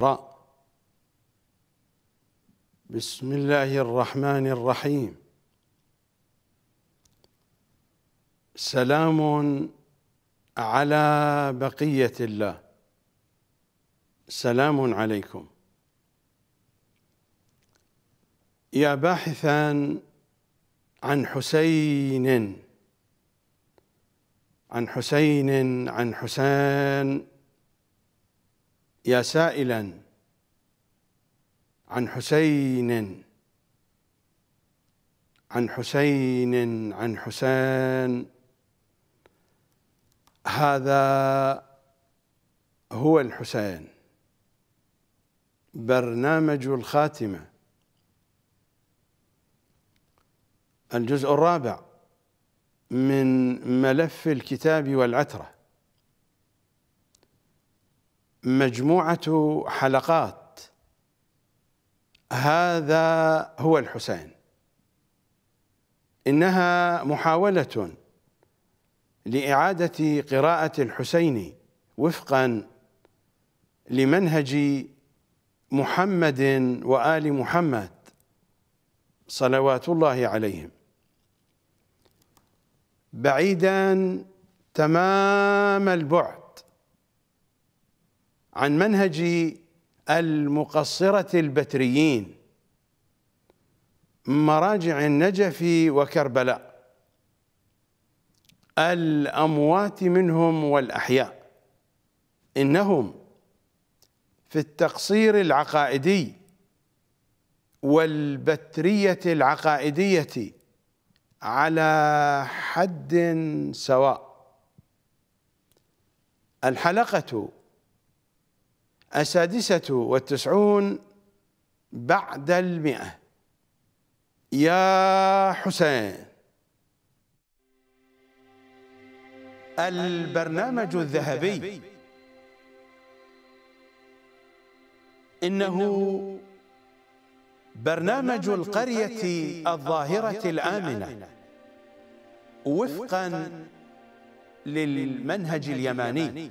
را بسم الله الرحمن الرحيم سلام على بقية الله سلام عليكم يا باحثا عن حسين عن حسين عن حسين يا سائلا عن حسين عن حسين عن حسين هذا هو الحسين برنامج الخاتمه الجزء الرابع من ملف الكتاب والعتره مجموعة حلقات هذا هو الحسين إنها محاولة لإعادة قراءة الحسين وفقا لمنهج محمد وآل محمد صلوات الله عليهم بعيدا تمام البعد عن منهج المقصرة البتريين مراجع النجف وكربلاء الأموات منهم والأحياء إنهم في التقصير العقائدي والبترية العقائدية على حد سواء الحلقة السادسة والتسعون بعد المئة يا حسين البرنامج الذهبي إنه برنامج القرية الظاهرة الآمنة وفقا للمنهج اليماني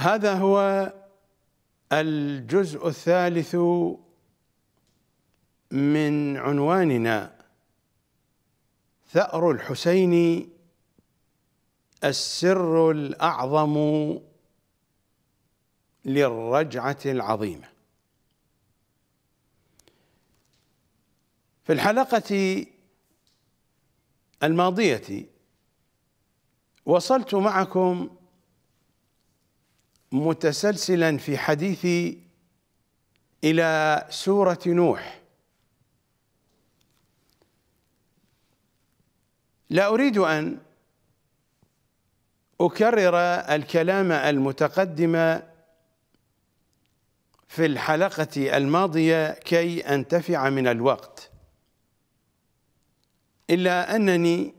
هذا هو الجزء الثالث من عنواننا ثأر الحسين السر الأعظم للرجعة العظيمة في الحلقة الماضية وصلت معكم متسلسلا في حديثي إلى سورة نوح لا أريد أن أكرر الكلام المتقدم في الحلقة الماضية كي أنتفع من الوقت إلا أنني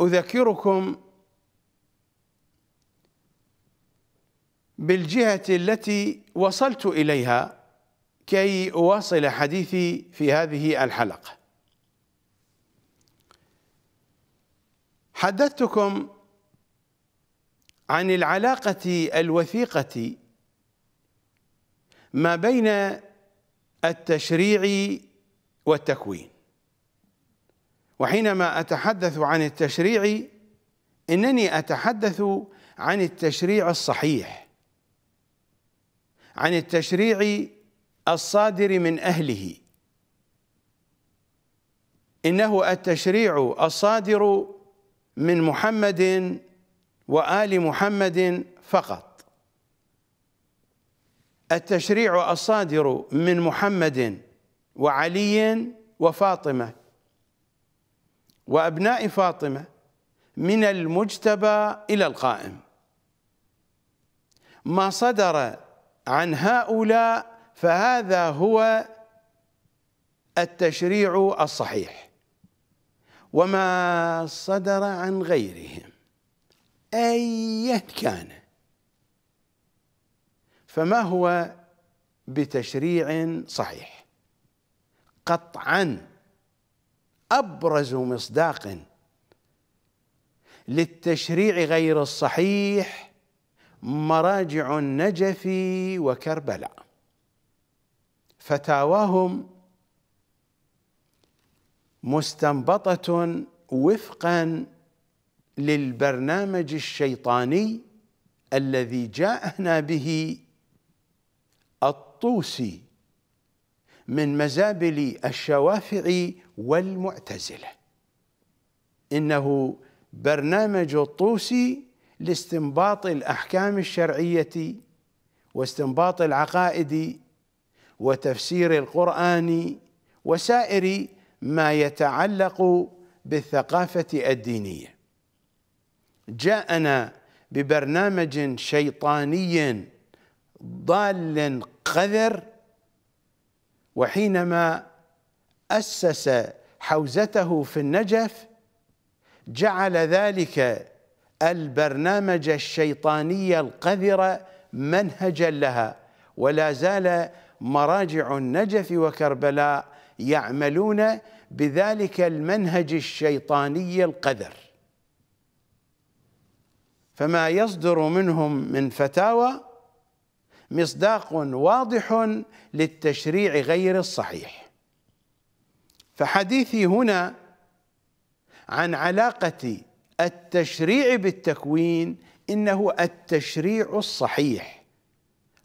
أذكركم بالجهة التي وصلت إليها كي أواصل حديثي في هذه الحلقة حدثتكم عن العلاقة الوثيقة ما بين التشريع والتكوين وحينما أتحدث عن التشريع إنني أتحدث عن التشريع الصحيح عن التشريع الصادر من اهله انه التشريع الصادر من محمد وال محمد فقط التشريع الصادر من محمد وعلي وفاطمه وابناء فاطمه من المجتبى الى القائم ما صدر عن هؤلاء فهذا هو التشريع الصحيح وما صدر عن غيرهم أيا كان فما هو بتشريع صحيح قطعا أبرز مصداق للتشريع غير الصحيح مراجع النجف وكربلاء فتاواهم مستنبطة وفقا للبرنامج الشيطاني الذي جاءنا به الطوسي من مزابل الشوافع والمعتزله انه برنامج الطوسي لاستنباط الاحكام الشرعيه واستنباط العقائد وتفسير القران وسائر ما يتعلق بالثقافه الدينيه جاءنا ببرنامج شيطاني ضال قذر وحينما اسس حوزته في النجف جعل ذلك البرنامج الشيطاني القذرة منهجا لها ولا زال مراجع النجف وكربلاء يعملون بذلك المنهج الشيطاني القذر فما يصدر منهم من فتاوى مصداق واضح للتشريع غير الصحيح فحديثي هنا عن علاقه التشريع بالتكوين انه التشريع الصحيح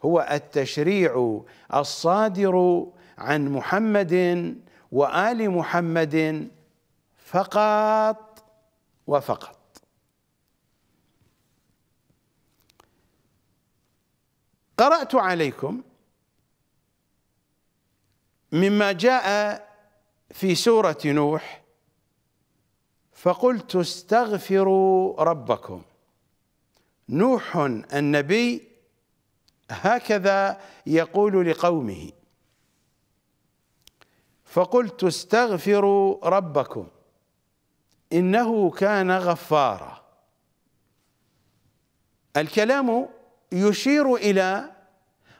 هو التشريع الصادر عن محمد وال محمد فقط وفقط قرات عليكم مما جاء في سوره نوح فقلت استغفروا ربكم نوح النبي هكذا يقول لقومه فقلت استغفروا ربكم انه كان غفارا الكلام يشير الى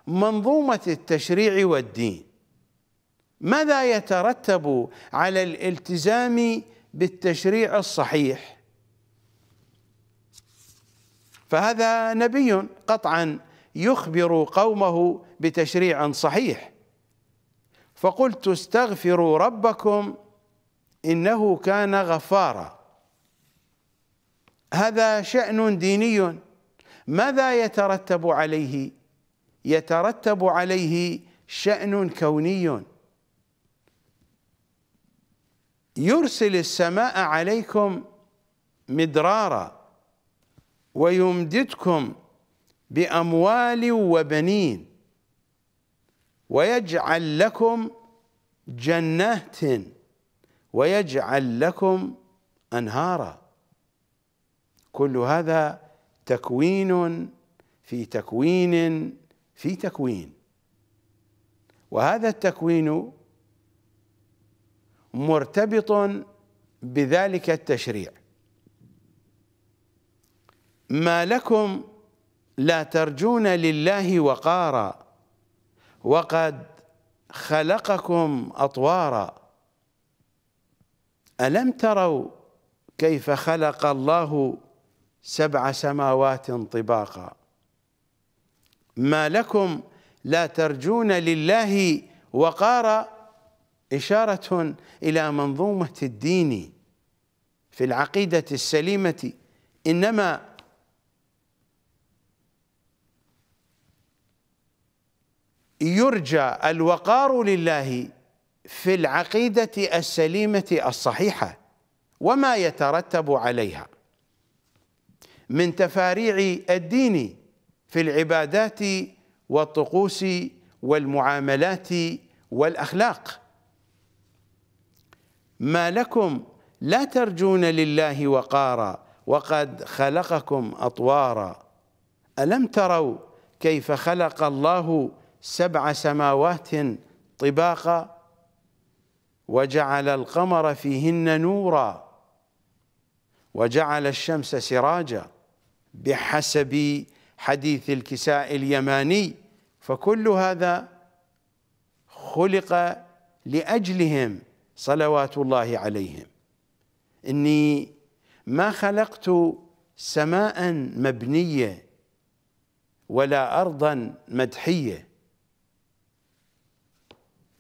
منظومه التشريع والدين ماذا يترتب على الالتزام بالتشريع الصحيح فهذا نبي قطعا يخبر قومه بتشريع صحيح فقلت استغفروا ربكم انه كان غفارا هذا شان ديني ماذا يترتب عليه يترتب عليه شان كوني يرسل السماء عليكم مدرارا ويمددكم باموال وبنين ويجعل لكم جنات ويجعل لكم انهارا كل هذا تكوين في تكوين في تكوين وهذا التكوين مرتبط بذلك التشريع ما لكم لا ترجون لله وقارا وقد خلقكم اطوارا الم تروا كيف خلق الله سبع سماوات طباقا ما لكم لا ترجون لله وقارا إشارة إلى منظومة الدين في العقيدة السليمة إنما يرجى الوقار لله في العقيدة السليمة الصحيحة وما يترتب عليها من تفاريع الدين في العبادات والطقوس والمعاملات والأخلاق ما لكم لا ترجون لله وقارا وقد خلقكم اطوارا الم تروا كيف خلق الله سبع سماوات طباقا وجعل القمر فيهن نورا وجعل الشمس سراجا بحسب حديث الكساء اليماني فكل هذا خلق لاجلهم صلوات الله عليهم اني ما خلقت سماء مبنيه ولا ارضا مدحيه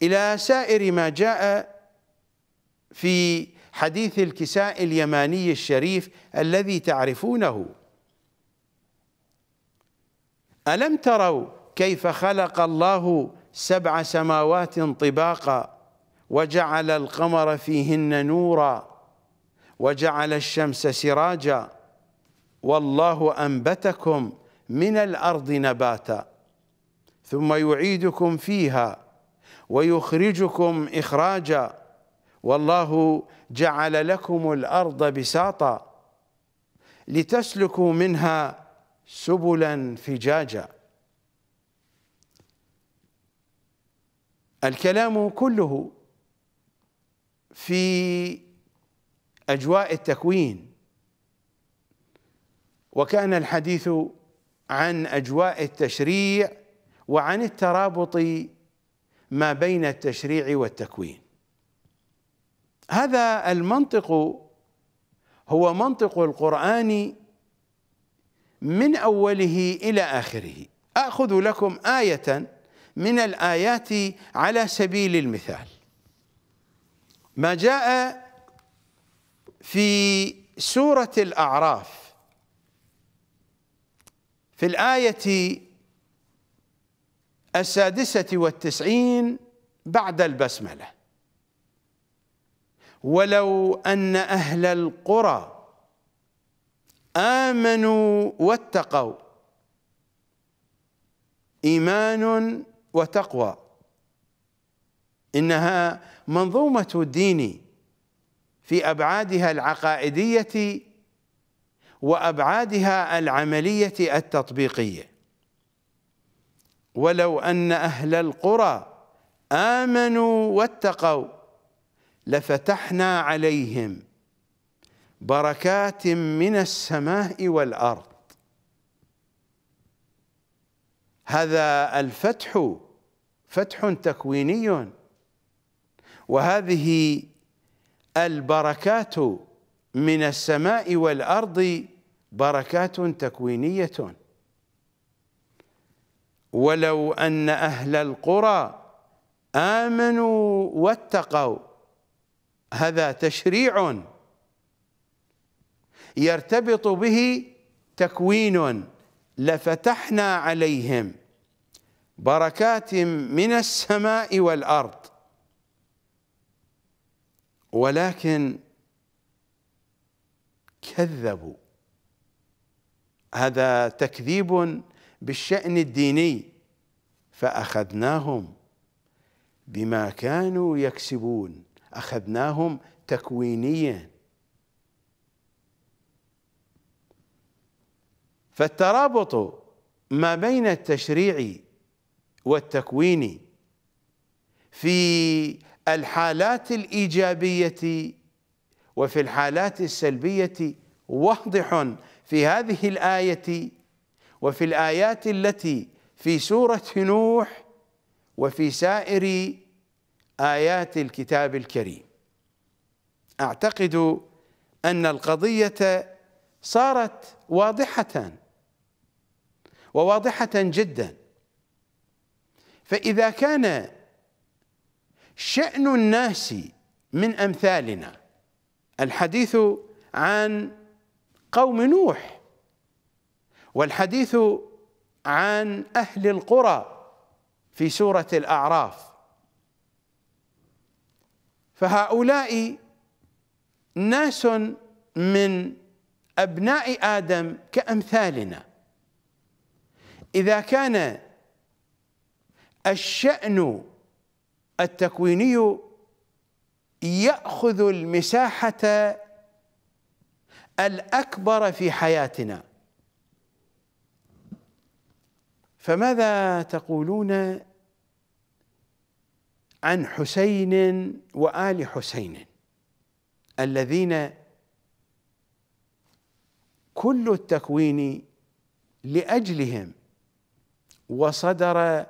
الى سائر ما جاء في حديث الكساء اليماني الشريف الذي تعرفونه الم تروا كيف خلق الله سبع سماوات طباقا وجعل القمر فيهن نورا وجعل الشمس سراجا والله أنبتكم من الأرض نباتا ثم يعيدكم فيها ويخرجكم إخراجا والله جعل لكم الأرض بساطا لتسلكوا منها سبلا فجاجا الكلام كله في اجواء التكوين وكان الحديث عن اجواء التشريع وعن الترابط ما بين التشريع والتكوين هذا المنطق هو منطق القران من اوله الى اخره اخذ لكم ايه من الايات على سبيل المثال ما جاء في سورة الأعراف في الآية السادسة والتسعين بعد البسملة ولو أن أهل القرى آمنوا واتقوا إيمان وتقوى إنها منظومة الدين في أبعادها العقائدية وأبعادها العملية التطبيقية ولو أن أهل القرى آمنوا واتقوا لفتحنا عليهم بركات من السماء والأرض هذا الفتح فتح تكويني وهذه البركات من السماء والارض بركات تكوينيه ولو ان اهل القرى امنوا واتقوا هذا تشريع يرتبط به تكوين لفتحنا عليهم بركات من السماء والارض ولكن كذبوا هذا تكذيب بالشأن الديني فأخذناهم بما كانوا يكسبون أخذناهم تكوينيا فالترابط ما بين التشريع والتكوين في الحالات الإيجابية وفي الحالات السلبية واضح في هذه الآية وفي الآيات التي في سورة نوح وفي سائر آيات الكتاب الكريم أعتقد أن القضية صارت واضحة وواضحة جدا فإذا كان شأن الناس من أمثالنا الحديث عن قوم نوح والحديث عن أهل القرى في سورة الأعراف فهؤلاء ناس من أبناء آدم كأمثالنا إذا كان الشأن التكويني ياخذ المساحه الاكبر في حياتنا فماذا تقولون عن حسين وال حسين الذين كل التكوين لاجلهم وصدر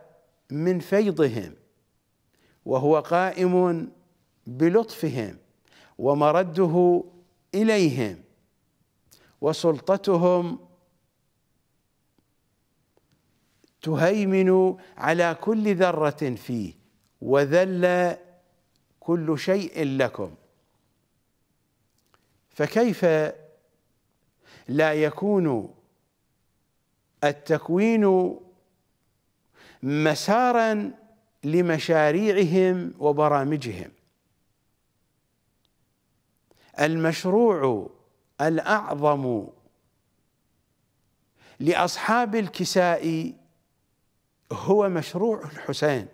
من فيضهم وهو قائم بلطفهم ومرده اليهم وسلطتهم تهيمن على كل ذره فيه وذل كل شيء لكم فكيف لا يكون التكوين مسارا لمشاريعهم وبرامجهم المشروع الاعظم لاصحاب الكساء هو مشروع الحسين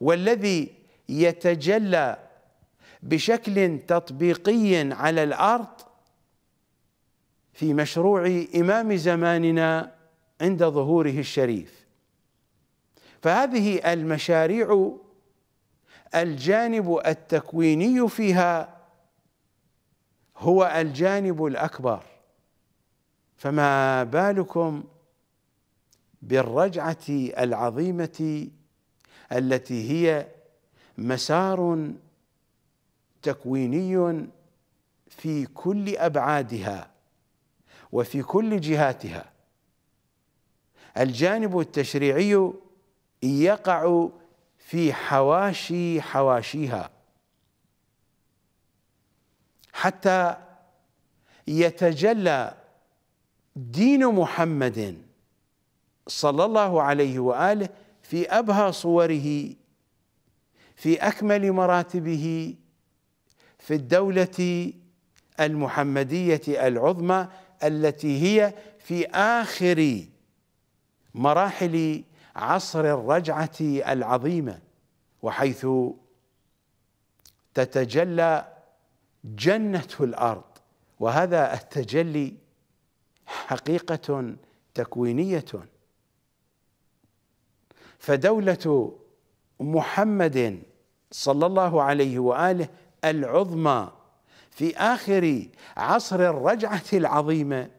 والذي يتجلى بشكل تطبيقي على الارض في مشروع امام زماننا عند ظهوره الشريف فهذه المشاريع الجانب التكويني فيها هو الجانب الاكبر فما بالكم بالرجعه العظيمه التي هي مسار تكويني في كل ابعادها وفي كل جهاتها الجانب التشريعي يقع في حواشي حواشيها حتى يتجلى دين محمد صلى الله عليه واله في ابهى صوره في اكمل مراتبه في الدوله المحمديه العظمى التي هي في اخر مراحل عصر الرجعه العظيمه وحيث تتجلى جنه الارض وهذا التجلي حقيقه تكوينيه فدوله محمد صلى الله عليه واله العظمى في اخر عصر الرجعه العظيمه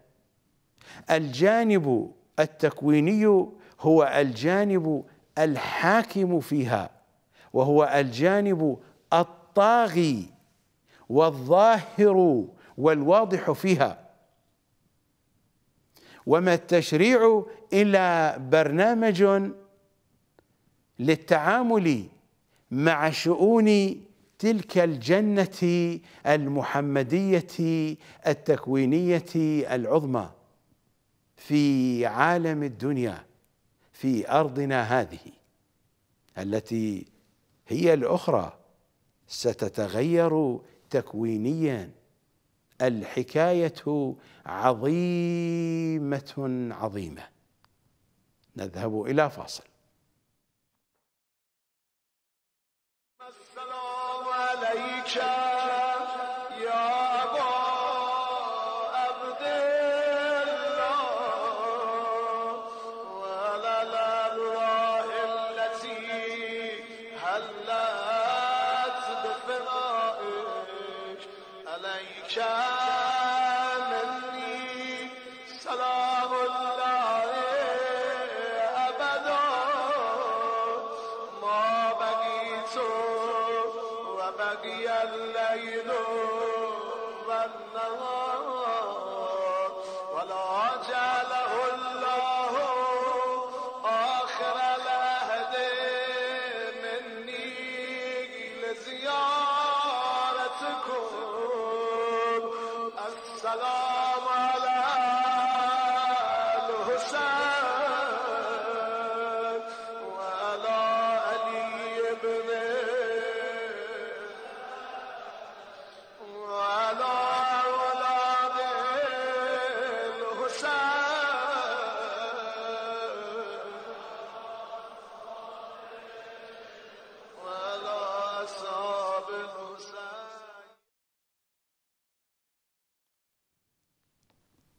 الجانب التكويني هو الجانب الحاكم فيها وهو الجانب الطاغي والظاهر والواضح فيها وما التشريع الا برنامج للتعامل مع شؤون تلك الجنه المحمديه التكوينيه العظمى في عالم الدنيا في ارضنا هذه التي هي الاخرى ستتغير تكوينيا الحكايه عظيمه عظيمه نذهب الى فاصل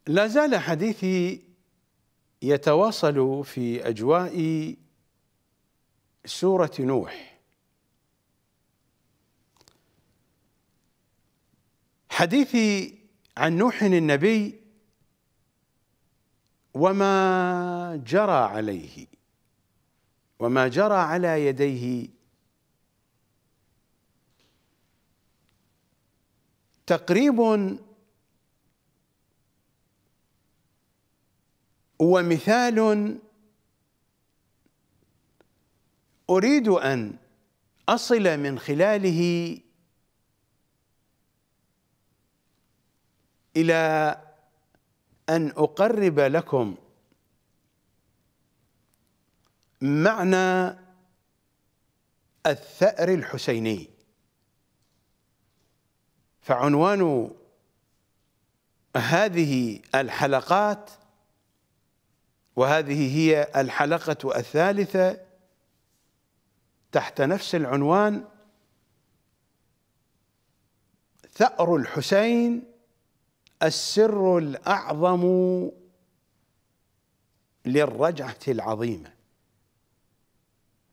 لا زال حديثي يتواصل في اجواء سوره نوح حديثي عن نوح النبي وما جرى عليه وما جرى على يديه تقريب ومثال اريد ان اصل من خلاله الى ان اقرب لكم معنى الثأر الحسيني فعنوان هذه الحلقات وهذه هي الحلقة الثالثة تحت نفس العنوان ثأر الحسين السر الأعظم للرجعة العظيمة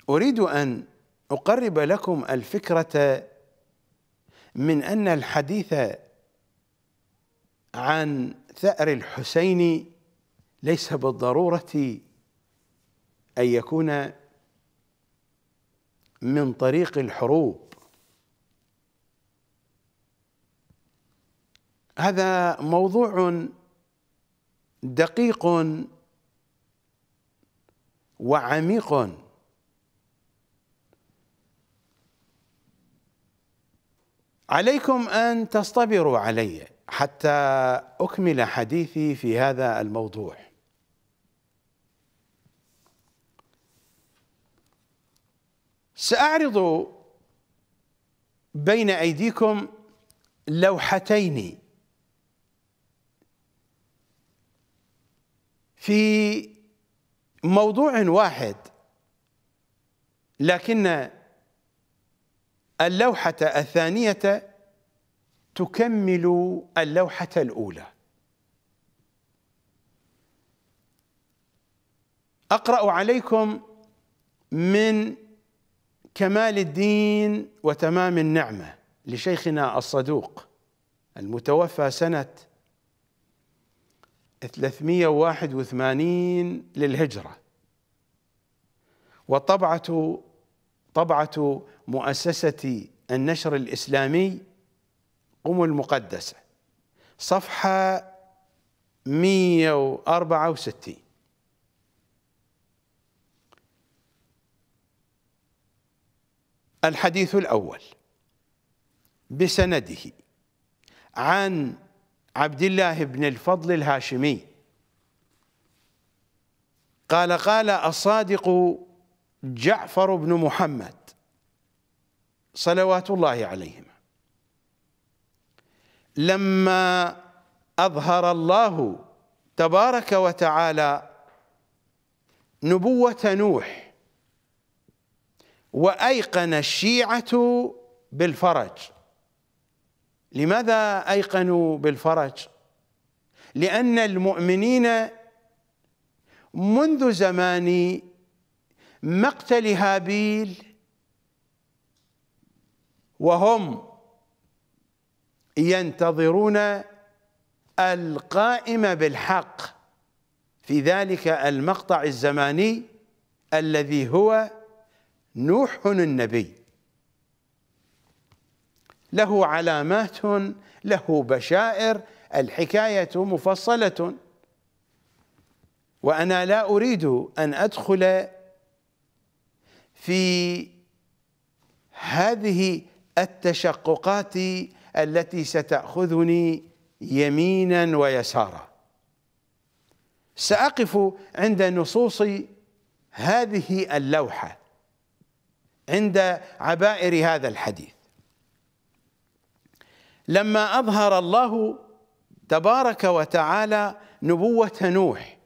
أريد أن أقرب لكم الفكرة من أن الحديث عن ثأر الحسين ليس بالضروره ان يكون من طريق الحروب هذا موضوع دقيق وعميق عليكم ان تصطبروا علي حتى اكمل حديثي في هذا الموضوع سأعرض بين أيديكم لوحتين في موضوع واحد لكن اللوحة الثانية تكمل اللوحة الأولى أقرأ عليكم من كمال الدين وتمام النعمه لشيخنا الصدوق المتوفى سنه 381 للهجره وطبعه طبعه مؤسسه النشر الاسلامي قم المقدسه صفحه 164 الحديث الأول بسنده عن عبد الله بن الفضل الهاشمي قال قال الصادق جعفر بن محمد صلوات الله عليهما لما أظهر الله تبارك وتعالى نبوة نوح وايقن الشيعه بالفرج لماذا ايقنوا بالفرج لان المؤمنين منذ زمان مقتل هابيل وهم ينتظرون القائم بالحق في ذلك المقطع الزماني الذي هو نوح النبي له علامات له بشائر الحكاية مفصلة وأنا لا أريد أن أدخل في هذه التشققات التي ستأخذني يمينا ويسارا سأقف عند نصوص هذه اللوحة عند عبائر هذا الحديث لما اظهر الله تبارك وتعالى نبوه نوح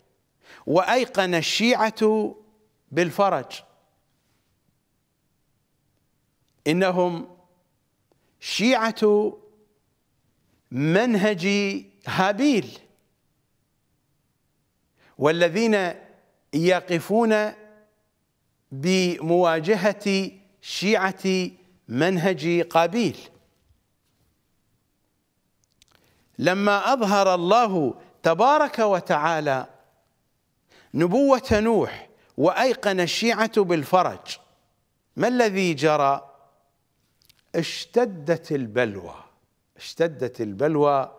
وايقن الشيعه بالفرج انهم شيعه منهج هابيل والذين يقفون بمواجهة شيعة منهج قابيل لما أظهر الله تبارك وتعالى نبوة نوح وأيقن الشيعة بالفرج ما الذي جرى اشتدت البلوى اشتدت البلوى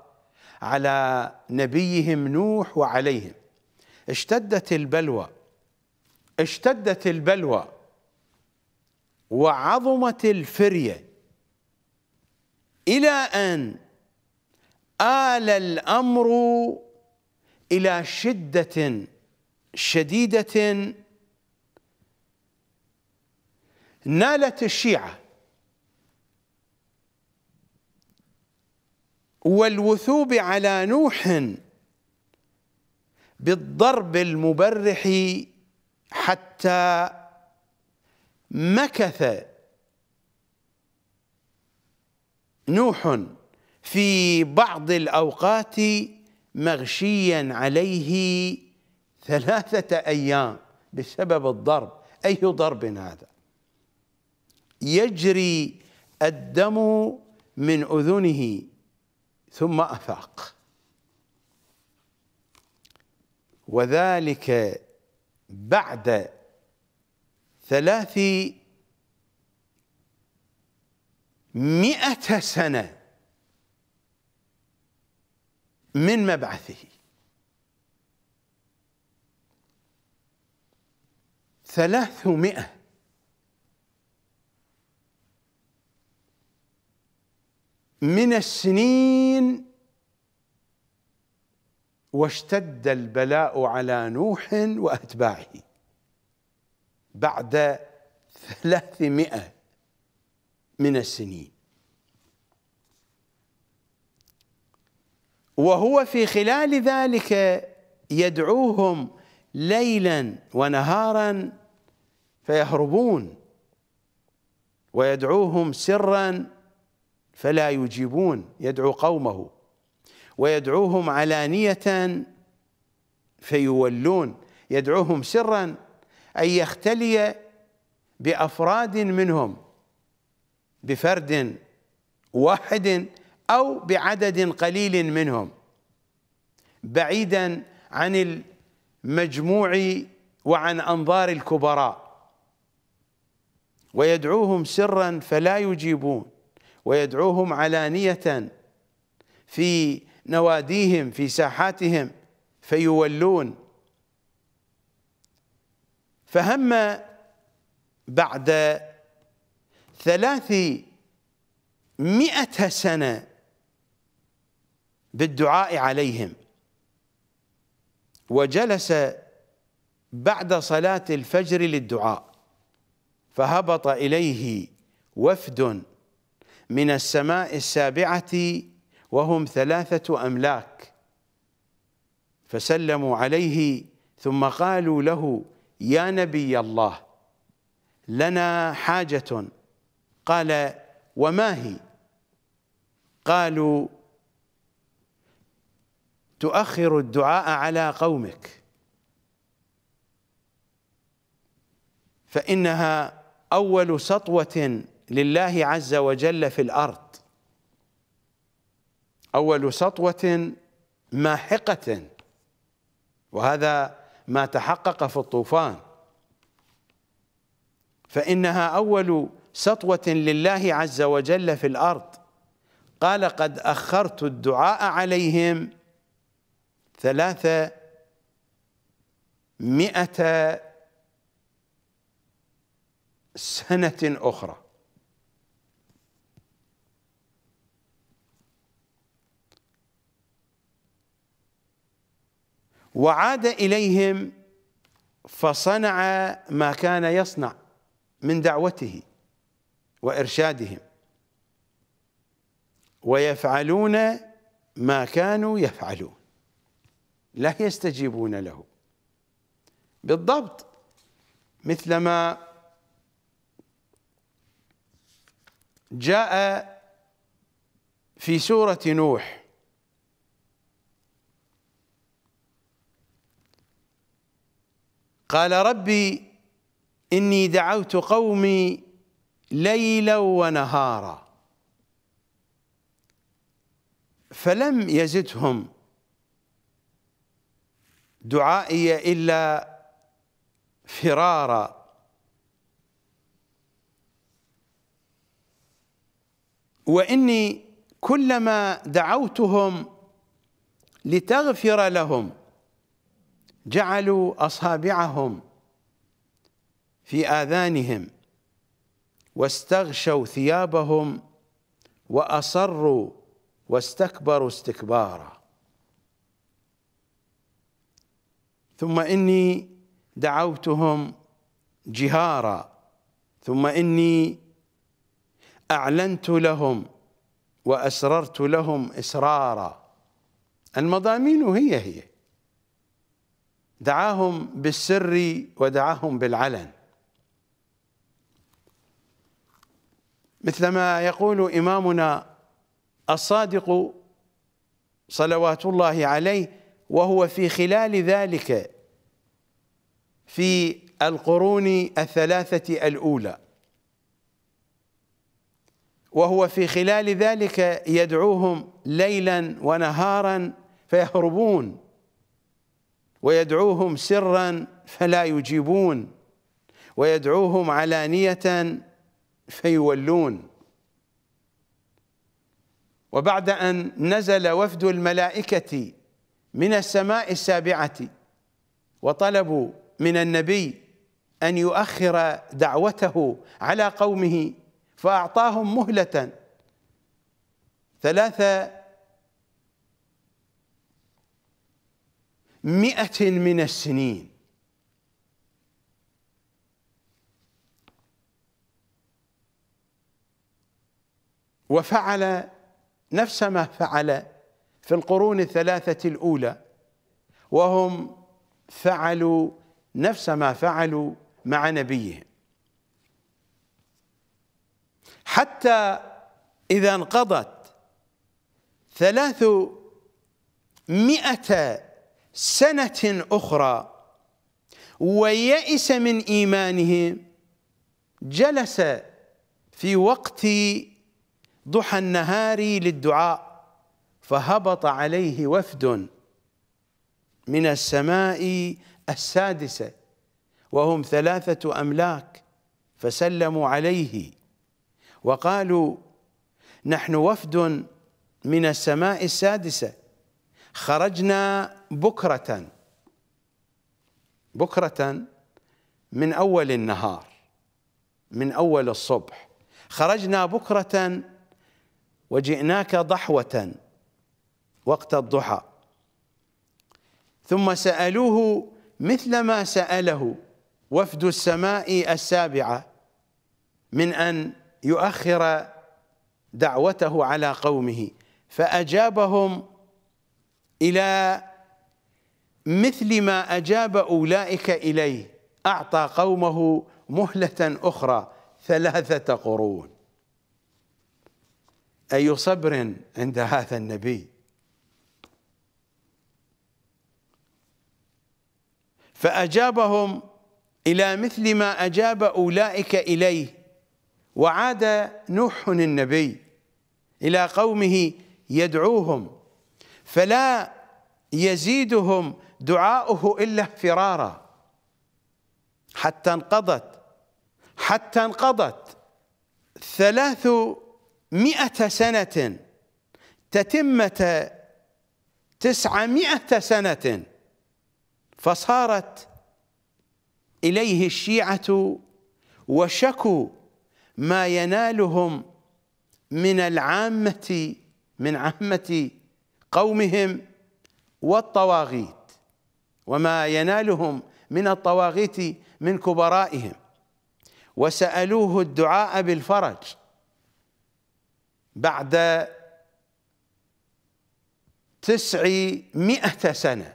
على نبيهم نوح وعليهم اشتدت البلوى اشتدت البلوى وعظمت الفريه الى ان آل الأمر إلى شدة شديدة نالت الشيعة والوثوب على نوح بالضرب المبرح حتى مكث نوح في بعض الأوقات مغشيا عليه ثلاثة أيام بسبب الضرب أي ضرب هذا يجري الدم من أذنه ثم أفاق وذلك بعد ثلاث مئة سنة من مبعثه ثلاثمائة من السنين واشتد البلاء على نوح وأتباعه بعد ثلاثمائة من السنين وهو في خلال ذلك يدعوهم ليلا ونهارا فيهربون ويدعوهم سرا فلا يجيبون يدعو قومه ويدعوهم علانية فيولون يدعوهم سرا أن يختلي بأفراد منهم بفرد واحد أو بعدد قليل منهم بعيدا عن المجموع وعن أنظار الكبراء ويدعوهم سرا فلا يجيبون ويدعوهم علانية في نواديهم في ساحاتهم فيولون فهم بعد ثلاث مئة سنة بالدعاء عليهم وجلس بعد صلاة الفجر للدعاء فهبط إليه وفد من السماء السابعة وهم ثلاثة أملاك فسلموا عليه ثم قالوا له يا نبي الله لنا حاجة قال وما هي قالوا تؤخر الدعاء على قومك فإنها أول سطوة لله عز وجل في الأرض أول سطوة ماحقة وهذا ما تحقق في الطوفان فإنها أول سطوة لله عز وجل في الأرض قال قد أخرت الدعاء عليهم ثلاثة مئة سنة أخرى وعاد إليهم فصنع ما كان يصنع من دعوته وإرشادهم ويفعلون ما كانوا يفعلون لا يستجيبون له بالضبط مثلما جاء في سورة نوح قال ربي إني دعوت قومي ليلا ونهارا فلم يزدهم دعائي إلا فرارا وإني كلما دعوتهم لتغفر لهم جعلوا اصابعهم في اذانهم واستغشوا ثيابهم واصروا واستكبروا استكبارا ثم اني دعوتهم جهارا ثم اني اعلنت لهم واسررت لهم اسرارا المضامين هي هي دعاهم بالسر ودعاهم بالعلن مثلما يقول إمامنا الصادق صلوات الله عليه وهو في خلال ذلك في القرون الثلاثة الأولى وهو في خلال ذلك يدعوهم ليلا ونهارا فيهربون ويدعوهم سرا فلا يجيبون ويدعوهم علانية فيولون وبعد أن نزل وفد الملائكة من السماء السابعة وطلبوا من النبي أن يؤخر دعوته على قومه فأعطاهم مهلة ثلاث مئة من السنين وفعل نفس ما فعل في القرون الثلاثة الأولى وهم فعلوا نفس ما فعلوا مع نبيهم حتى إذا انقضت ثلاث مئة سنة أخرى ويئس من إيمانهم جلس في وقت ضحى النهار للدعاء فهبط عليه وفد من السماء السادسة وهم ثلاثة أملاك فسلموا عليه وقالوا نحن وفد من السماء السادسة خرجنا بكرة بكرة من أول النهار من أول الصبح خرجنا بكرة وجئناك ضحوة وقت الضحى ثم سألوه مثل ما سأله وفد السماء السابعة من أن يؤخر دعوته على قومه فأجابهم إلى مثل ما أجاب أولئك إليه أعطى قومه مهلة أخرى ثلاثة قرون أي صبر عند هذا النبي فأجابهم إلى مثل ما أجاب أولئك إليه وعاد نوح النبي إلى قومه يدعوهم فلا يزيدهم دعاؤه إلا فرارا حتى انقضت حتى انقضت ثلاثمائة سنة تتمة تسعمائة سنة فصارت إليه الشيعة وشكوا ما ينالهم من العامة من عامة قومهم والطواغيت وما ينالهم من الطواغيت من كبرائهم وسألوه الدعاء بالفرج بعد تسعمائة سنة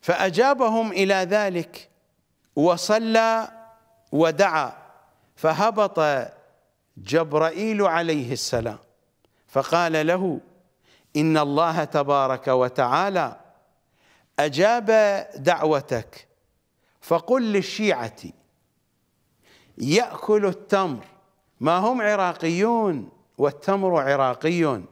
فأجابهم إلى ذلك وصلى ودعا فهبط جبرائيل عليه السلام فقال له إن الله تبارك وتعالى أجاب دعوتك فقل للشيعة يأكل التمر ما هم عراقيون والتمر عراقي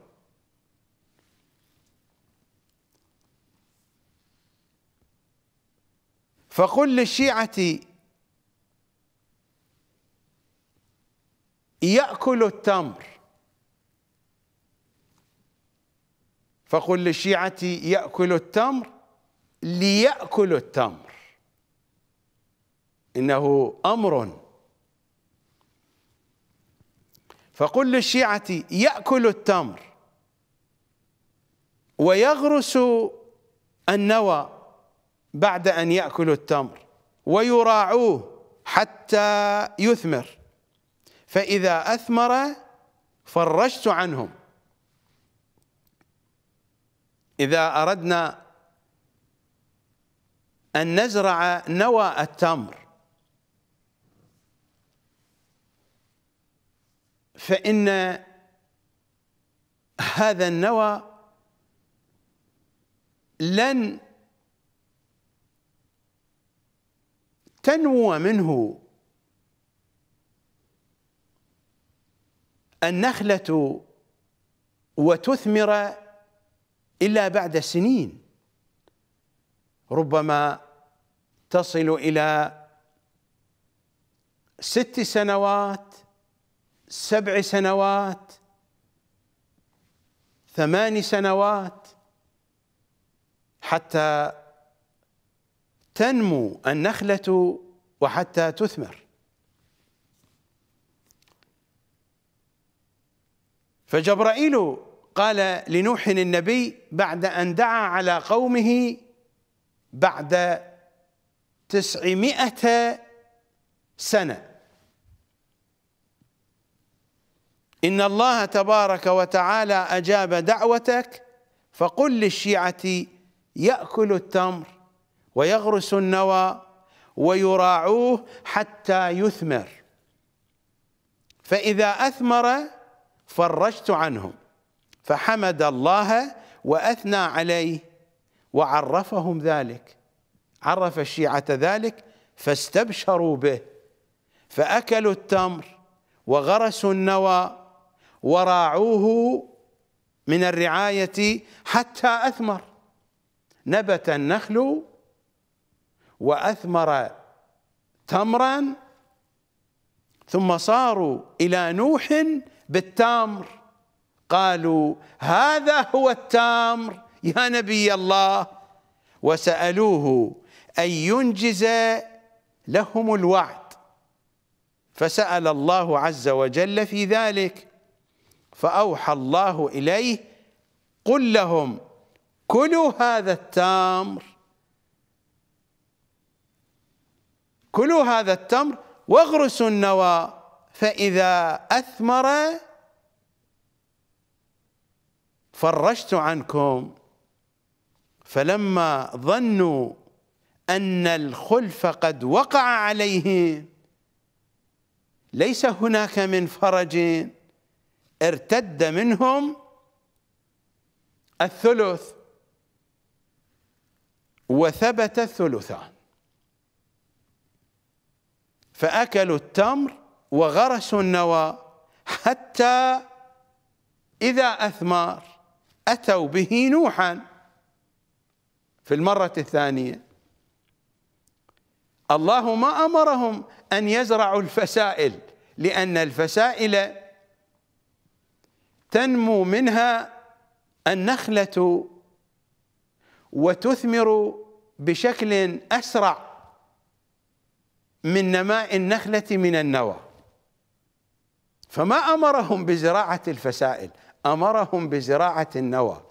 فقل للشيعة يأكل التمر فقل للشيعة يأكل التمر ليأكلوا التمر إنه أمر فقل للشيعة يأكل التمر ويغرس النوى بعد أن يأكل التمر ويراعوه حتى يثمر فإذا أثمر فرجت عنهم إذا أردنا أن نزرع نوى التمر فإن هذا النوى لن تنمو منه النخلة وتثمر إلا بعد سنين ربما تصل الى ست سنوات سبع سنوات ثمان سنوات حتى تنمو النخله وحتى تثمر فجبرائيل قال لنوح النبي بعد ان دعا على قومه بعد تسعمائة سنة إن الله تبارك وتعالى أجاب دعوتك فقل للشيعة يأكل التمر ويغرس النوى ويراعوه حتى يثمر فإذا أثمر فرجت عنهم فحمد الله وأثنى عليه وعرفهم ذلك عرف الشيعة ذلك فاستبشروا به فأكلوا التمر وغرسوا النوى وراعوه من الرعاية حتى أثمر نبت النخل وأثمر تمرا ثم صاروا إلى نوح بالتمر قالوا هذا هو التمر يا نبي الله وسألوه أن ينجز لهم الوعد فسأل الله عز وجل في ذلك فأوحى الله إليه قل لهم كلوا هذا التمر كلوا هذا التمر واغرسوا النوى فإذا أثمر فرجت عنكم فلما ظنوا أن الخلف قد وقع عليهم ليس هناك من فرج ارتد منهم الثلث وثبت الثلثان فأكلوا التمر وغرسوا النوى حتى إذا أثمر أتوا به نوحا في المرة الثانية الله ما أمرهم أن يزرعوا الفسائل لأن الفسائل تنمو منها النخلة وتثمر بشكل أسرع من نماء النخلة من النوى فما أمرهم بزراعة الفسائل أمرهم بزراعة النوى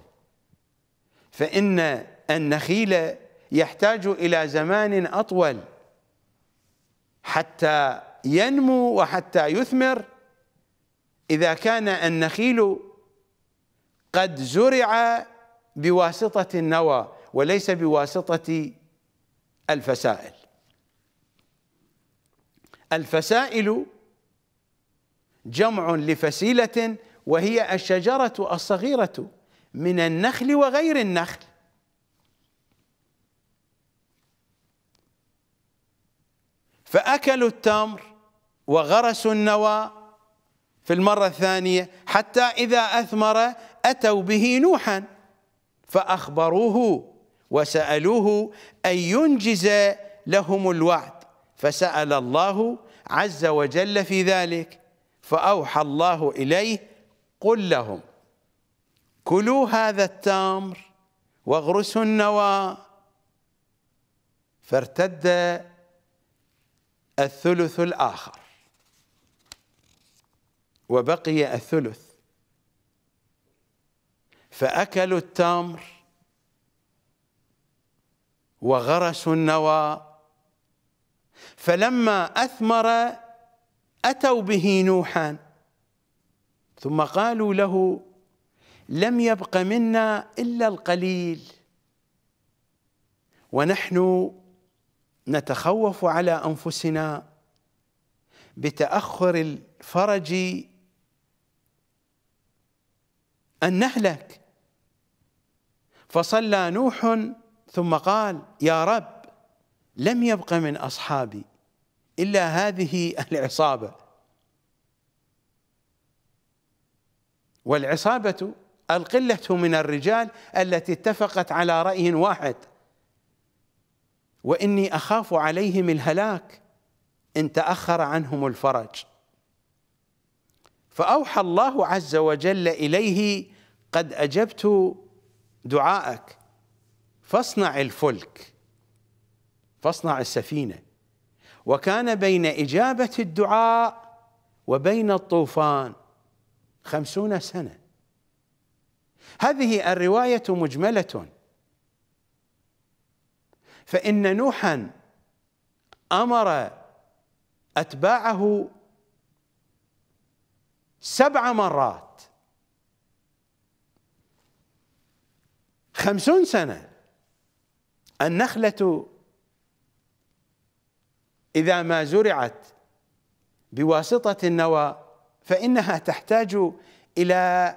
فإن النخيل يحتاج إلى زمان أطول حتى ينمو وحتى يثمر إذا كان النخيل قد زرع بواسطة النوى وليس بواسطة الفسائل الفسائل جمع لفسيلة وهي الشجرة الصغيرة من النخل وغير النخل فأكلوا التمر وغرسوا النوى في المرة الثانية حتى إذا أثمر أتوا به نوحا فأخبروه وسألوه أن ينجز لهم الوعد فسأل الله عز وجل في ذلك فأوحى الله إليه قل لهم كلوا هذا التمر واغرسوا النوى فارتد الثلث الآخر وبقي الثلث فأكلوا التمر وغرسوا النوى فلما أثمر أتوا به نوحا ثم قالوا له لم يبق منا إلا القليل ونحن نتخوف على انفسنا بتاخر الفرج ان نهلك فصلى نوح ثم قال يا رب لم يبق من اصحابي الا هذه العصابه والعصابه القله من الرجال التي اتفقت على راي واحد واني اخاف عليهم الهلاك ان تاخر عنهم الفرج فاوحى الله عز وجل اليه قد اجبت دعائك فاصنع الفلك فاصنع السفينه وكان بين اجابه الدعاء وبين الطوفان خمسون سنه هذه الروايه مجمله فإن نوحا أمر أتباعه سبع مرات خمسون سنة النخلة إذا ما زرعت بواسطة النوى فإنها تحتاج إلى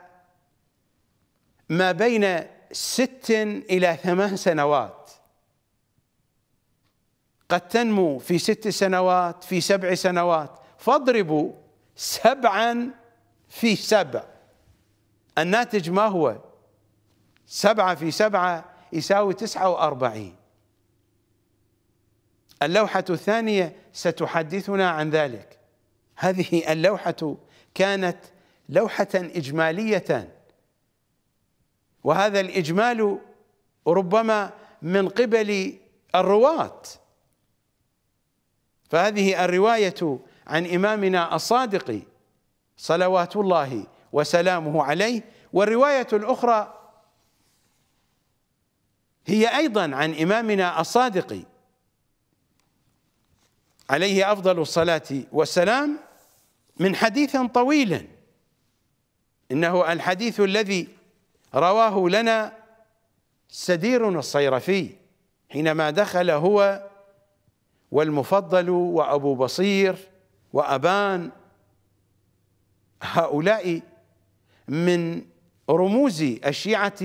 ما بين ست إلى ثمان سنوات قد تنمو في ست سنوات في سبع سنوات فاضربوا سبعا في سبع الناتج ما هو سبعة في سبعة يساوي تسعة وأربعين اللوحة الثانية ستحدثنا عن ذلك هذه اللوحة كانت لوحة إجمالية وهذا الإجمال ربما من قبل الرواة فهذه الرواية عن إمامنا الصادق صلوات الله وسلامه عليه والرواية الأخرى هي أيضا عن إمامنا الصادق عليه أفضل الصلاة والسلام من حديث طويل إنه الحديث الذي رواه لنا سدير الصيرفي حينما دخل هو والمفضل وأبو بصير وأبان هؤلاء من رموز الشيعة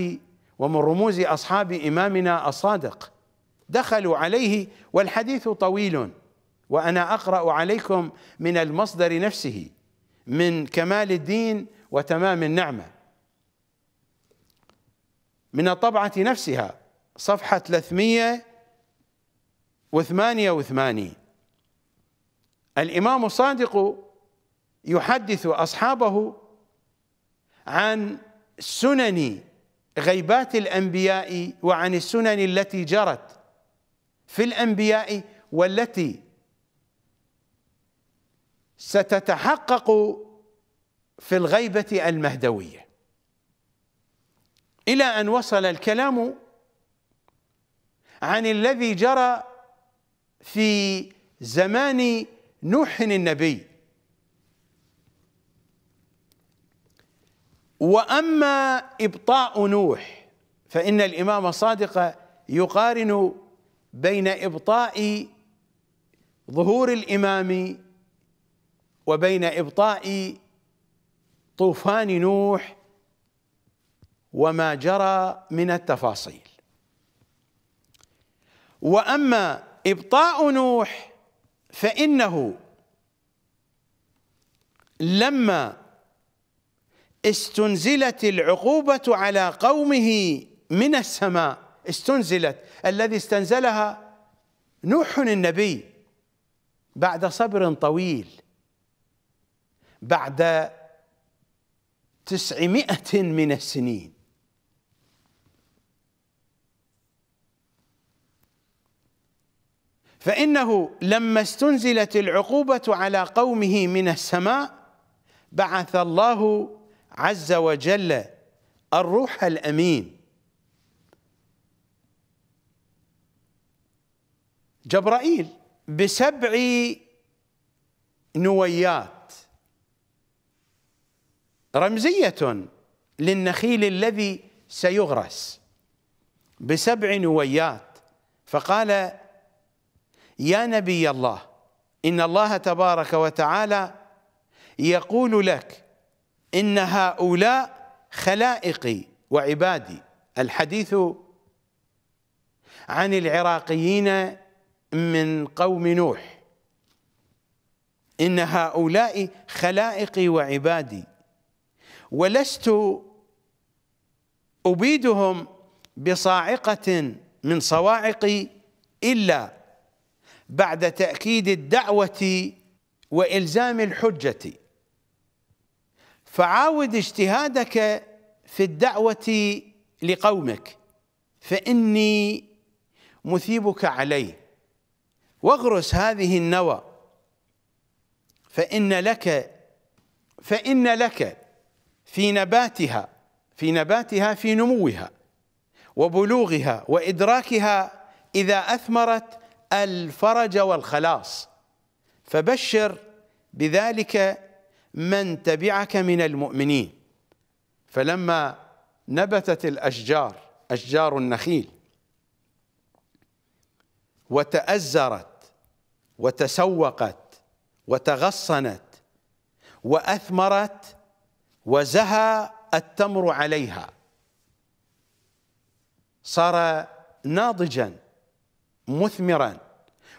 ومن رموز أصحاب إمامنا الصادق دخلوا عليه والحديث طويل وأنا أقرأ عليكم من المصدر نفسه من كمال الدين وتمام النعمة من الطبعة نفسها صفحة 300 وثمانية وثمانين الإمام الصادق يحدث أصحابه عن سنن غيبات الأنبياء وعن السنن التي جرت في الأنبياء والتي ستتحقق في الغيبة المهدوية إلى أن وصل الكلام عن الذي جرى في زمان نوح النبي واما ابطاء نوح فان الامام الصادق يقارن بين ابطاء ظهور الامام وبين ابطاء طوفان نوح وما جرى من التفاصيل واما ابطاء نوح فانه لما استنزلت العقوبه على قومه من السماء استنزلت الذي استنزلها نوح النبي بعد صبر طويل بعد تسعمائة من السنين فإنه لما استنزلت العقوبة على قومه من السماء بعث الله عز وجل الروح الأمين جبرائيل بسبع نويات رمزية للنخيل الذي سيغرس بسبع نويات فقال يا نبي الله إن الله تبارك وتعالى يقول لك إن هؤلاء خلائقي وعبادي الحديث عن العراقيين من قوم نوح إن هؤلاء خلائقي وعبادي ولست أبيدهم بصاعقة من صواعقي إلا بعد تأكيد الدعوة وإلزام الحجة فعاود اجتهادك في الدعوة لقومك فإني مثيبك عليه واغرس هذه النوى فإن لك فإن لك في نباتها في نباتها في نموها وبلوغها وإدراكها إذا أثمرت الفرج والخلاص فبشر بذلك من تبعك من المؤمنين فلما نبتت الاشجار اشجار النخيل وتازرت وتسوقت وتغصنت واثمرت وزهى التمر عليها صار ناضجا مثمرا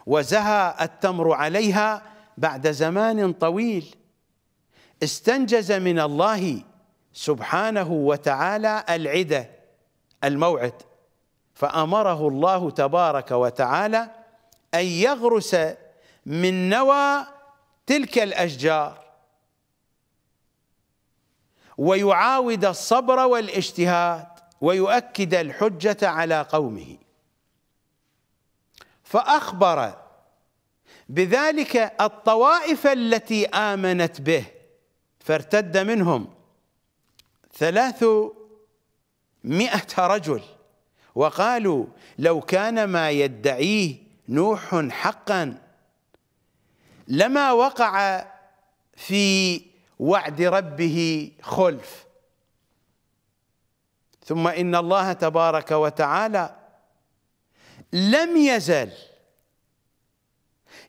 وزهى التمر عليها بعد زمان طويل استنجز من الله سبحانه وتعالى العده الموعد فامره الله تبارك وتعالى ان يغرس من نوى تلك الاشجار ويعاود الصبر والاجتهاد ويؤكد الحجه على قومه فأخبر بذلك الطوائف التي آمنت به فارتد منهم ثلاث مئة رجل وقالوا لو كان ما يدعيه نوح حقا لما وقع في وعد ربه خلف ثم إن الله تبارك وتعالى لم يزل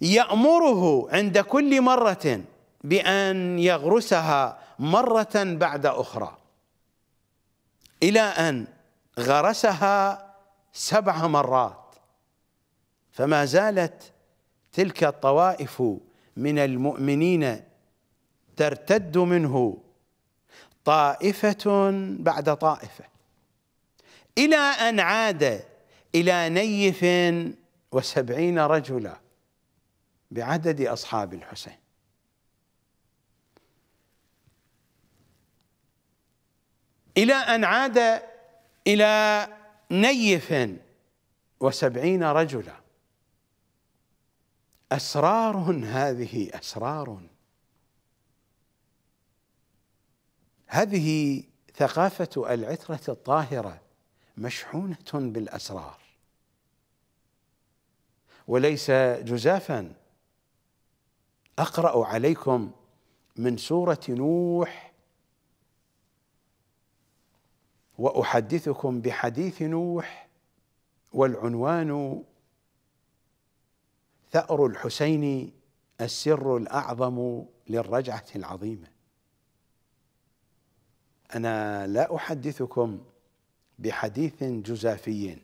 يأمره عند كل مرة بأن يغرسها مرة بعد أخرى إلى أن غرسها سبع مرات فما زالت تلك الطوائف من المؤمنين ترتد منه طائفة بعد طائفة إلى أن عاد إلى نيف وسبعين رجلا بعدد أصحاب الحسين إلى أن عاد إلى نيف وسبعين رجلا أسرار هذه أسرار هذه ثقافة العترة الطاهرة مشحونة بالأسرار وليس جزافا اقرا عليكم من سوره نوح واحدثكم بحديث نوح والعنوان ثأر الحسين السر الأعظم للرجعة العظيمة أنا لا أحدثكم بحديث جزافي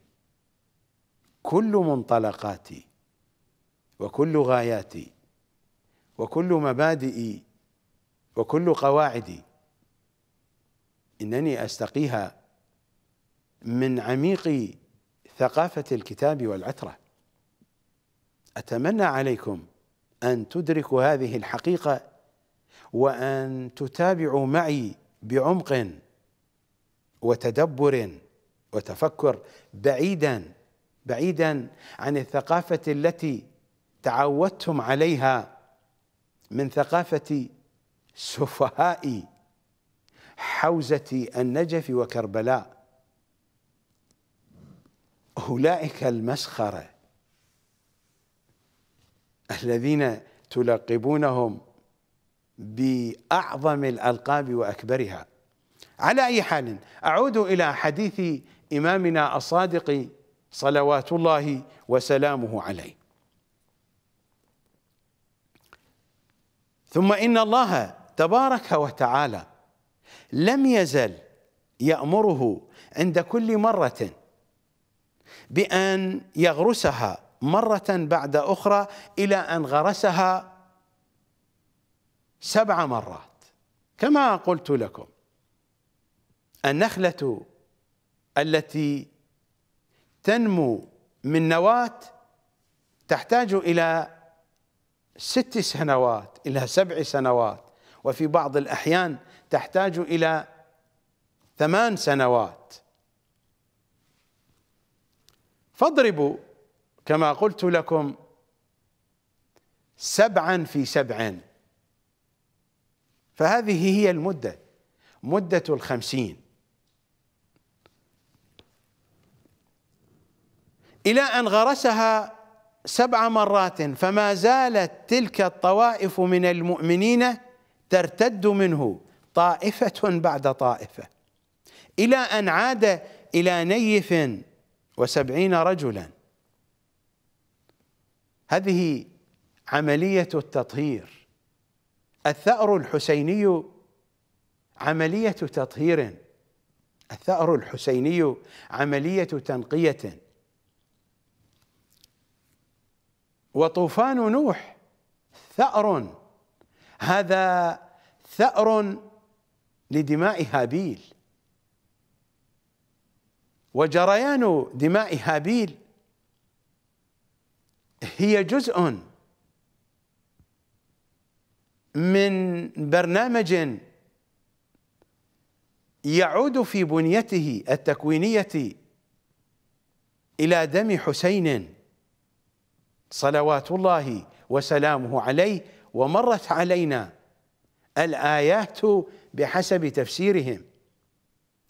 كل منطلقاتي وكل غاياتي وكل مبادئي وكل قواعدي انني استقيها من عميق ثقافه الكتاب والعتره اتمنى عليكم ان تدركوا هذه الحقيقه وان تتابعوا معي بعمق وتدبر وتفكر بعيدا بعيدا عن الثقافه التي تعودتم عليها من ثقافة سفهاء حوزة النجف وكربلاء أولئك المسخرة الذين تلقبونهم بأعظم الألقاب وأكبرها على أي حال أعود إلى حديث إمامنا الصادق صلوات الله وسلامه عليه ثم ان الله تبارك وتعالى لم يزل يامره عند كل مره بان يغرسها مره بعد اخرى الى ان غرسها سبع مرات كما قلت لكم النخله التي تنمو من نواه تحتاج الى ست سنوات إلى سبع سنوات وفي بعض الأحيان تحتاج إلى ثمان سنوات فاضربوا كما قلت لكم سبعا في سبع فهذه هي المدة مدة الخمسين إلى أن غرسها سبع مرات فما زالت تلك الطوائف من المؤمنين ترتد منه طائفة بعد طائفة إلى أن عاد إلى نيف وسبعين رجلا هذه عملية التطهير الثأر الحسيني عملية تطهير الثأر الحسيني عملية تنقية وطوفان نوح ثأر هذا ثأر لدماء هابيل وجريان دماء هابيل هي جزء من برنامج يعود في بنيته التكوينيه الى دم حسين صلوات الله وسلامه عليه ومرت علينا الايات بحسب تفسيرهم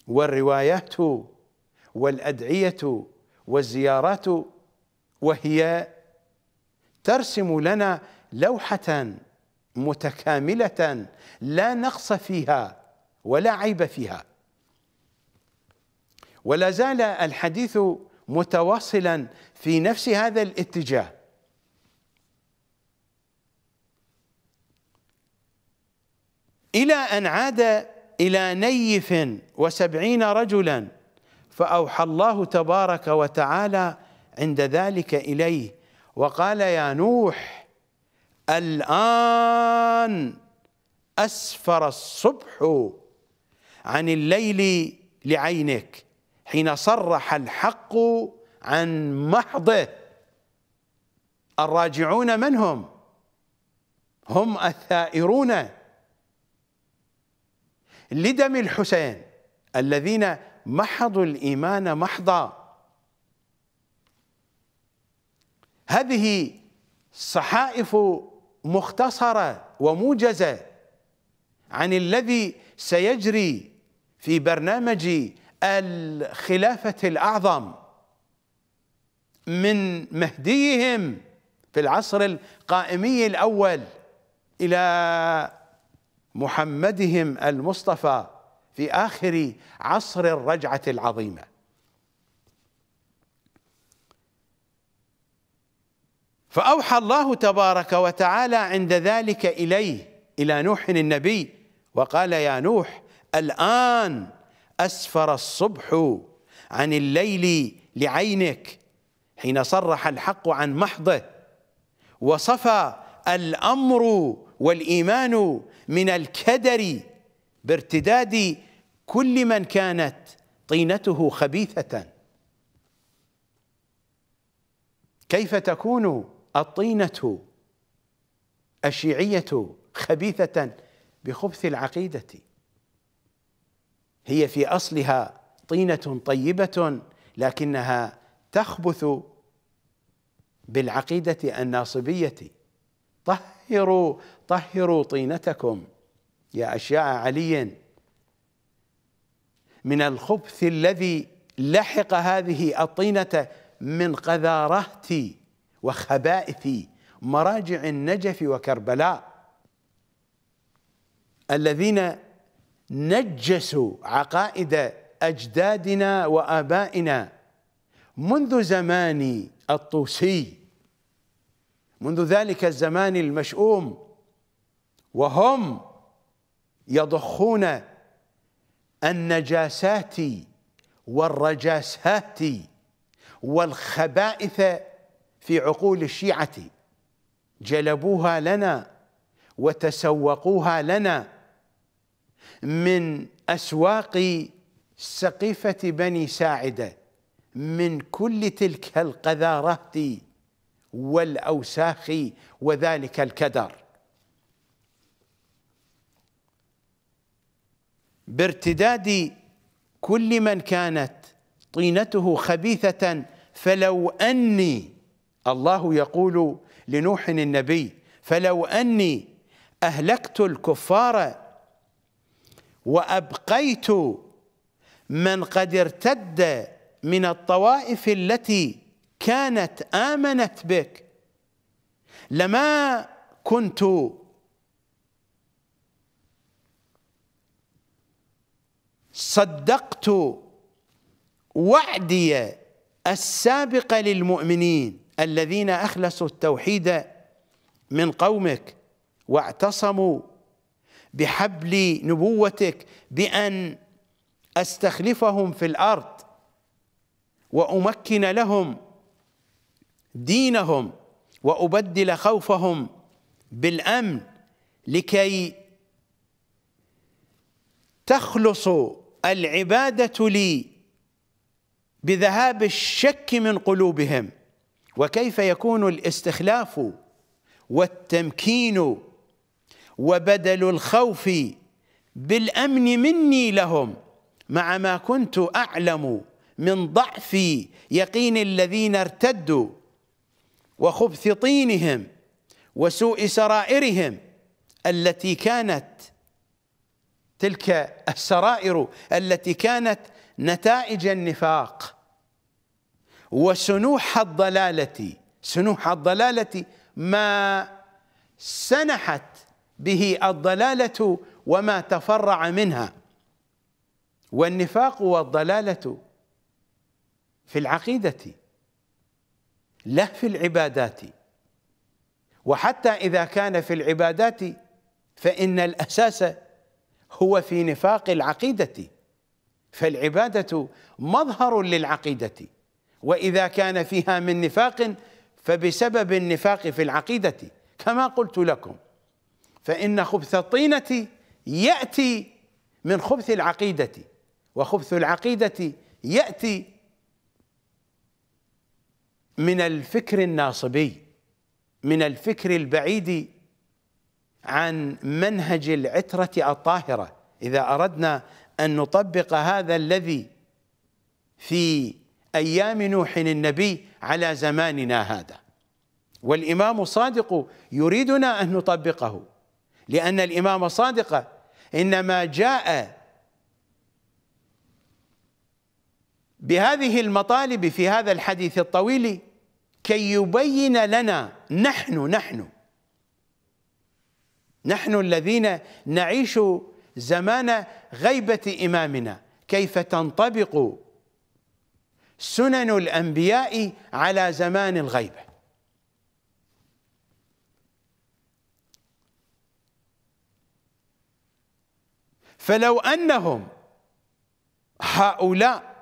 والروايات والادعيه والزيارات وهي ترسم لنا لوحه متكامله لا نقص فيها ولا عيب فيها ولا زال الحديث متواصلا في نفس هذا الاتجاه إلى أن عاد إلى نيف وسبعين رجلا فأوحى الله تبارك وتعالى عند ذلك إليه وقال يا نوح الآن أسفر الصبح عن الليل لعينك حين صرح الحق عن محضه الراجعون من هم هم الثائرون لدم الحسين الذين محضوا الإيمان محضا هذه صحائف مختصرة وموجزة عن الذي سيجري في برنامج الخلافة الأعظم من مهديهم في العصر القائمي الأول إلى محمدهم المصطفى في آخر عصر الرجعة العظيمة فأوحى الله تبارك وتعالى عند ذلك إليه إلى نوح النبي وقال يا نوح الآن أسفر الصبح عن الليل لعينك حين صرح الحق عن محضه وصفى الأمر والإيمان من الكدر بارتداد كل من كانت طينته خبيثة كيف تكون الطينة الشيعية خبيثة بخبث العقيدة هي في أصلها طينة طيبة لكنها تخبث بالعقيدة الناصبية طهروا طهروا طينتكم يا أشياء علي من الخبث الذي لحق هذه الطينة من قذارهتي وخبائث مراجع النجف وكربلاء الذين نجسوا عقائد أجدادنا وآبائنا منذ زمان الطوسي منذ ذلك الزمان المشؤوم وهم يضخون النجاسات والرجاسات والخبائث في عقول الشيعة جلبوها لنا وتسوقوها لنا من أسواق سقيفة بني ساعدة من كل تلك القذارات والأوساخ وذلك الكدر بارتداد كل من كانت طينته خبيثة فلو أني الله يقول لنوح النبي فلو أني أهلكت الكفار وأبقيت من قد ارتد من الطوائف التي كانت آمنت بك لما كنت صدقت وعدي السابق للمؤمنين الذين أخلصوا التوحيد من قومك واعتصموا بحبل نبوتك بأن أستخلفهم في الأرض وأمكن لهم دينهم وأبدل خوفهم بالأمن لكي تخلصوا العباده لي بذهاب الشك من قلوبهم وكيف يكون الاستخلاف والتمكين وبدل الخوف بالامن مني لهم مع ما كنت اعلم من ضعف يقين الذين ارتدوا وخبث طينهم وسوء سرائرهم التي كانت تلك السرائر التي كانت نتائج النفاق وسنوح الضلاله سنوح الضلاله ما سنحت به الضلاله وما تفرع منها والنفاق والضلاله في العقيده لا في العبادات وحتى اذا كان في العبادات فان الاساس هو في نفاق العقيدة فالعبادة مظهر للعقيدة وإذا كان فيها من نفاق فبسبب النفاق في العقيدة كما قلت لكم فإن خبث الطينة يأتي من خبث العقيدة وخبث العقيدة يأتي من الفكر الناصبي من الفكر البعيد عن منهج العترة الطاهرة إذا أردنا أن نطبق هذا الذي في أيام نوح النبي على زماننا هذا والإمام صادق يريدنا أن نطبقه لأن الإمام صادق إنما جاء بهذه المطالب في هذا الحديث الطويل كي يبين لنا نحن نحن نحن الذين نعيش زمان غيبة إمامنا كيف تنطبق سنن الأنبياء على زمان الغيبة فلو أنهم هؤلاء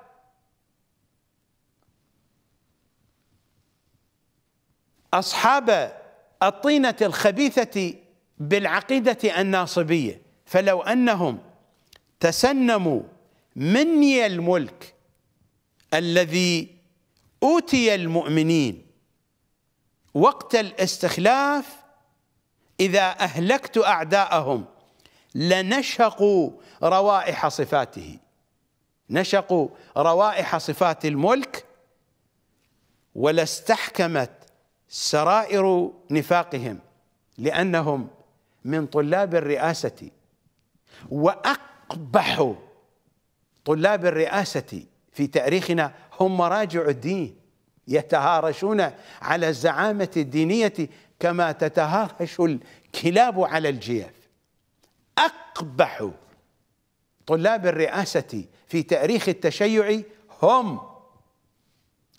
أصحاب الطينة الخبيثة بالعقيدة الناصبية فلو أنهم تسنموا مني الملك الذي أوتي المؤمنين وقت الاستخلاف إذا أهلكت أعداءهم لنشقوا روائح صفاته نشقوا روائح صفات الملك ولاستحكمت سرائر نفاقهم لأنهم من طلاب الرئاسة وأقبح طلاب الرئاسة في تاريخنا هم مراجع الدين يتهارشون على الزعامة الدينية كما تتهارش الكلاب على الجيف أقبح طلاب الرئاسة في تاريخ التشيع هم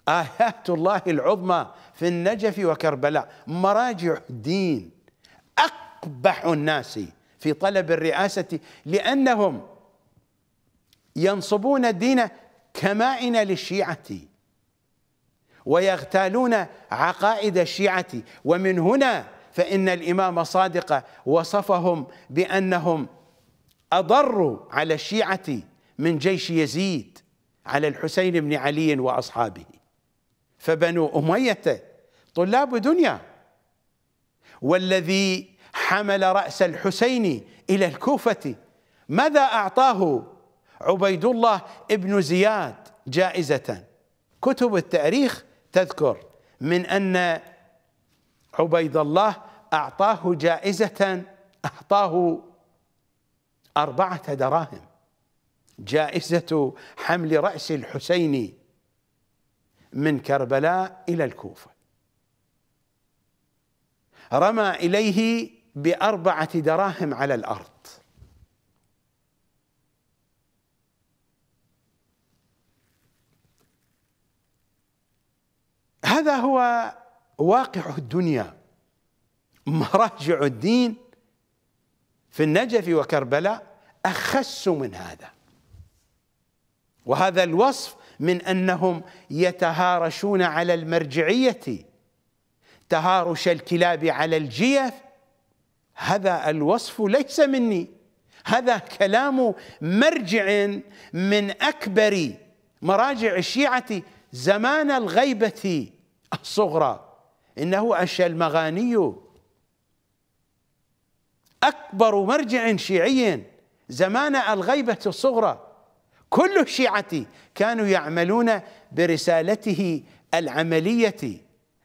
آيات الله العظمى في النجف وكربلاء مراجع الدين أقبح الناس في طلب الرئاسة لأنهم ينصبون الدين كمائن للشيعة ويغتالون عقائد الشيعة ومن هنا فإن الإمام صادق وصفهم بأنهم أضروا على الشيعة من جيش يزيد على الحسين بن علي وأصحابه فبنو أمية طلاب دنيا والذي حمل رأس الحسين إلى الكوفة ماذا أعطاه عبيد الله ابن زياد جائزة كتب التاريخ تذكر من أن عبيد الله أعطاه جائزة أعطاه أربعة دراهم جائزة حمل رأس الحسين من كربلاء إلى الكوفة رمى إليه بأربعة دراهم على الأرض هذا هو واقع الدنيا مراجع الدين في النجف وكربلاء أخس من هذا وهذا الوصف من أنهم يتهارشون على المرجعية تهارش الكلاب على الجيف هذا الوصف ليس مني هذا كلام مرجع من اكبر مراجع الشيعه زمان الغيبه الصغرى انه المغاني اكبر مرجع شيعي زمان الغيبه الصغرى كل الشيعه كانوا يعملون برسالته العمليه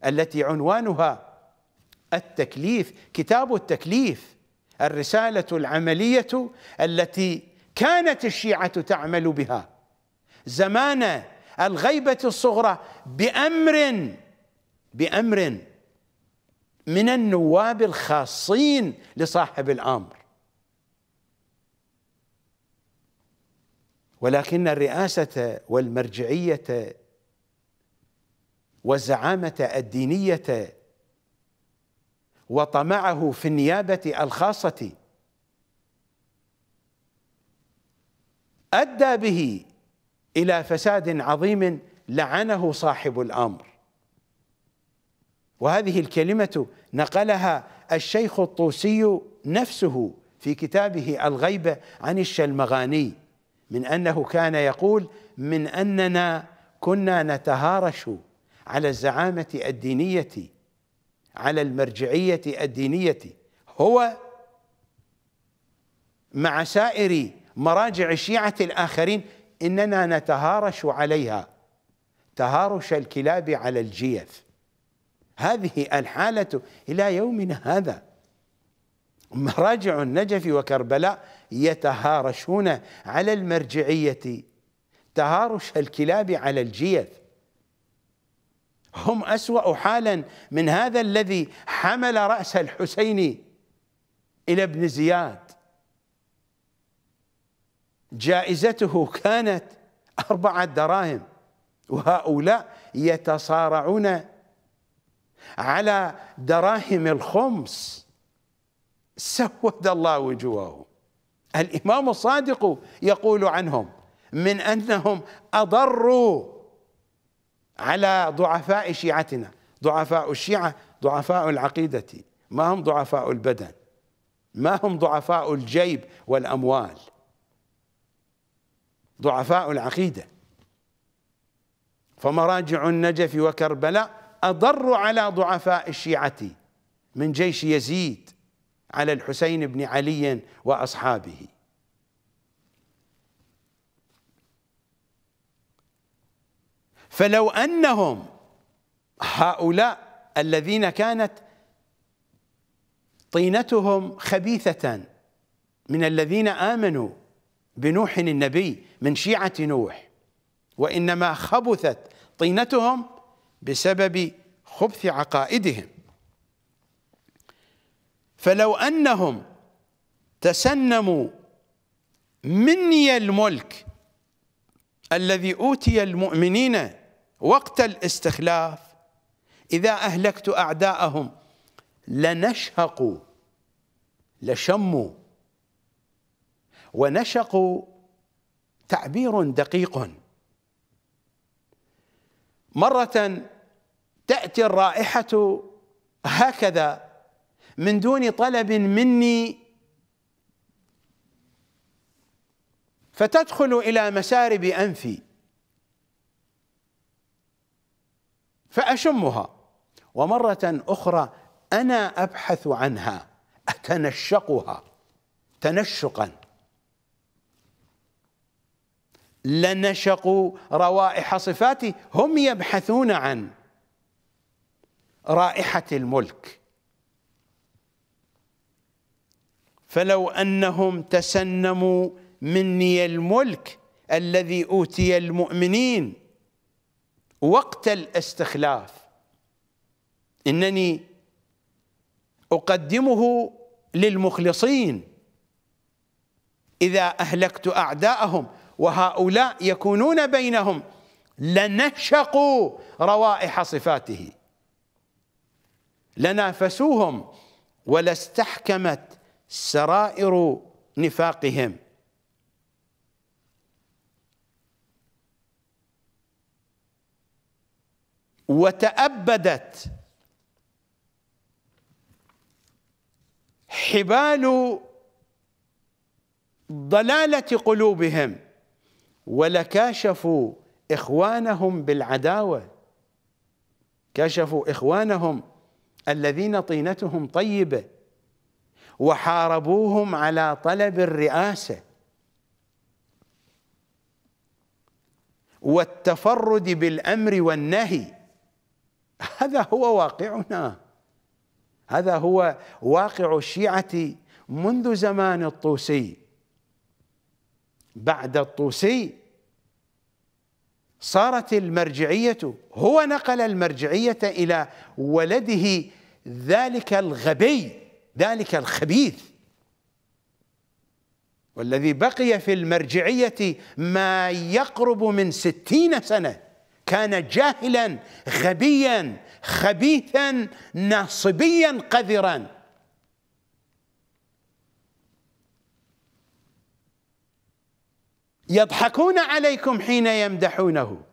التي عنوانها التكليف كتاب التكليف الرسالة العملية التي كانت الشيعة تعمل بها زمان الغيبة الصغرى بأمر بأمر من النواب الخاصين لصاحب الأمر ولكن الرئاسة والمرجعية والزعامة الدينية وطمعه في النيابة الخاصة أدى به إلى فساد عظيم لعنه صاحب الأمر وهذه الكلمة نقلها الشيخ الطوسي نفسه في كتابه الغيبة عن الشلمغاني من أنه كان يقول من أننا كنا نتهارش على الزعامة الدينية على المرجعية الدينية هو مع سائر مراجع الشيعة الآخرين إننا نتهارش عليها تهارش الكلاب على الجيف هذه الحالة إلى يومنا هذا مراجع النجف وكربلاء يتهارشون على المرجعية تهارش الكلاب على الجيف هم أسوأ حالا من هذا الذي حمل رأس الحسين إلى ابن زياد جائزته كانت أربعة دراهم وهؤلاء يتصارعون على دراهم الخمس سود الله وجوههم الإمام الصادق يقول عنهم من أنهم أضروا على ضعفاء شيعتنا ضعفاء الشيعة ضعفاء العقيدة ما هم ضعفاء البدن ما هم ضعفاء الجيب والأموال ضعفاء العقيدة فمراجع النجف وكربلاء أضر على ضعفاء الشيعة من جيش يزيد على الحسين بن علي وأصحابه فلو أنهم هؤلاء الذين كانت طينتهم خبيثة من الذين آمنوا بنوح النبي من شيعة نوح وإنما خبثت طينتهم بسبب خبث عقائدهم فلو أنهم تسنموا مني الملك الذي أوتي المؤمنين وقت الاستخلاف إذا أهلكت أعداءهم لنشهقوا لشموا ونشقوا تعبير دقيق مرة تأتي الرائحة هكذا من دون طلب مني فتدخل إلى مسارب أنفي فأشمها ومرة أخرى أنا أبحث عنها أتنشقها تنشقا لنشقوا روائح صفاته هم يبحثون عن رائحة الملك فلو أنهم تسنموا مني الملك الذي أوتي المؤمنين وقت الاستخلاف انني اقدمه للمخلصين اذا اهلكت اعداءهم وهؤلاء يكونون بينهم لنشقوا روائح صفاته لنافسوهم ولاستحكمت سرائر نفاقهم وتأبدت حبال ضلالة قلوبهم ولكاشفوا إخوانهم بالعداوة كشفوا إخوانهم الذين طينتهم طيبة وحاربوهم على طلب الرئاسة والتفرد بالأمر والنهي هذا هو واقعنا هذا هو واقع الشيعة منذ زمان الطوسي بعد الطوسي صارت المرجعية هو نقل المرجعية إلى ولده ذلك الغبي ذلك الخبيث والذي بقي في المرجعية ما يقرب من ستين سنة كان جاهلا غبيا خبيثا ناصبيا قذرا يضحكون عليكم حين يمدحونه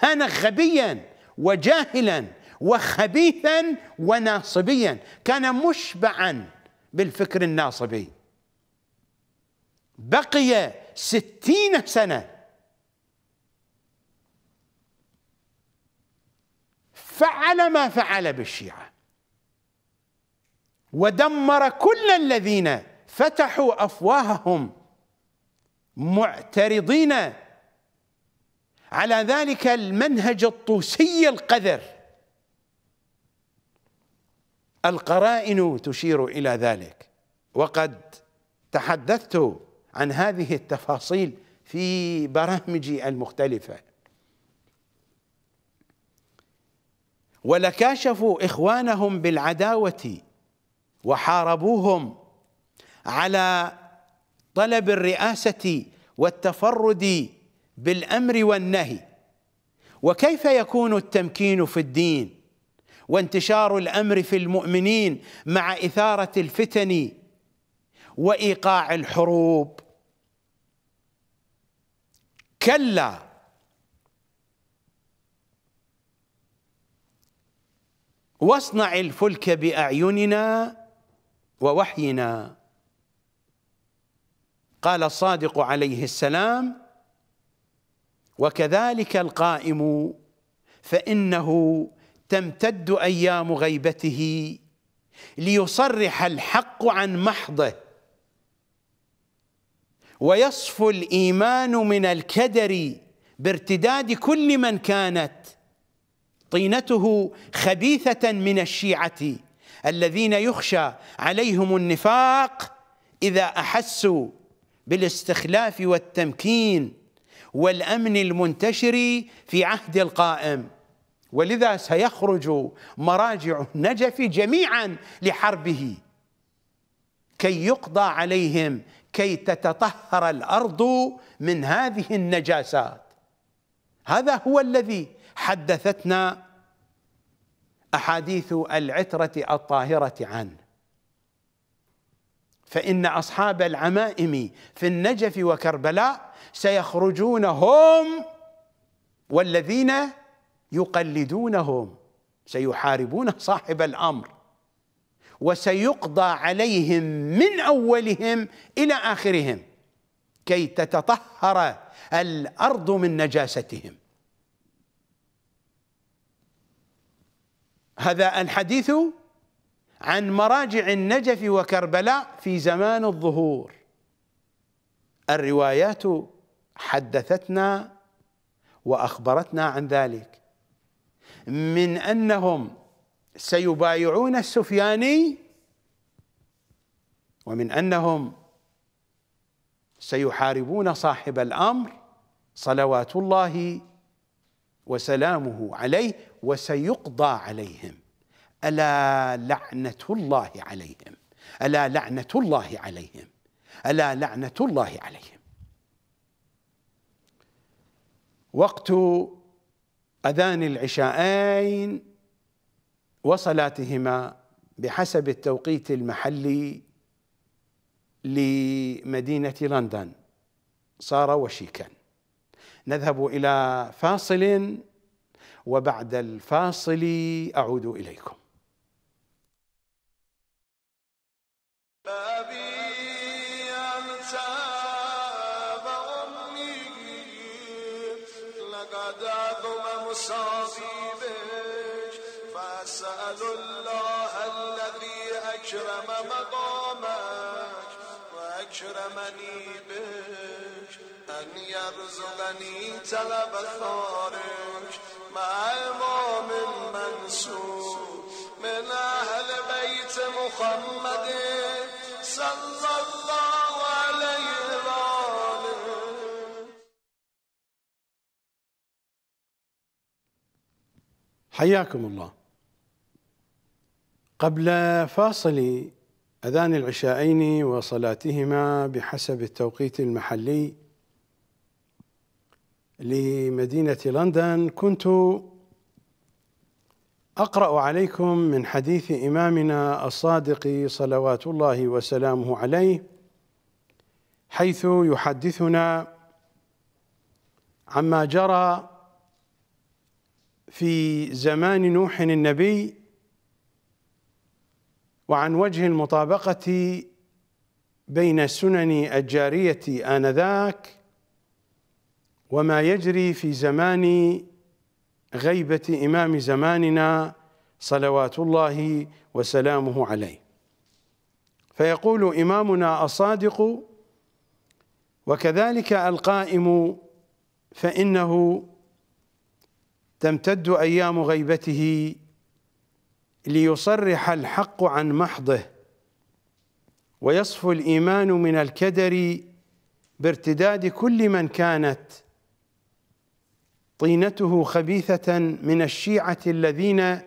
كان غبيا وجاهلا وخبيثا وناصبيا كان مشبعا بالفكر الناصبي بقي ستين سنة فعل ما فعل بالشيعة ودمر كل الذين فتحوا أفواههم معترضين على ذلك المنهج الطوسي القذر القرائن تشير إلى ذلك وقد تحدثت عن هذه التفاصيل في برامجي المختلفه ولكاشفوا إخوانهم بالعداوة وحاربوهم على طلب الرئاسة والتفرد بالأمر والنهي وكيف يكون التمكين في الدين وانتشار الأمر في المؤمنين مع إثارة الفتن وإيقاع الحروب كلا واصنع الفلك باعيننا ووحينا قال الصادق عليه السلام وكذلك القائم فانه تمتد ايام غيبته ليصرح الحق عن محضه ويصفو الايمان من الكدر بارتداد كل من كانت طينته خبيثه من الشيعه الذين يخشى عليهم النفاق اذا احسوا بالاستخلاف والتمكين والامن المنتشر في عهد القائم ولذا سيخرج مراجع النجف جميعا لحربه كي يقضى عليهم كي تتطهر الارض من هذه النجاسات هذا هو الذي حدثتنا احاديث العتره الطاهره عنه فان اصحاب العمائم في النجف وكربلاء سيخرجون هم والذين يقلدونهم سيحاربون صاحب الامر وسيقضى عليهم من اولهم الى اخرهم كي تتطهر الارض من نجاستهم هذا الحديث عن مراجع النجف وكربلاء في زمان الظهور الروايات حدثتنا واخبرتنا عن ذلك من انهم سيبايعون السفياني ومن انهم سيحاربون صاحب الامر صلوات الله وسلامه عليه وسيقضى عليهم الا لعنه الله عليهم الا لعنه الله عليهم الا لعنه الله عليهم وقت اذان العشاءين وصلاتهما بحسب التوقيت المحلي لمدينه لندن صار وشيكا نذهب الى فاصل وبعد الفاصل اعود اليكم مصابيبش فأسأل الله الذي أكرم مقامك وأكرمني بك أن يرزقني طلب ثارك مع المؤمن منسوب من أهل بيت محمد صلى الله عليه وآله حياكم الله قبل فاصل أذان العشاءين وصلاتهما بحسب التوقيت المحلي لمدينة لندن كنت أقرأ عليكم من حديث إمامنا الصادق صلوات الله وسلامه عليه حيث يحدثنا عما جرى في زمان نوح النبي وعن وجه المطابقة بين السنن الجارية آنذاك وما يجري في زمان غيبة إمام زماننا صلوات الله وسلامه عليه فيقول إمامنا الصادق وكذلك القائم فإنه تمتد أيام غيبته ليصرح الحق عن محضه ويصفو الإيمان من الكدر بارتداد كل من كانت طينته خبيثة من الشيعة الذين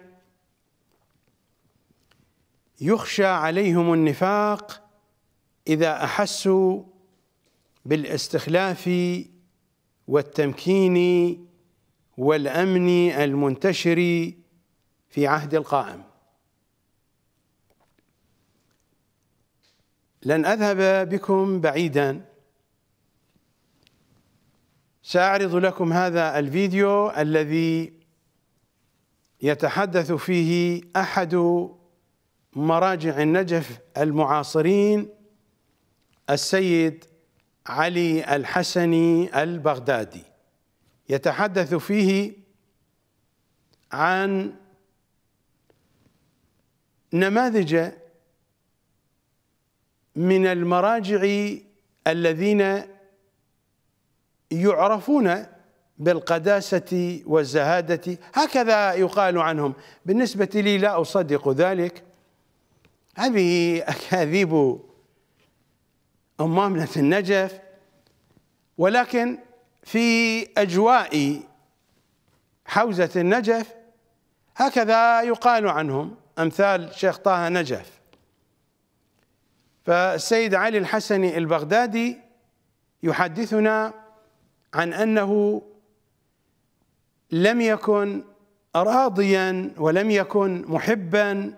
يخشى عليهم النفاق إذا أحسوا بالاستخلاف والتمكين والأمن المنتشر في عهد القائم لن أذهب بكم بعيدا سأعرض لكم هذا الفيديو الذي يتحدث فيه أحد مراجع النجف المعاصرين السيد علي الحسني البغدادي يتحدث فيه عن نماذج من المراجع الذين يعرفون بالقداسة والزهادة هكذا يقال عنهم بالنسبة لي لا أصدق ذلك هذه أكاذيب أمامنا في النجف ولكن في أجواء حوزة النجف هكذا يقال عنهم أمثال شيخ طه نجف فالسيد علي الحسني البغدادي يحدثنا عن انه لم يكن راضيا ولم يكن محبا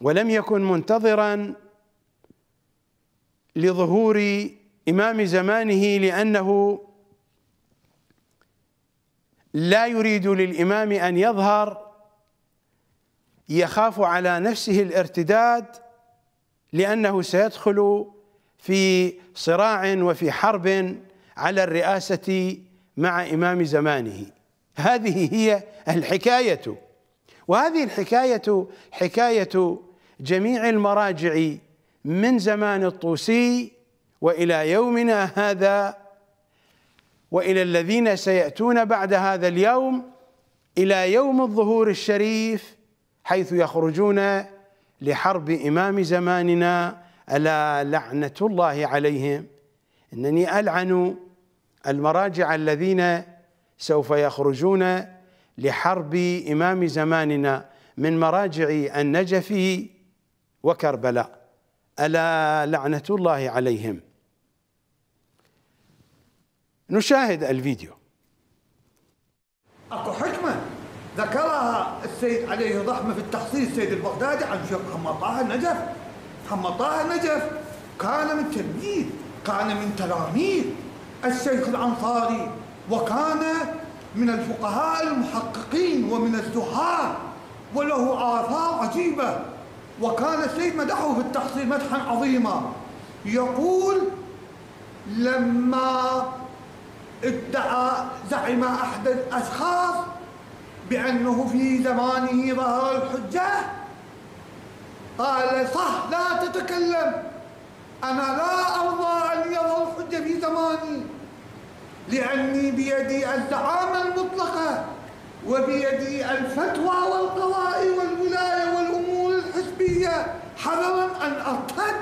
ولم يكن منتظرا لظهور امام زمانه لانه لا يريد للامام ان يظهر يخاف على نفسه الارتداد لانه سيدخل في صراع وفي حرب على الرئاسة مع إمام زمانه هذه هي الحكاية وهذه الحكاية حكاية جميع المراجع من زمان الطوسي والى يومنا هذا والى الذين سياتون بعد هذا اليوم الى يوم الظهور الشريف حيث يخرجون لحرب امام زماننا الا لعنه الله عليهم انني العن المراجع الذين سوف يخرجون لحرب إمام زماننا من مراجع النجف وكربلاء ألا لعنة الله عليهم نشاهد الفيديو اكو حكمه ذكرها السيد عليه الرحمه في التخصيص السيد البغدادي عن شيخ محمد طه النجف محمد طه النجف كان من تلميذ كان من تلاميذ الشيخ الأنصاري وكان من الفقهاء المحققين ومن الزهاد وله آثار عجيبة وكان الشيخ مدحه في التحصيل مدحا عظيما يقول لما ادعى زعم أحد الأشخاص بأنه في زمانه ظهر الحجة قال صح لا تتكلم أنا لا أرضى أن يرى الحج في زماني لأني بيدي الزعامة المطلقة وبيدي الفتوى والقضاء والولاية والأمور الحزبية حذرا أن أرتد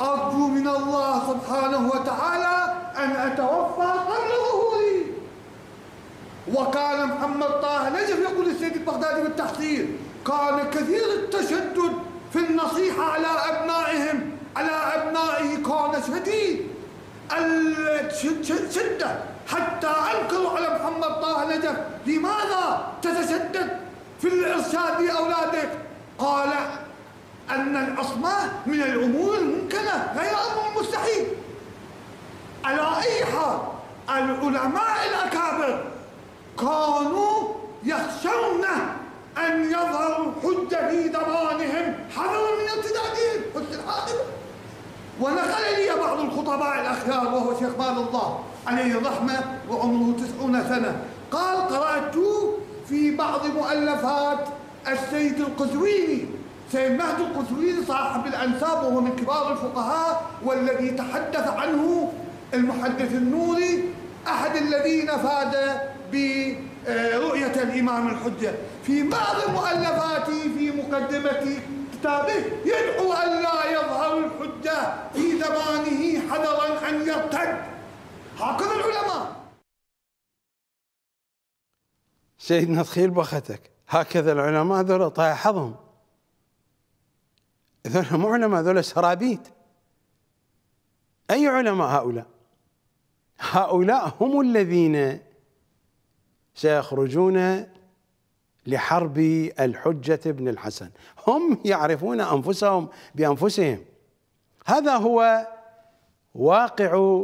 أرجو من الله سبحانه وتعالى أن أتوفى قبل ظهوري وكان محمد طه نجف يقول السيد البغدادي بالتحصيل كان كثير التشدد في النصيحة على أبنائهم على أبنائه كان شديد الشدة حتى أنكروا على محمد طه نجف لماذا تتشدد في الإرشاد لأولادك قال أن العصمة من الأمور الممكنة غير أمر مستحيل على أي حال العلماء الأكابر كانوا يخشونه أن يظهروا حجة في ضمانهم حذرا من ارتدادهم قلت العاقبة ونقل لي بعض الخطباء الأخيار وهو شيخ مال الله عليه الرحمة وعمره تسعون سنة قال قرأت في بعض مؤلفات السيد القزويني سيد مهدي القزويني صاحب الأنساب وهو من كبار الفقهاء والذي تحدث عنه المحدث النوري أحد الذين فاد ب آه، رؤية الإمام الحجة في بعض مؤلفاته في مقدمة كتابه يدعو أن لا يظهر الحجة في زمانه حذرا أن يرتد هكذا العلماء سيدنا تخيل بختك هكذا العلماء ذولا طايح حظهم ذولا مو علماء ذولا سرابيت أي علماء هؤلاء هؤلاء هم الذين سيخرجون لحرب الحجة بن الحسن هم يعرفون أنفسهم بأنفسهم هذا هو واقع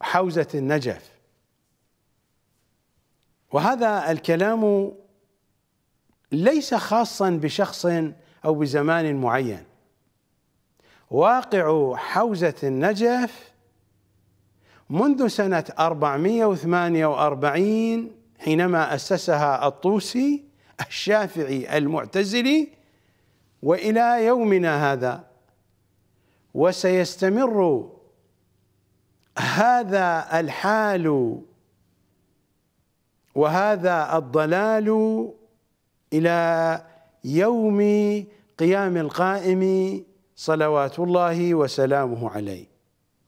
حوزة النجف وهذا الكلام ليس خاصا بشخص أو بزمان معين واقع حوزة النجف منذ سنة 448 حينما أسسها الطوسي الشافعي المعتزلي وإلى يومنا هذا وسيستمر هذا الحال وهذا الضلال إلى يوم قيام القائم صلوات الله وسلامه عليه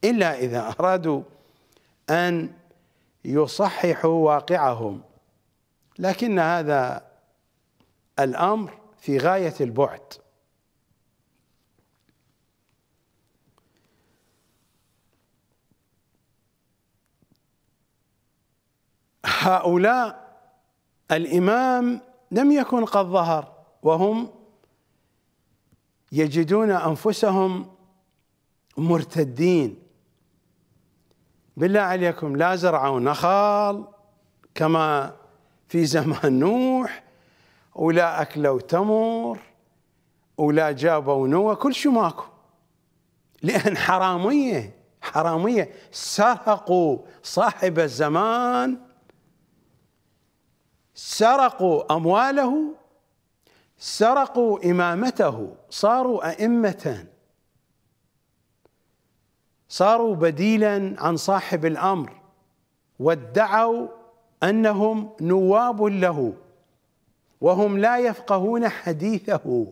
إلا إذا أرادوا أن يصحح واقعهم لكن هذا الأمر في غاية البعد هؤلاء الإمام لم يكن قد ظهر وهم يجدون أنفسهم مرتدين بالله عليكم لا زرعوا نخال كما في زمان نوح ولا أكلوا تمر ولا جابوا نوى كل شيء ماكو لأن حرامية حرامية سرقوا صاحب الزمان سرقوا أمواله سرقوا إمامته صاروا أئمة صاروا بديلا عن صاحب الامر وادعوا انهم نواب له وهم لا يفقهون حديثه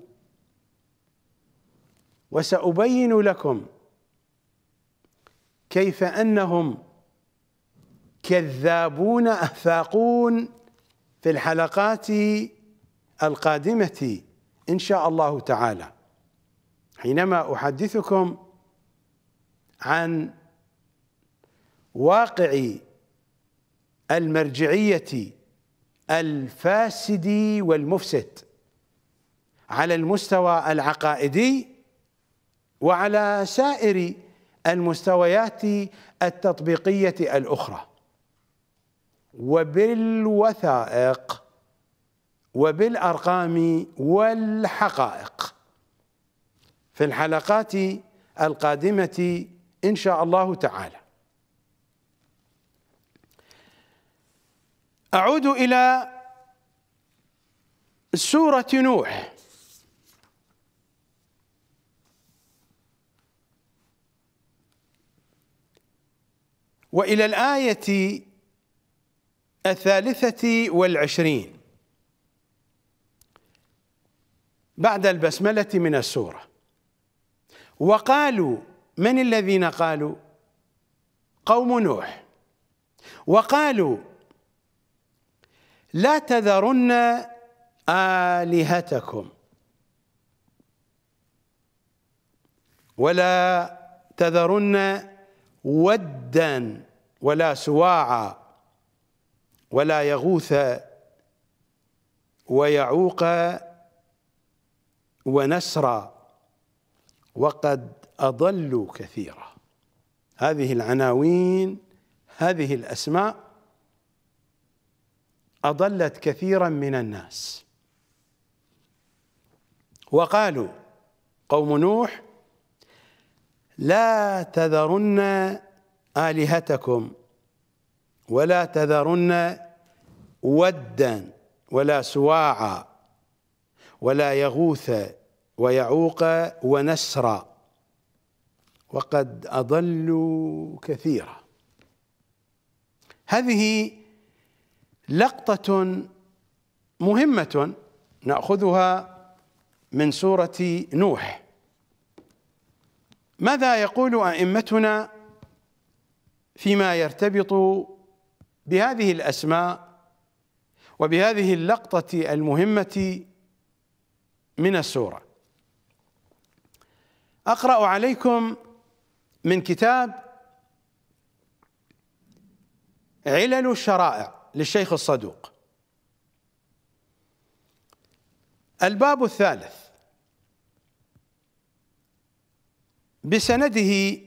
وسأبين لكم كيف أنهم كذابون أفاقون في الحلقات القادمة إن شاء الله تعالى حينما أحدثكم عن واقع المرجعيه الفاسد والمفسد على المستوى العقائدي وعلى سائر المستويات التطبيقيه الاخرى وبالوثائق وبالارقام والحقائق في الحلقات القادمه إن شاء الله تعالى أعود إلى سورة نوح وإلى الآية الثالثة والعشرين بعد البسملة من السورة وقالوا من الذين قالوا قوم نوح وقالوا لا تذرن آلهتكم ولا تذرن ودا ولا سواعا ولا يغوث ويعوق ونسرا وقد أضلوا كثيرا هذه العناوين هذه الأسماء أضلت كثيرا من الناس وقالوا قوم نوح لا تذرن آلهتكم ولا تذرن ودا ولا سواعا ولا يغوث ويعوق ونسرا وقد اضلوا كثيرا هذه لقطه مهمه ناخذها من سوره نوح ماذا يقول ائمتنا فيما يرتبط بهذه الاسماء وبهذه اللقطه المهمه من السوره اقرا عليكم من كتاب علل الشرائع للشيخ الصدوق الباب الثالث بسنده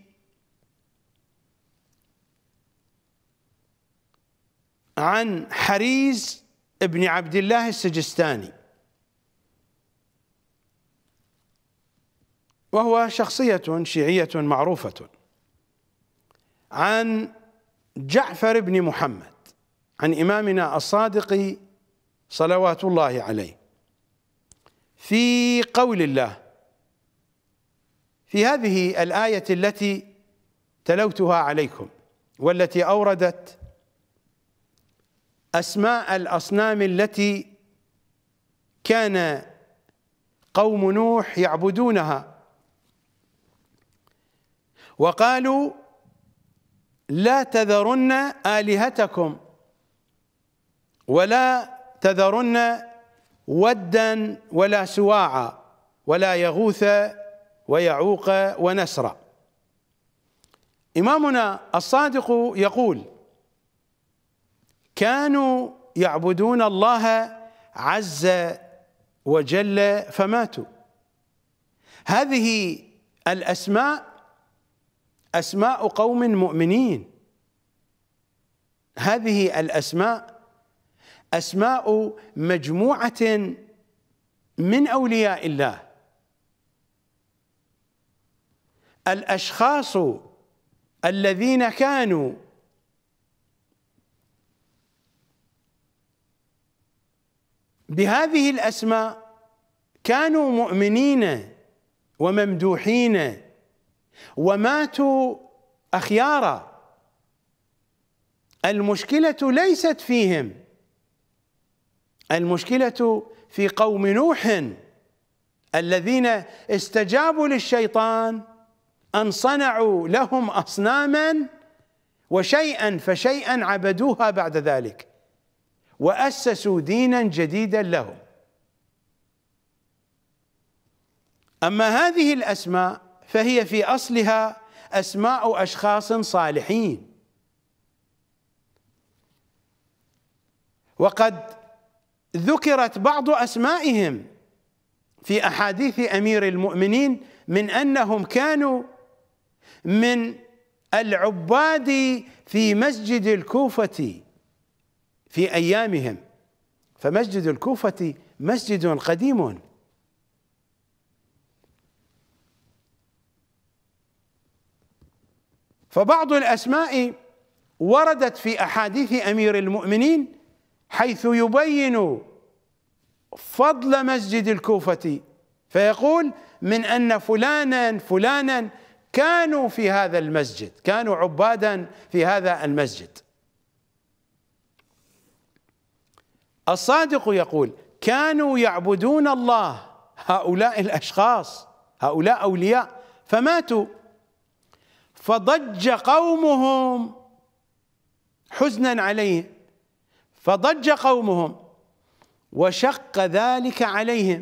عن حريز بن عبد الله السجستاني وهو شخصية شيعية معروفة عن جعفر بن محمد عن إمامنا الصادق صلوات الله عليه في قول الله في هذه الآية التي تلوتها عليكم والتي أوردت أسماء الأصنام التي كان قوم نوح يعبدونها وقالوا لا تذرن آلهتكم ولا تذرن ودا ولا سواعا ولا يغوث ويعوق ونسرا إمامنا الصادق يقول كانوا يعبدون الله عز وجل فماتوا هذه الأسماء أسماء قوم مؤمنين هذه الأسماء أسماء مجموعة من أولياء الله الأشخاص الذين كانوا بهذه الأسماء كانوا مؤمنين وممدوحين وماتوا اخيارا المشكله ليست فيهم المشكله في قوم نوح الذين استجابوا للشيطان ان صنعوا لهم اصناما وشيئا فشيئا عبدوها بعد ذلك واسسوا دينا جديدا لهم اما هذه الاسماء فهي في اصلها اسماء اشخاص صالحين وقد ذكرت بعض اسمائهم في احاديث امير المؤمنين من انهم كانوا من العباد في مسجد الكوفه في ايامهم فمسجد الكوفه مسجد قديم فبعض الاسماء وردت في احاديث امير المؤمنين حيث يبين فضل مسجد الكوفه فيقول من ان فلانا فلانا كانوا في هذا المسجد كانوا عبادا في هذا المسجد الصادق يقول كانوا يعبدون الله هؤلاء الاشخاص هؤلاء اولياء فماتوا فضج قومهم حزنا عليه فضج قومهم وشق ذلك عليهم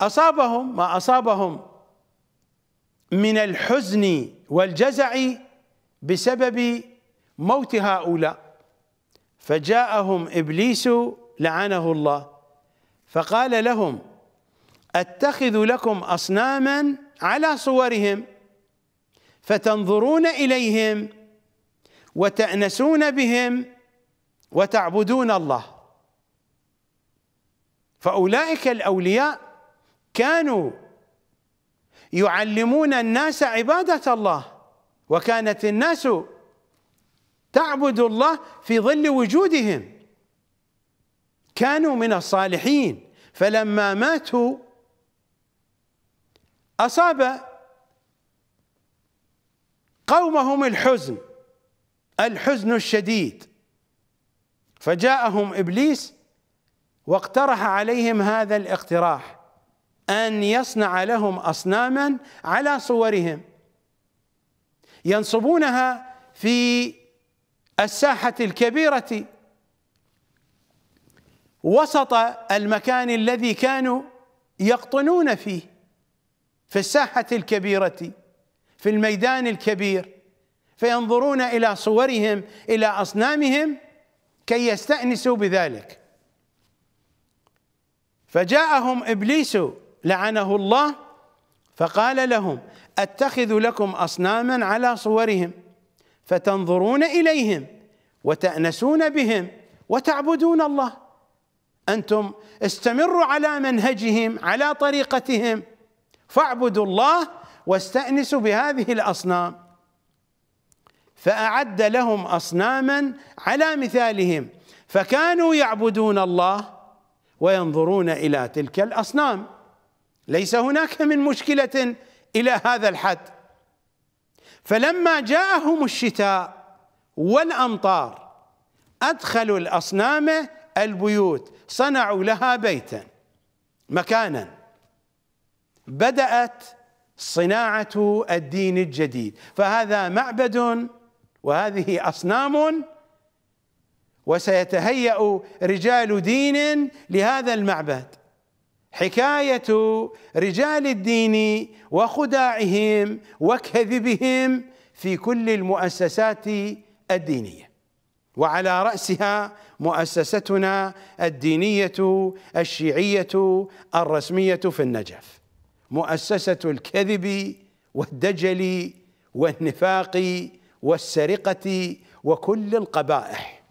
أصابهم ما أصابهم من الحزن والجزع بسبب موت هؤلاء فجاءهم إبليس لعنه الله فقال لهم أتخذ لكم أصناما على صورهم فتنظرون إليهم وتأنسون بهم وتعبدون الله فأولئك الأولياء كانوا يعلمون الناس عبادة الله وكانت الناس تعبد الله في ظل وجودهم كانوا من الصالحين فلما ماتوا أصاب قومهم الحزن الحزن الشديد فجاءهم إبليس واقترح عليهم هذا الاقتراح أن يصنع لهم أصناما على صورهم ينصبونها في الساحة الكبيرة وسط المكان الذي كانوا يقطنون فيه في الساحة الكبيرة في الميدان الكبير فينظرون إلى صورهم إلى أصنامهم كي يستأنسوا بذلك فجاءهم إبليس لعنه الله فقال لهم أتخذ لكم أصناما على صورهم فتنظرون إليهم وتأنسون بهم وتعبدون الله أنتم استمروا على منهجهم على طريقتهم فاعبدوا الله واستأنسوا بهذه الأصنام فأعد لهم أصناما على مثالهم فكانوا يعبدون الله وينظرون إلى تلك الأصنام ليس هناك من مشكلة إلى هذا الحد فلما جاءهم الشتاء والأمطار أدخلوا الأصنام البيوت صنعوا لها بيتا مكانا بدأت صناعة الدين الجديد فهذا معبد وهذه أصنام وسيتهيأ رجال دين لهذا المعبد حكاية رجال الدين وخداعهم وكذبهم في كل المؤسسات الدينية وعلى رأسها مؤسستنا الدينية الشيعية الرسمية في النجف مؤسسة الكذب والدجل والنفاق والسرقة وكل القبائح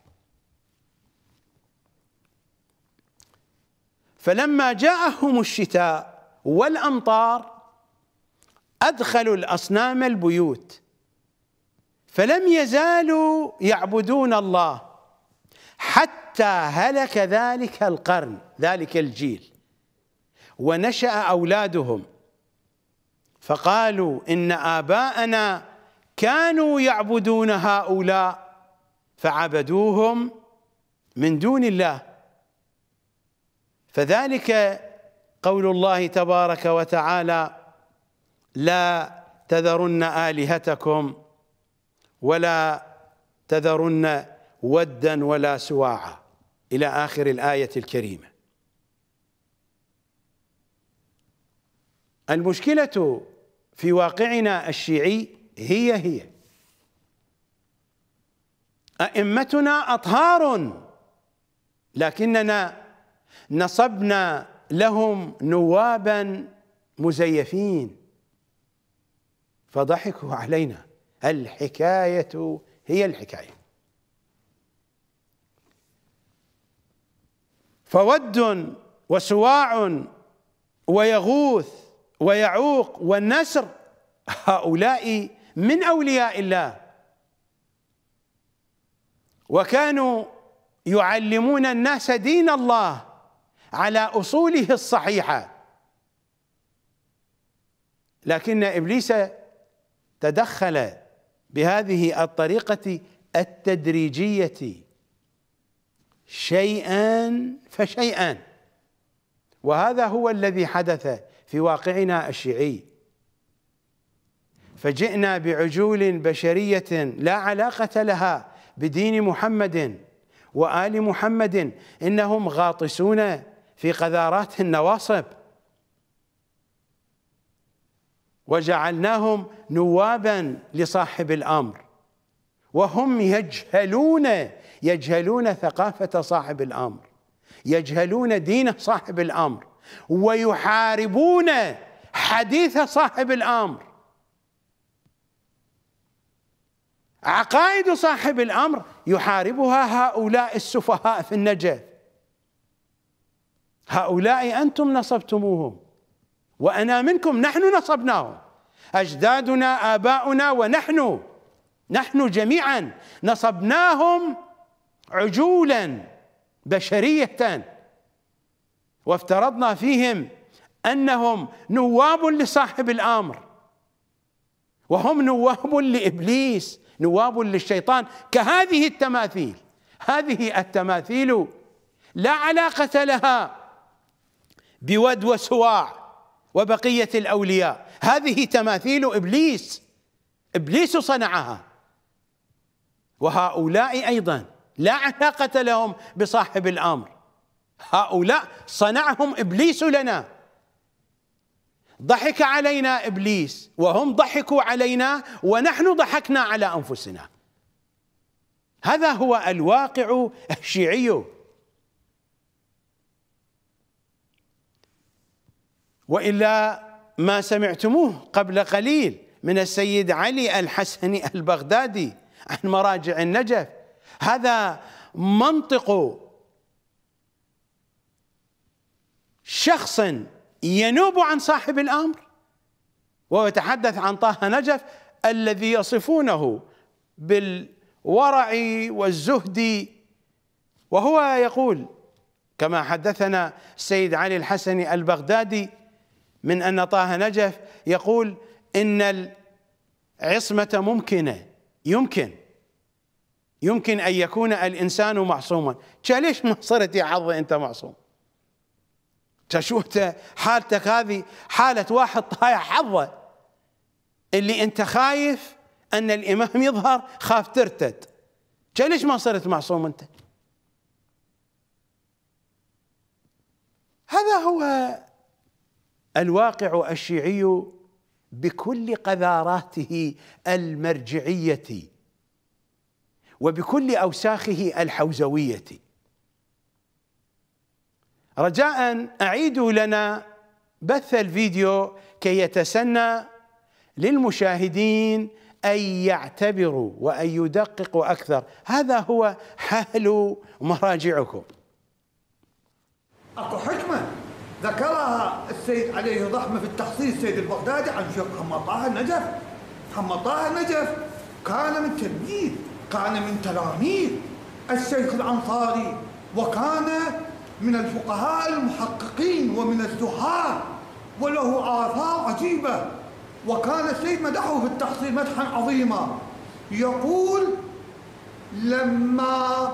فلما جاءهم الشتاء والأمطار أدخلوا الأصنام البيوت فلم يزالوا يعبدون الله حتى هلك ذلك القرن ذلك الجيل ونشأ أولادهم فقالوا إن آباءنا كانوا يعبدون هؤلاء فعبدوهم من دون الله فذلك قول الله تبارك وتعالى لا تذرن آلهتكم ولا تذرن ودا ولا سواعا إلى آخر الآية الكريمة المشكلة في واقعنا الشيعي هي هي أئمتنا أطهار لكننا نصبنا لهم نوابا مزيفين فضحكوا علينا الحكاية هي الحكاية فود وسواع ويغوث ويعوق والنسر هؤلاء من أولياء الله وكانوا يعلمون الناس دين الله على أصوله الصحيحة لكن إبليس تدخل بهذه الطريقة التدريجية شيئا فشيئا وهذا هو الذي حدث في واقعنا الشيعي فجئنا بعجول بشريه لا علاقه لها بدين محمد وال محمد انهم غاطسون في قذارات النواصب وجعلناهم نوابا لصاحب الامر وهم يجهلون يجهلون ثقافه صاحب الامر يجهلون دين صاحب الامر ويحاربون حديث صاحب الامر عقائد صاحب الامر يحاربها هؤلاء السفهاء في النجف هؤلاء انتم نصبتموهم وانا منكم نحن نصبناهم اجدادنا اباؤنا ونحن نحن جميعا نصبناهم عجولا بشريه وافترضنا فيهم انهم نواب لصاحب الامر وهم نواب لابليس نواب للشيطان كهذه التماثيل هذه التماثيل لا علاقه لها بود وسواع وبقيه الاولياء هذه تماثيل ابليس ابليس صنعها وهؤلاء ايضا لا علاقه لهم بصاحب الامر هؤلاء صنعهم ابليس لنا ضحك علينا ابليس وهم ضحكوا علينا ونحن ضحكنا على انفسنا هذا هو الواقع الشيعي والا ما سمعتموه قبل قليل من السيد علي الحسني البغدادي عن مراجع النجف هذا منطق شخص ينوب عن صاحب الامر ويتحدث عن طه نجف الذي يصفونه بالورع والزهد وهو يقول كما حدثنا السيد علي الحسني البغدادي من ان طه نجف يقول ان العصمه ممكنه يمكن يمكن ان يكون الانسان معصوما ليش ما صرت يا حظي انت معصوم تشوفته حالتك هذه حالة واحد طايح حظه اللي انت خايف ان الامام يظهر خاف ترتد ليش ما صرت معصوم انت هذا هو الواقع الشيعي بكل قذاراته المرجعيه وبكل اوساخه الحوزويه رجاء أعيدوا لنا بث الفيديو كي يتسنى للمشاهدين أن يعتبروا وأن يدققوا أكثر هذا هو حال مراجعكم أكو حكمة ذكرها السيد عليه الرحمة في التخصيص السيد البغدادي عن شيخ محمد طه النجف محمد طه النجف كان من تلميذ كان من تلاميذ الشيخ الأنصاري وكان من الفقهاء المحققين ومن الزهاد وله آثار عجيبة وكان السيد مدحه في التحصيل مدحا عظيما يقول لما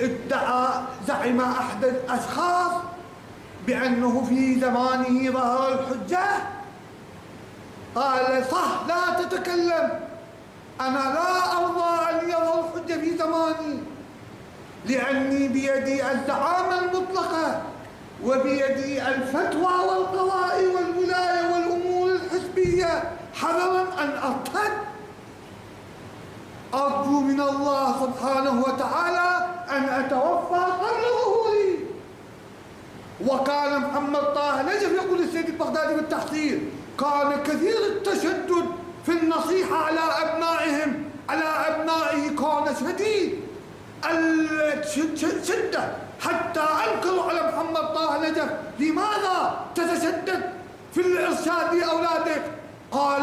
ادعى زعم أحد الأشخاص بأنه في زمانه ظهر الحجة قال صح لا تتكلم أنا لا أرضى أن يظهر الحجة في زماني لأني بيدي الزعامة المطلقة وبيدي الفتوى والقضاء والولاية والأمور الحزبية حذرا أن أضطر أرجو من الله سبحانه وتعالى أن أتوفى قبل ظهوري وكان محمد طه نجف يقول للسيد البغدادي بالتحصيل كان كثير التشدد في النصيحة على أبنائهم على أبنائه كان شديد الشدة حتى أنكروا على محمد طه نجف لماذا تتشدد في الإرشاد لأولادك قال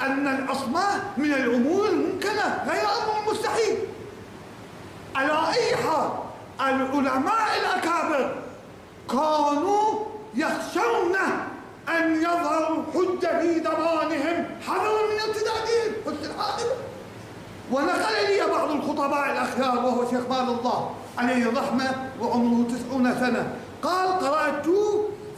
أن العصمة من الأمور الممكنة غير أمر مستحيل على أي حال العلماء الأكابر كانوا يخشون أن يظهر الحجة في ضمانهم حذرا من ارتدادهم حسن العاقبة ونقل لي بعض الخطباء الأخيار وهو شيخ بال الله عليه الرحمة وعمره تسعون سنة قال قرأت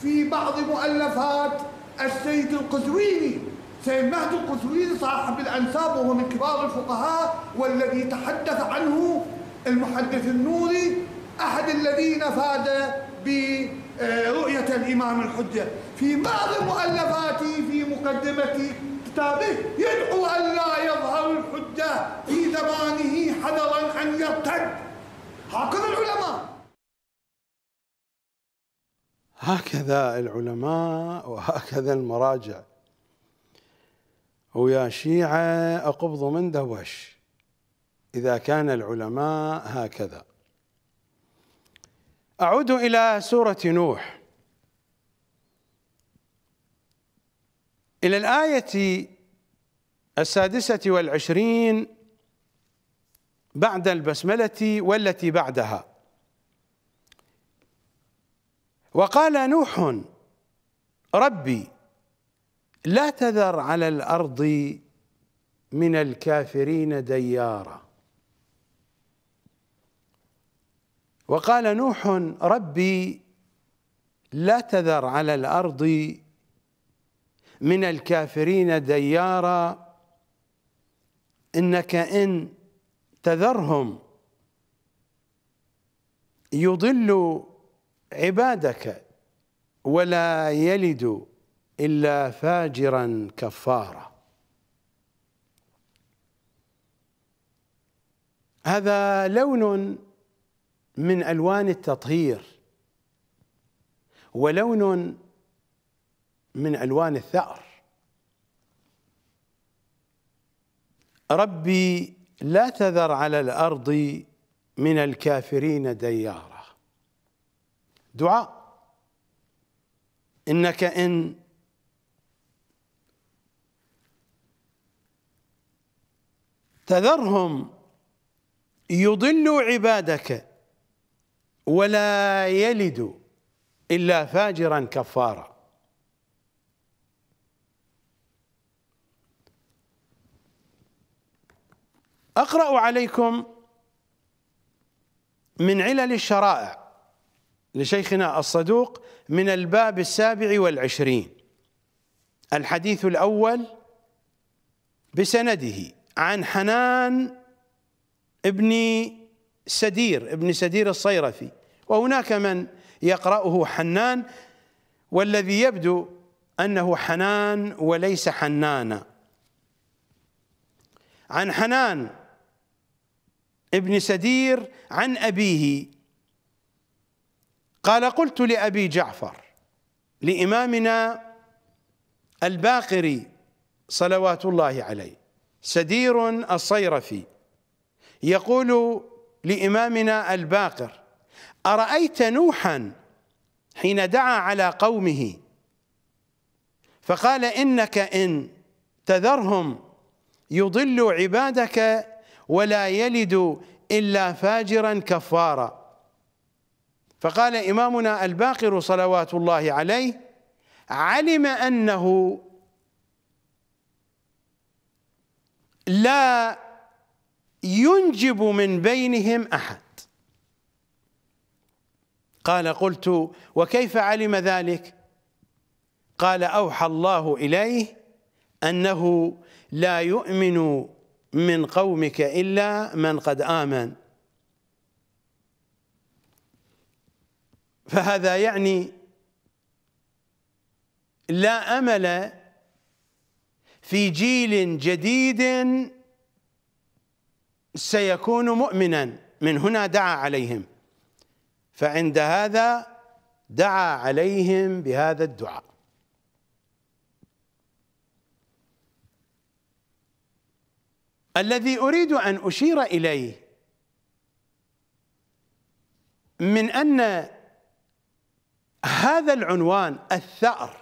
في بعض مؤلفات السيد القزويني سيد مهدي القزويني صاحب الأنساب وهو من كبار الفقهاء والذي تحدث عنه المحدث النوري أحد الذين فاد برؤية الإمام الحجة في بعض مؤلفاتي في مقدمتي كتابه يدعو ألا يظهر الحجة في زمانه حذرا أن يرتد هكذا العلماء هكذا العلماء وهكذا المراجع ويا شيعة أقبض من دوش إذا كان العلماء هكذا أعود إلى سورة نوح إلى الآية السادسة والعشرين بعد البسملة والتي بعدها وقال نوح ربي لا تذر على الأرض من الكافرين ديارا وقال نوح ربي لا تذر على الأرض من الكافرين ديارا انك ان تذرهم يضل عبادك ولا يلد الا فاجرا كفارا هذا لون من الوان التطهير ولون من الوان الثأر ربي لا تذر على الارض من الكافرين ديارا دعاء انك ان تذرهم يضلوا عبادك ولا يلدوا الا فاجرا كفارا اقرا عليكم من علل الشرائع لشيخنا الصدوق من الباب السابع والعشرين الحديث الاول بسنده عن حنان ابن سدير ابن سدير الصيرفي وهناك من يقرأه حنان والذي يبدو أنه حنان وليس حنانا عن حنان ابن سدير عن أبيه قال قلت لأبي جعفر لإمامنا الباقري صلوات الله عليه سدير الصيرفي يقول لإمامنا الباقر أرأيت نوحا حين دعا على قومه فقال إنك إن تذرهم يضل عبادك ولا يلد إلا فاجرا كفارا فقال إمامنا الباقر صلوات الله عليه علم أنه لا ينجب من بينهم أحد قال قلت وكيف علم ذلك قال أوحى الله إليه أنه لا يؤمن من قومك إلا من قد آمن فهذا يعني لا أمل في جيل جديد سيكون مؤمنا من هنا دعا عليهم فعند هذا دعا عليهم بهذا الدعاء الذي أريد أن أشير إليه من أن هذا العنوان الثأر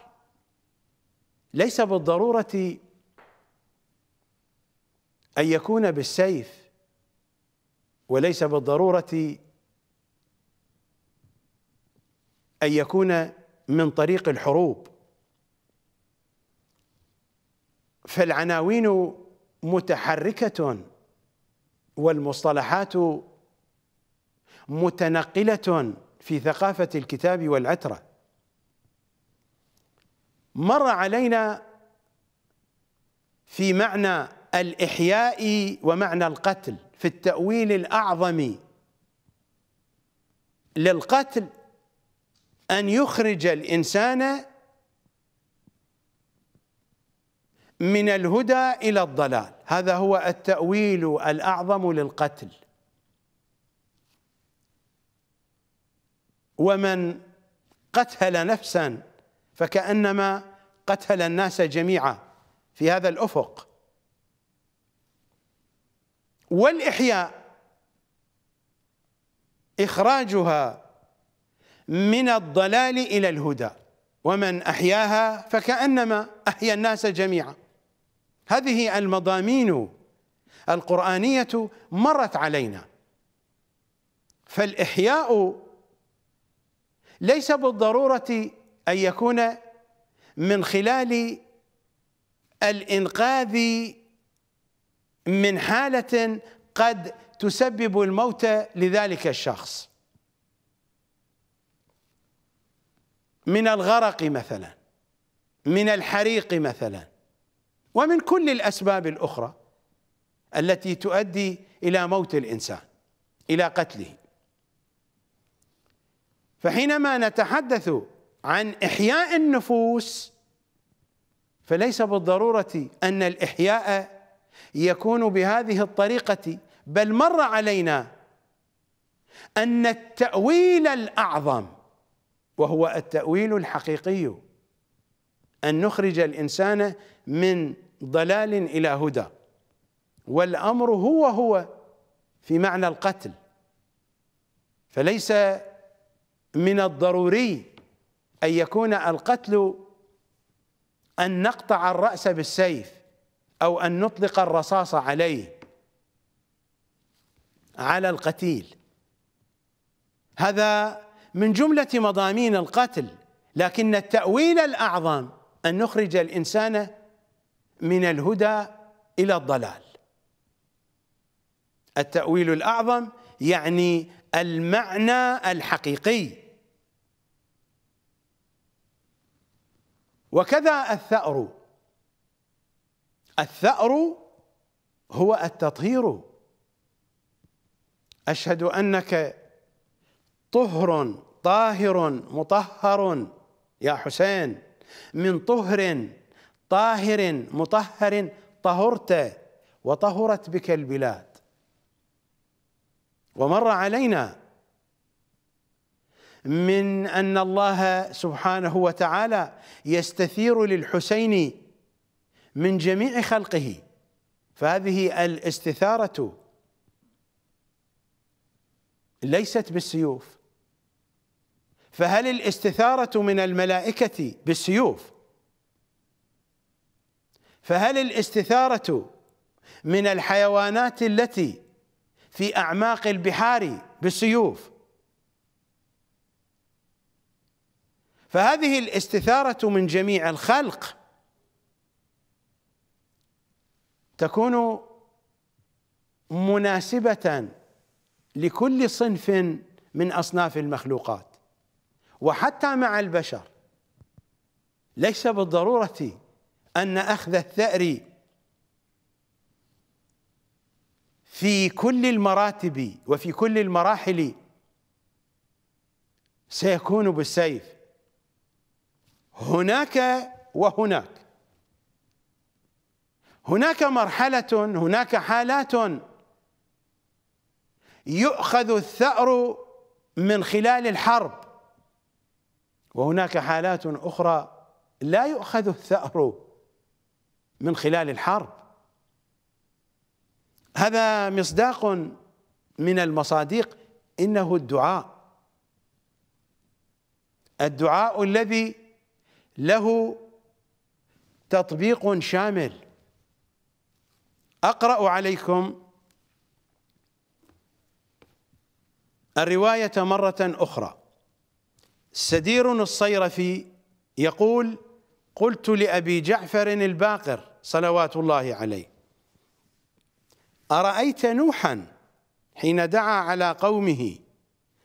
ليس بالضرورة أن يكون بالسيف وليس بالضرورة أن يكون من طريق الحروب فالعناوين متحركة والمصطلحات متنقلة في ثقافة الكتاب والعترة مر علينا في معنى الإحياء ومعنى القتل في التأويل الأعظم للقتل أن يخرج الإنسان من الهدى إلى الضلال هذا هو التأويل الأعظم للقتل ومن قتل نفسا فكأنما قتل الناس جميعا في هذا الأفق والإحياء إخراجها من الضلال إلى الهدى ومن أحياها فكأنما أحيا الناس جميعا هذه المضامين القرآنية مرت علينا فالإحياء ليس بالضرورة أن يكون من خلال الإنقاذ من حالة قد تسبب الموت لذلك الشخص من الغرق مثلا من الحريق مثلا ومن كل الاسباب الاخرى التي تؤدي الى موت الانسان الى قتله فحينما نتحدث عن احياء النفوس فليس بالضروره ان الاحياء يكون بهذه الطريقه بل مر علينا ان التاويل الاعظم وهو التاويل الحقيقي ان نخرج الانسان من ضلال إلى هدى والأمر هو هو في معنى القتل فليس من الضروري أن يكون القتل أن نقطع الرأس بالسيف أو أن نطلق الرصاص عليه على القتيل هذا من جملة مضامين القتل لكن التأويل الأعظم أن نخرج الإنسان من الهدى إلى الضلال التأويل الأعظم يعني المعنى الحقيقي وكذا الثأر الثأر هو التطهير أشهد أنك طهر طاهر مطهر يا حسين من طهر طاهر مطهر طهرت وطهرت بك البلاد ومر علينا من ان الله سبحانه وتعالى يستثير للحسين من جميع خلقه فهذه الاستثاره ليست بالسيوف فهل الاستثاره من الملائكه بالسيوف فهل الاستثارة من الحيوانات التي في أعماق البحار بالسيوف فهذه الاستثارة من جميع الخلق تكون مناسبة لكل صنف من أصناف المخلوقات وحتى مع البشر ليس بالضرورة أن أخذ الثأر في كل المراتب وفي كل المراحل سيكون بالسيف هناك وهناك هناك مرحلة هناك حالات يؤخذ الثأر من خلال الحرب وهناك حالات أخرى لا يؤخذ الثأر من خلال الحرب هذا مصداق من المصادق انه الدعاء الدعاء الذي له تطبيق شامل اقرا عليكم الروايه مره اخرى سدير الصيرفي يقول قلت لأبي جعفر الباقر صلوات الله عليه أرأيت نوحا حين دعا على قومه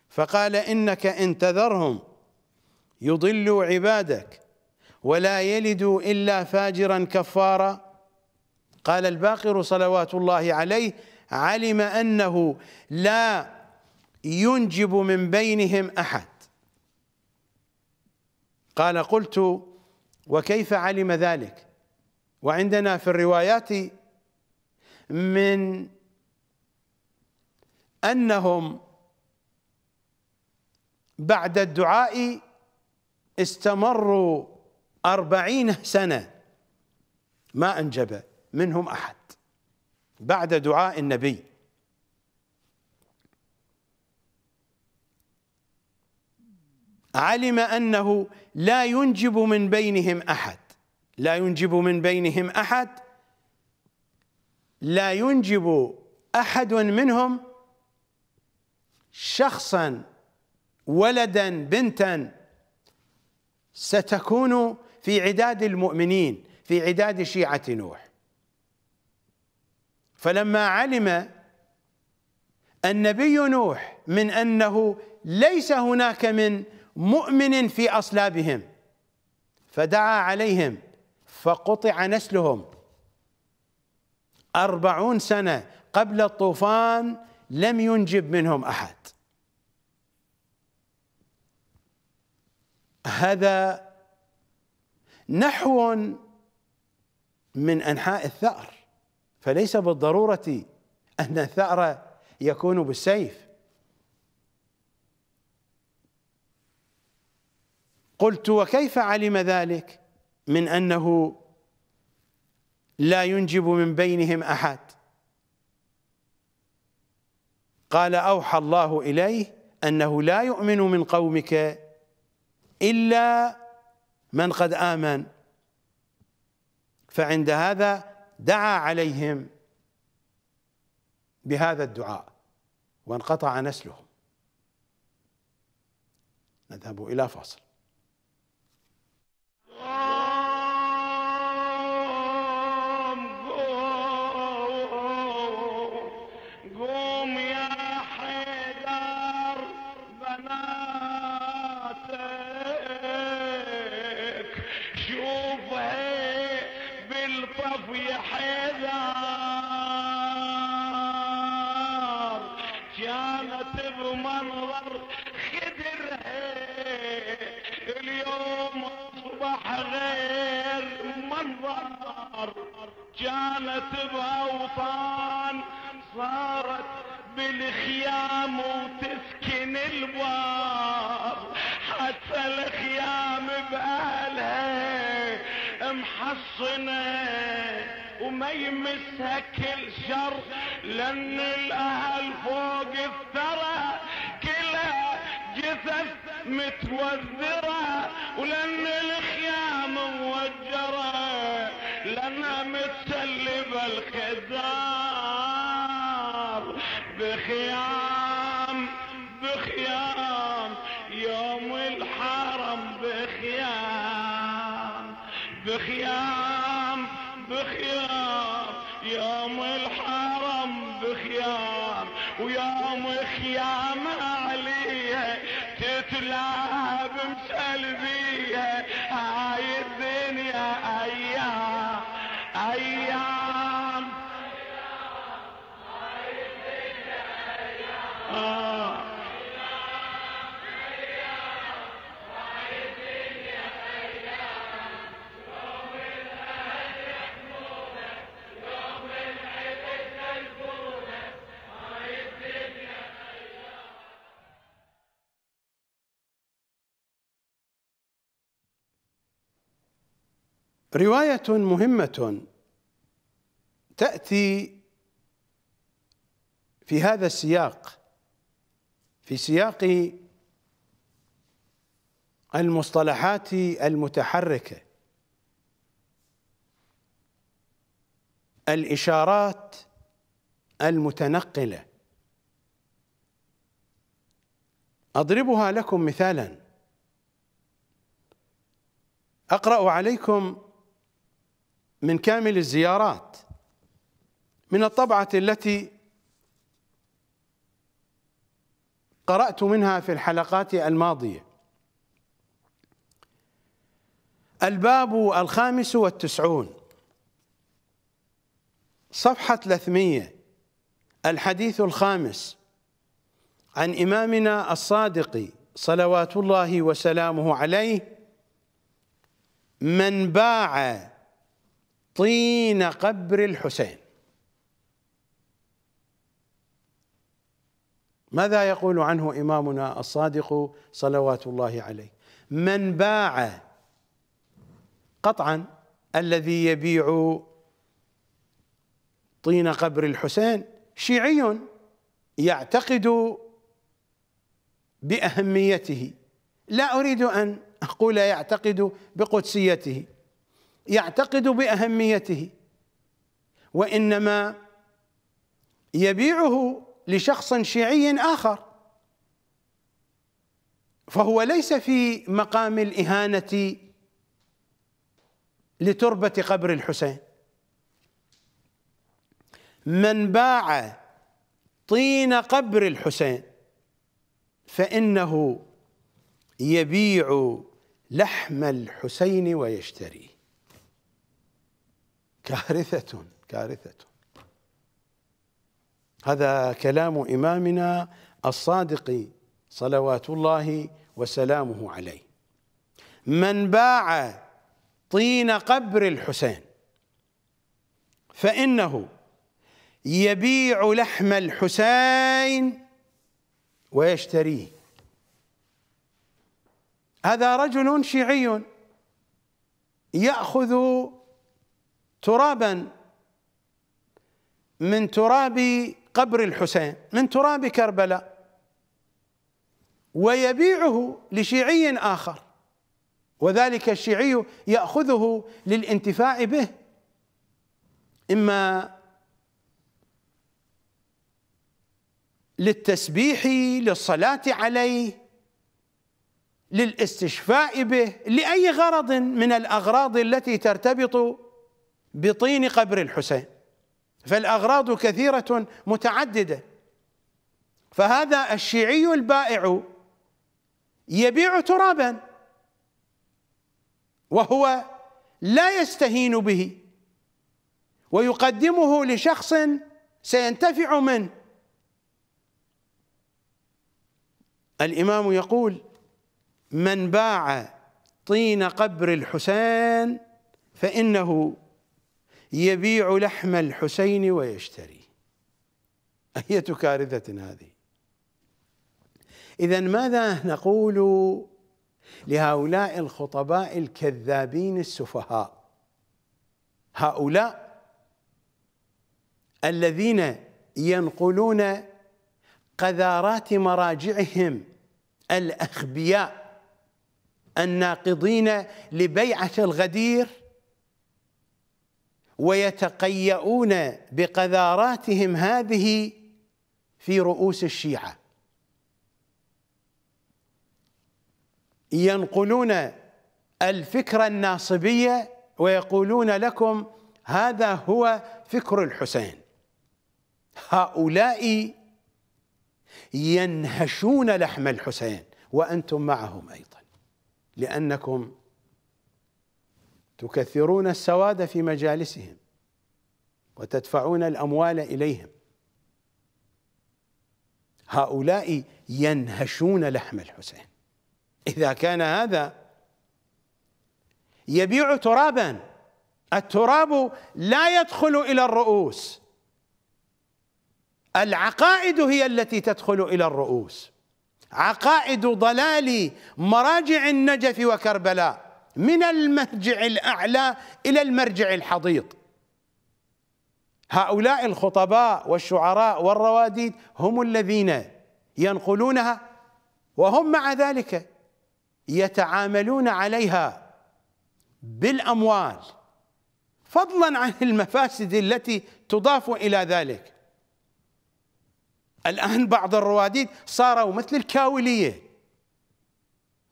فقال إنك إن تذرهم يضلوا عبادك ولا يلدوا إلا فاجرا كفارا قال الباقر صلوات الله عليه علم أنه لا ينجب من بينهم أحد قال قلت وكيف علم ذلك وعندنا في الروايات من انهم بعد الدعاء استمروا أربعين سنة ما أنجب منهم أحد بعد دعاء النبي علم أنه لا ينجب من بينهم أحد لا ينجب من بينهم أحد لا ينجب أحد منهم شخصا ولدا بنتا ستكون في عداد المؤمنين في عداد شيعة نوح فلما علم النبي نوح من أنه ليس هناك من مؤمن في أصلابهم فدعا عليهم فقطع نسلهم أربعون سنة قبل الطوفان لم ينجب منهم أحد هذا نحو من أنحاء الثأر فليس بالضرورة أن الثأر يكون بالسيف قلت وكيف علم ذلك من أنه لا ينجب من بينهم أحد قال أوحى الله إليه أنه لا يؤمن من قومك إلا من قد آمن فعند هذا دعا عليهم بهذا الدعاء وانقطع نسلهم نذهب إلى فاصل Oh. جانت باوطان صارت بالخيام وتسكن الباب حتى الخيام بأهلها محصنة وما يمسها كل شر لأن الأهل فوق الثرى كلها جثث متوذرة ولأن الخيام موجرة روايه مهمه تاتي في هذا السياق في سياق المصطلحات المتحركه الاشارات المتنقله اضربها لكم مثالا اقرا عليكم من كامل الزيارات من الطبعة التي قرأت منها في الحلقات الماضية الباب الخامس والتسعون صفحة 300 الحديث الخامس عن إمامنا الصادق صلوات الله وسلامه عليه من باع طين قبر الحسين ماذا يقول عنه إمامنا الصادق صلوات الله عليه من باع قطعا الذي يبيع طين قبر الحسين شيعي يعتقد بأهميته لا أريد أن أقول يعتقد بقدسيته يعتقد باهميته وانما يبيعه لشخص شيعي اخر فهو ليس في مقام الاهانه لتربه قبر الحسين من باع طين قبر الحسين فانه يبيع لحم الحسين ويشتريه كارثة كارثة هذا كلام إمامنا الصادق صلوات الله وسلامه عليه من باع طين قبر الحسين فإنه يبيع لحم الحسين ويشتريه هذا رجل شيعي يأخذ ترابا من تراب قبر الحسين من تراب كربلاء ويبيعه لشيعي آخر وذلك الشيعي يأخذه للانتفاع به إما للتسبيح للصلاة عليه للاستشفاء به لأي غرض من الأغراض التي ترتبط بطين قبر الحسين فالأغراض كثيرة متعددة فهذا الشيعي البائع يبيع ترابا وهو لا يستهين به ويقدمه لشخص سينتفع منه الإمام يقول من باع طين قبر الحسين فإنه يبيع لحم الحسين ويشتري أية كارثة هذه إذا ماذا نقول لهؤلاء الخطباء الكذابين السفهاء هؤلاء الذين ينقلون قذارات مراجعهم الأخبياء الناقضين لبيعة الغدير ويتقيؤون بقذاراتهم هذه في رؤوس الشيعه ينقلون الفكر الناصبيه ويقولون لكم هذا هو فكر الحسين هؤلاء ينهشون لحم الحسين وانتم معهم ايضا لانكم تكثرون السواد في مجالسهم وتدفعون الاموال اليهم هؤلاء ينهشون لحم الحسين اذا كان هذا يبيع ترابا التراب لا يدخل الى الرؤوس العقائد هي التي تدخل الى الرؤوس عقائد ضلال مراجع النجف وكربلاء من المرجع الاعلى الى المرجع الحضيض هؤلاء الخطباء والشعراء والرواديد هم الذين ينقلونها وهم مع ذلك يتعاملون عليها بالاموال فضلا عن المفاسد التي تضاف الى ذلك الان بعض الرواديد صاروا مثل الكاوليه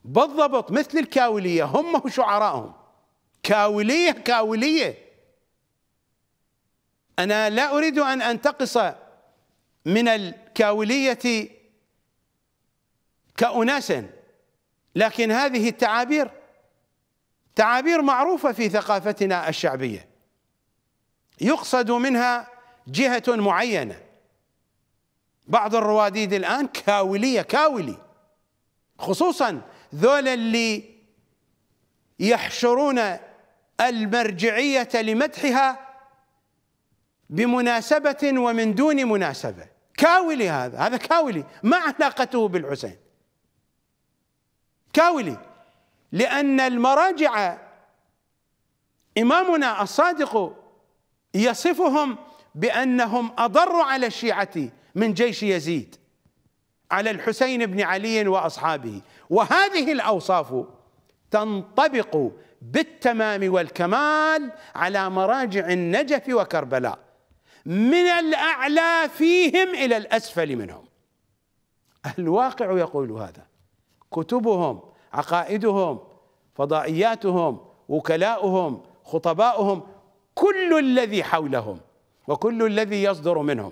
بالضبط مثل الكاولية هم وشعراءهم كاولية كاولية أنا لا أريد أن أنتقص من الكاولية كأناس لكن هذه التعابير تعابير معروفة في ثقافتنا الشعبية يقصد منها جهة معينة بعض الرواديد الآن كاولية كاولي خصوصا ذولا اللي يحشرون المرجعية لمدحها بمناسبة ومن دون مناسبة كاولي هذا هذا كاولي ما علاقته بالحسين كاولي لأن المراجع إمامنا الصادق يصفهم بأنهم أضر على الشيعة من جيش يزيد على الحسين بن علي وأصحابه وهذه الاوصاف تنطبق بالتمام والكمال على مراجع النجف وكربلاء من الاعلى فيهم الى الاسفل منهم الواقع يقول هذا كتبهم عقائدهم فضائياتهم وكلاؤهم خطباؤهم كل الذي حولهم وكل الذي يصدر منهم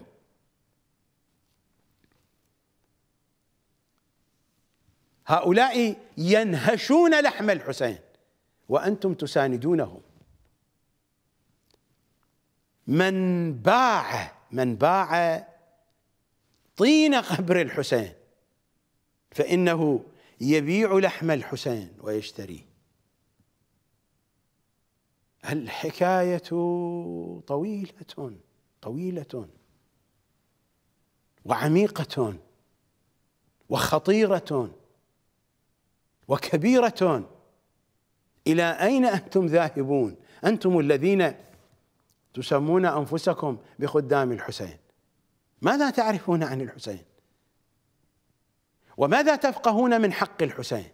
هؤلاء ينهشون لحم الحسين وأنتم تساندونهم من باع من باع طين قبر الحسين فإنه يبيع لحم الحسين ويشتريه الحكاية طويلة طويلة وعميقة وخطيرة وكبيرة إلى أين أنتم ذاهبون أنتم الذين تسمون أنفسكم بخدام الحسين ماذا تعرفون عن الحسين وماذا تفقهون من حق الحسين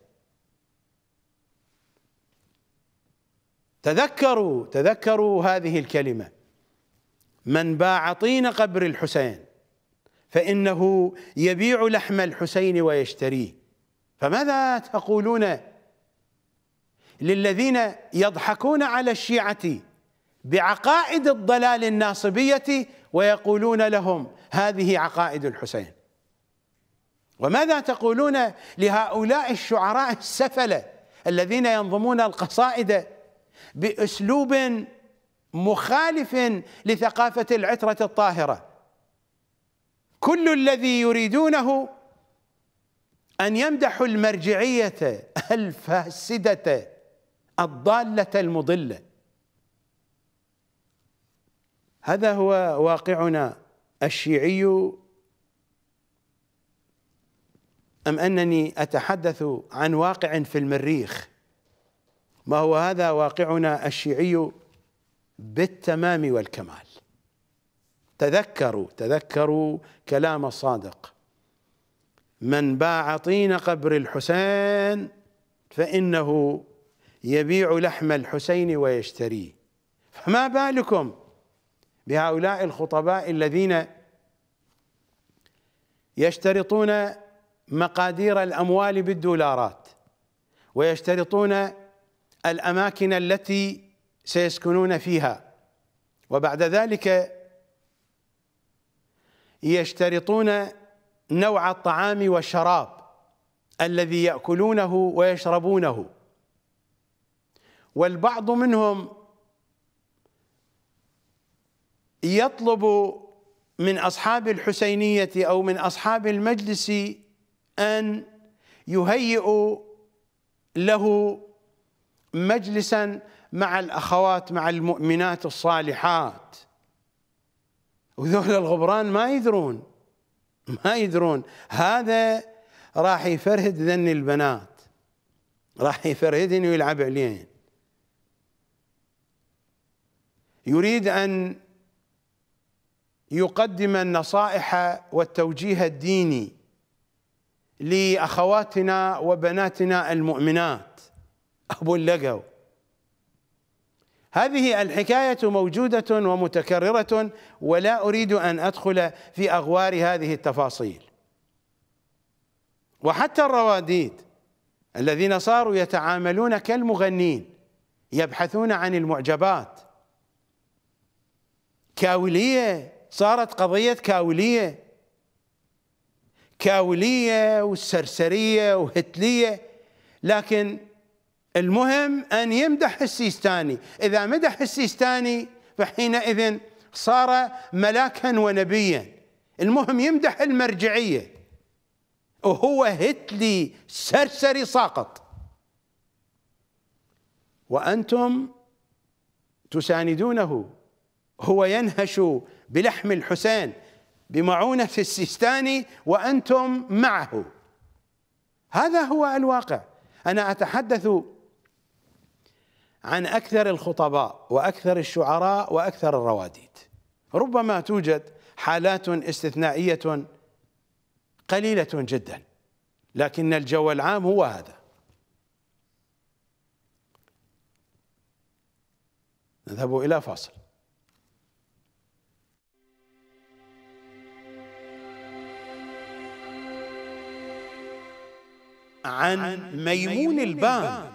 تذكروا تذكروا هذه الكلمة من باع طين قبر الحسين فإنه يبيع لحم الحسين ويشتريه فماذا تقولون للذين يضحكون على الشيعة بعقائد الضلال الناصبية ويقولون لهم هذه عقائد الحسين وماذا تقولون لهؤلاء الشعراء السفلة الذين ينظمون القصائد بأسلوب مخالف لثقافة العترة الطاهرة كل الذي يريدونه أن يمدحوا المرجعية الفاسدة الضالة المضلة هذا هو واقعنا الشيعي أم أنني أتحدث عن واقع في المريخ ما هو هذا واقعنا الشيعي بالتمام والكمال تذكروا تذكروا كلام الصادق من باع طين قبر الحسين فإنه يبيع لحم الحسين ويشتريه فما بالكم بهؤلاء الخطباء الذين يشترطون مقادير الأموال بالدولارات ويشترطون الأماكن التي سيسكنون فيها وبعد ذلك يشترطون نوع الطعام والشراب الذي ياكلونه ويشربونه والبعض منهم يطلب من اصحاب الحسينيه او من اصحاب المجلس ان يهيئوا له مجلسا مع الاخوات مع المؤمنات الصالحات وذول الغبران ما يدرون ما يدرون هذا راح يفرهد ذن البنات راح يفرهدن ويلعب عليهن يريد ان يقدم النصائح والتوجيه الديني لاخواتنا وبناتنا المؤمنات ابو اللقو هذه الحكاية موجودة ومتكررة ولا أريد أن أدخل في أغوار هذه التفاصيل وحتى الرواديد الذين صاروا يتعاملون كالمغنين يبحثون عن المعجبات كاولية صارت قضية كاولية كاولية والسرسرية وهتلية لكن المهم أن يمدح السيستاني إذا مدح السيستاني فحينئذ صار ملاكا ونبيا المهم يمدح المرجعية وهو هتلي سرسري ساقط وأنتم تساندونه هو ينهش بلحم الحسين بمعونة السيستاني وأنتم معه هذا هو الواقع أنا أتحدث عن أكثر الخطباء وأكثر الشعراء وأكثر الرواديد ربما توجد حالات استثنائية قليلة جدا لكن الجو العام هو هذا نذهب إلى فاصل عن ميمون البام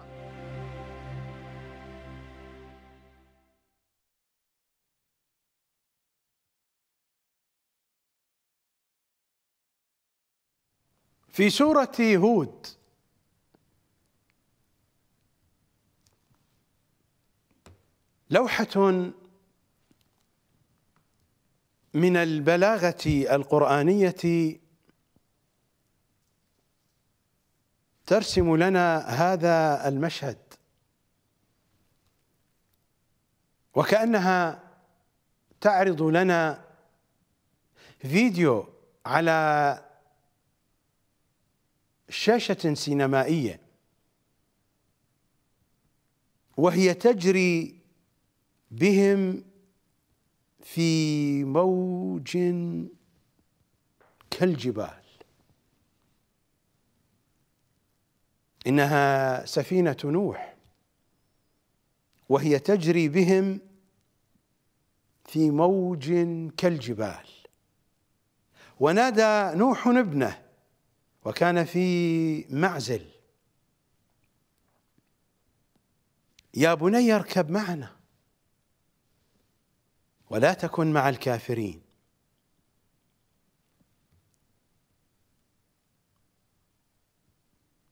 في سورة هود لوحة من البلاغة القرآنية ترسم لنا هذا المشهد وكأنها تعرض لنا فيديو على شاشه سينمائيه وهي تجري بهم في موج كالجبال انها سفينه نوح وهي تجري بهم في موج كالجبال ونادى نوح ابنه وكان في معزل يا بني اركب معنا ولا تكن مع الكافرين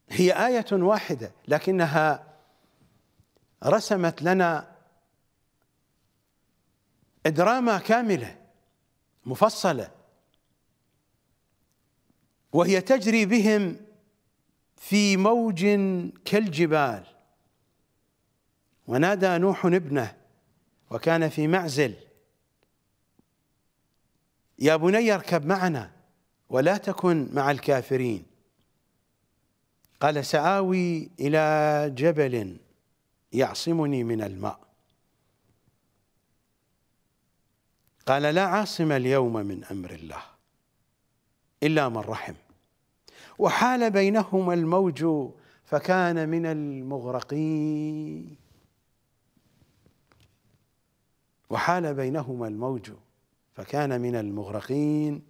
هي آية واحدة لكنها رسمت لنا دراما كاملة مفصلة وهي تجري بهم في موج كالجبال ونادى نوح ابنه وكان في معزل يا بني اركب معنا ولا تكن مع الكافرين قال سآوي إلى جبل يعصمني من الماء قال لا عاصم اليوم من أمر الله إلا من رحم وحال بينهما الموج فكان من المغرقين وحال بينهما الموج فكان من المغرقين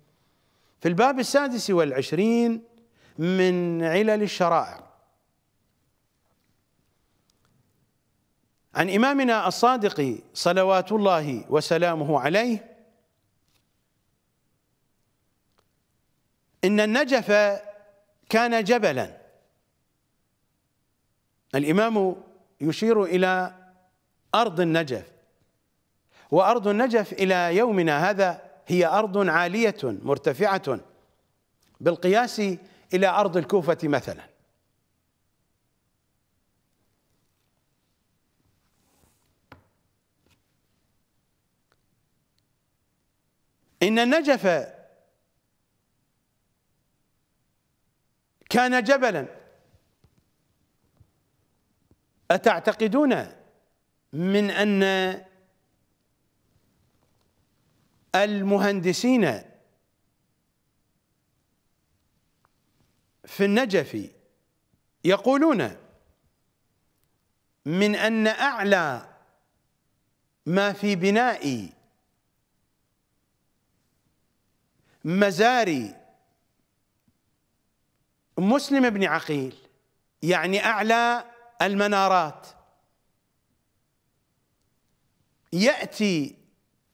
في الباب السادس والعشرين من علل الشرائع عن إمامنا الصادق صلوات الله وسلامه عليه إن النجف كان جبلا الإمام يشير إلى أرض النجف وأرض النجف إلى يومنا هذا هي أرض عالية مرتفعة بالقياس إلى أرض الكوفة مثلا إن النجف كان جبلا أتعتقدون من أن المهندسين في النجف يقولون من أن أعلى ما في بناء مزاري مسلم بن عقيل يعني أعلى المنارات يأتي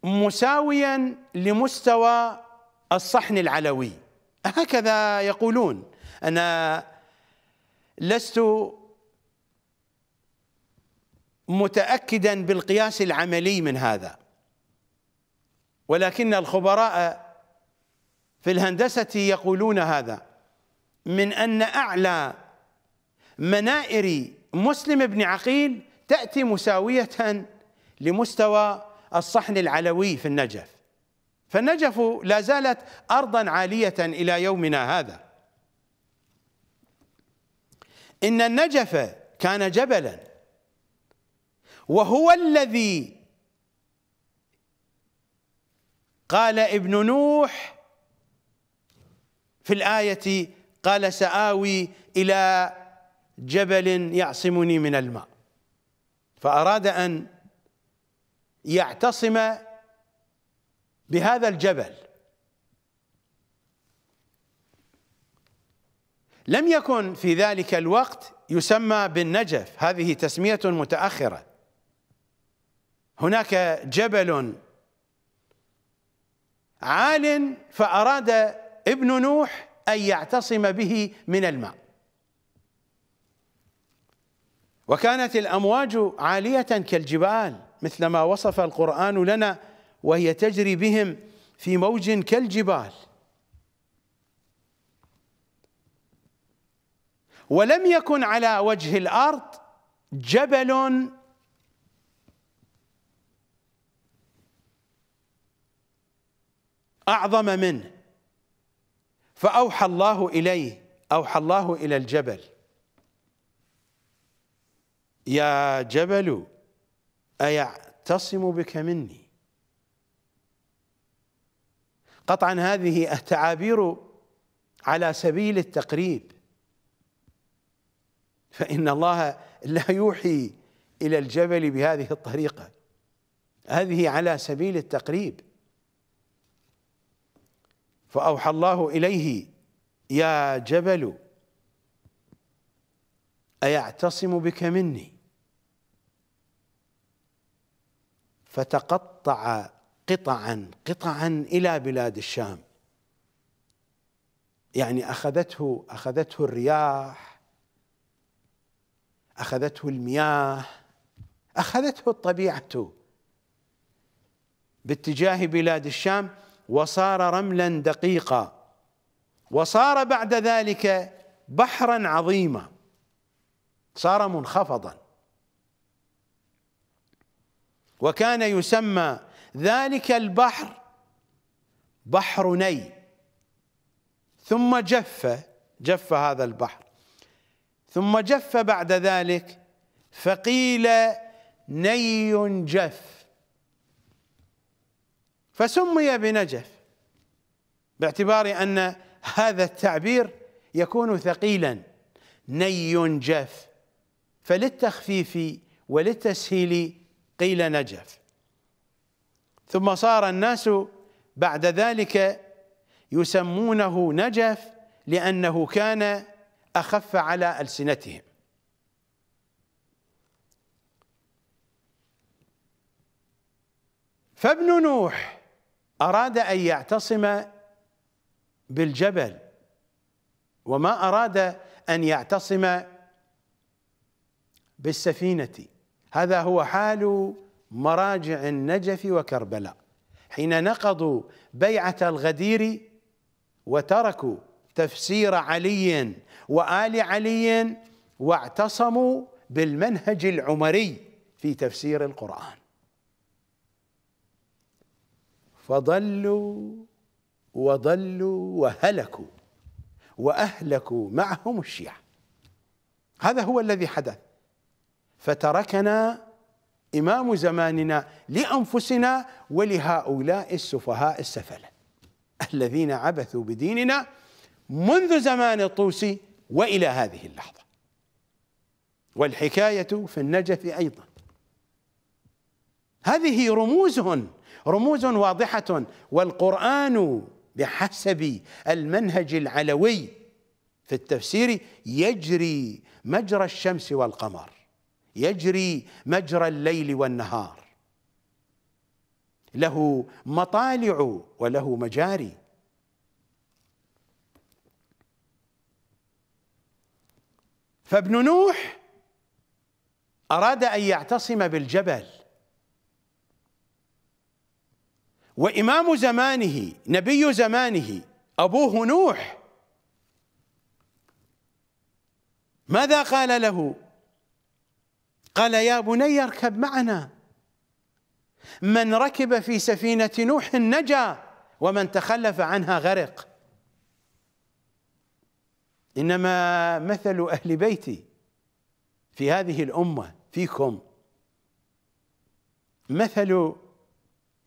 مساويا لمستوى الصحن العلوي هكذا يقولون أنا لست متأكدا بالقياس العملي من هذا ولكن الخبراء في الهندسة يقولون هذا من أن أعلى منائر مسلم بن عقيل تأتي مساوية لمستوى الصحن العلوي في النجف فالنجف لا زالت أرضا عالية إلى يومنا هذا إن النجف كان جبلا وهو الذي قال ابن نوح في الآية قال سآوي إلى جبل يعصمني من الماء فأراد أن يعتصم بهذا الجبل لم يكن في ذلك الوقت يسمى بالنجف هذه تسمية متأخرة هناك جبل عال فأراد ابن نوح أن يعتصم به من الماء وكانت الأمواج عالية كالجبال مثل ما وصف القرآن لنا وهي تجري بهم في موج كالجبال ولم يكن على وجه الأرض جبل أعظم منه فأوحى الله إليه أوحى الله إلى الجبل يا جبل أيعتصم بك مني قطعا هذه التعابير على سبيل التقريب فإن الله لا يوحي إلى الجبل بهذه الطريقة هذه على سبيل التقريب فأوحى الله إليه يا جبل أيعتصم بك مني فتقطع قطعا قطعا إلى بلاد الشام يعني أخذته أخذته الرياح أخذته المياه أخذته الطبيعة باتجاه بلاد الشام وصار رملا دقيقا وصار بعد ذلك بحرا عظيما صار منخفضا وكان يسمى ذلك البحر بحر ني ثم جف جف هذا البحر ثم جف بعد ذلك فقيل ني جف فسمي بنجف باعتبار ان هذا التعبير يكون ثقيلا جف فللتخفيف وللتسهيل قيل نجف ثم صار الناس بعد ذلك يسمونه نجف لانه كان اخف على السنتهم فابن نوح أراد أن يعتصم بالجبل وما أراد أن يعتصم بالسفينة هذا هو حال مراجع النجف وكربلاء حين نقضوا بيعة الغدير وتركوا تفسير علي وآل علي واعتصموا بالمنهج العمري في تفسير القرآن فضلوا وضلوا وهلكوا واهلكوا معهم الشيعه هذا هو الذي حدث فتركنا امام زماننا لانفسنا ولهؤلاء السفهاء السفله الذين عبثوا بديننا منذ زمان الطوسي والى هذه اللحظه والحكايه في النجف ايضا هذه رموزهم رموز واضحة والقرآن بحسب المنهج العلوي في التفسير يجري مجرى الشمس والقمر يجري مجرى الليل والنهار له مطالع وله مجاري فابن نوح أراد أن يعتصم بالجبل وإمام زمانه نبي زمانه أبوه نوح ماذا قال له قال يا بني اركب معنا من ركب في سفينة نوح نجا ومن تخلف عنها غرق إنما مثل أهل بيتي في هذه الأمة فيكم مثل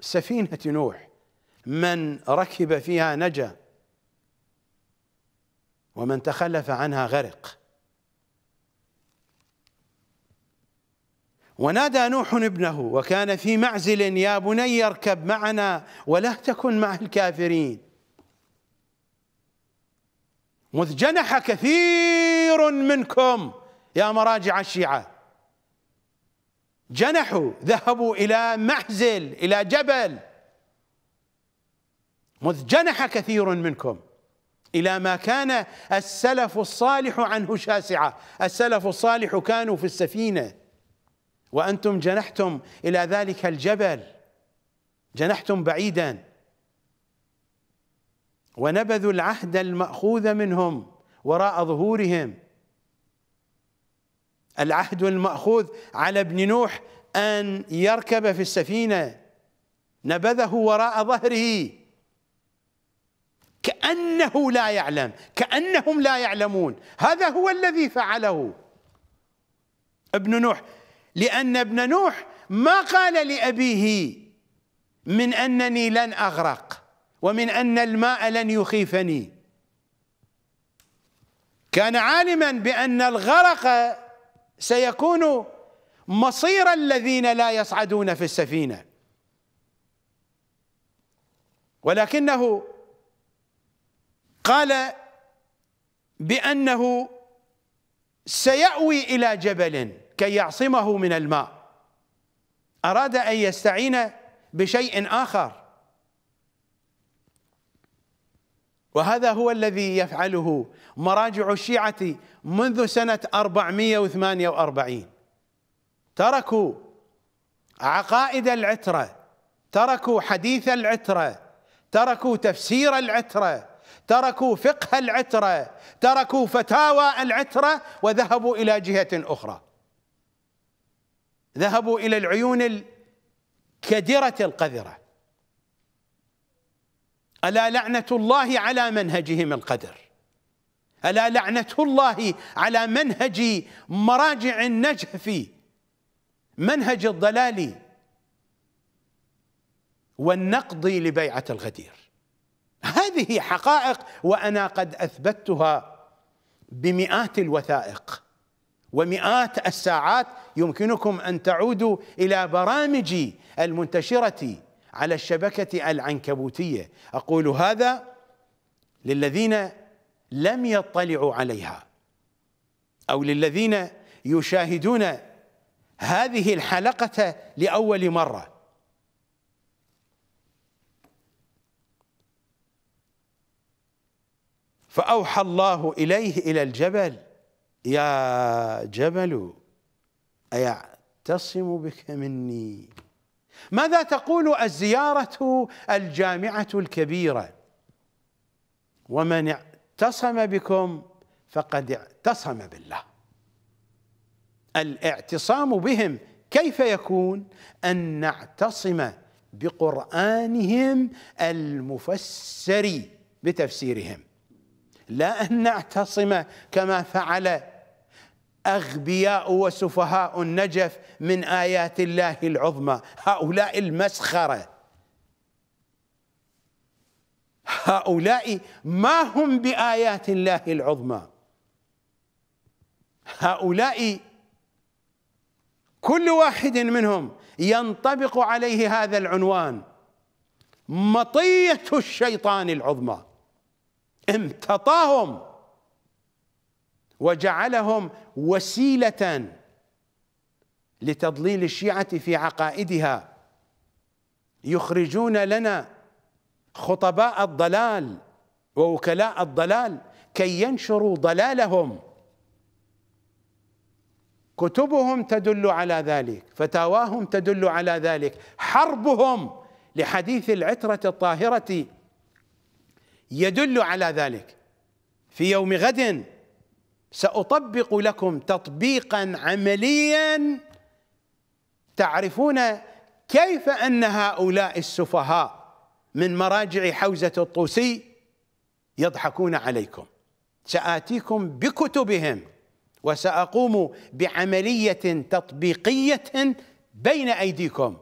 سفينة نوح من ركب فيها نجا ومن تخلف عنها غرق ونادى نوح ابنه وكان في معزل يا بني اركب معنا ولا تكن مع الكافرين مذ جنح كثير منكم يا مراجع الشيعه جنحوا ذهبوا إلى معزل إلى جبل مذ جنح كثير منكم إلى ما كان السلف الصالح عنه شاسعة السلف الصالح كانوا في السفينة وأنتم جنحتم إلى ذلك الجبل جنحتم بعيدا ونبذوا العهد المأخوذ منهم وراء ظهورهم العهد المأخوذ على ابن نوح أن يركب في السفينة نبذه وراء ظهره كأنه لا يعلم كأنهم لا يعلمون هذا هو الذي فعله ابن نوح لأن ابن نوح ما قال لأبيه من أنني لن أغرق ومن أن الماء لن يخيفني كان عالما بأن الغرق سيكون مصير الذين لا يصعدون في السفينه ولكنه قال بانه سياوي الى جبل كي يعصمه من الماء اراد ان يستعين بشيء اخر وهذا هو الذي يفعله مراجع الشيعة منذ سنة 448 تركوا عقائد العترة تركوا حديث العترة تركوا تفسير العترة تركوا فقه العترة تركوا فتاوى العترة وذهبوا إلى جهة أخرى ذهبوا إلى العيون الكدرة القذرة ألا لعنة الله على منهجهم القدر ألا لعنة الله على منهج مراجع النجف منهج الضلال والنقض لبيعة الغدير هذه حقائق وأنا قد أثبتها بمئات الوثائق ومئات الساعات يمكنكم أن تعودوا إلى برامجي المنتشرة على الشبكة العنكبوتية أقول هذا للذين لم يطلعوا عليها أو للذين يشاهدون هذه الحلقة لأول مرة فأوحى الله إليه إلى الجبل يا جبل أيعتصم بك مني ماذا تقول الزيارة الجامعة الكبيرة ومن اعتصم بكم فقد اعتصم بالله الاعتصام بهم كيف يكون أن نعتصم بقرآنهم المفسر بتفسيرهم لا أن نعتصم كما فعل أغبياء وسفهاء النجف من آيات الله العظمى هؤلاء المسخرة هؤلاء ما هم بآيات الله العظمى هؤلاء كل واحد منهم ينطبق عليه هذا العنوان مطية الشيطان العظمى امتطاهم وجعلهم وسيله لتضليل الشيعه في عقائدها يخرجون لنا خطباء الضلال ووكلاء الضلال كي ينشروا ضلالهم كتبهم تدل على ذلك فتاواهم تدل على ذلك حربهم لحديث العترة الطاهرة يدل على ذلك في يوم غد سأطبق لكم تطبيقا عمليا تعرفون كيف أن هؤلاء السفهاء من مراجع حوزة الطوسي يضحكون عليكم سآتيكم بكتبهم وسأقوم بعملية تطبيقية بين أيديكم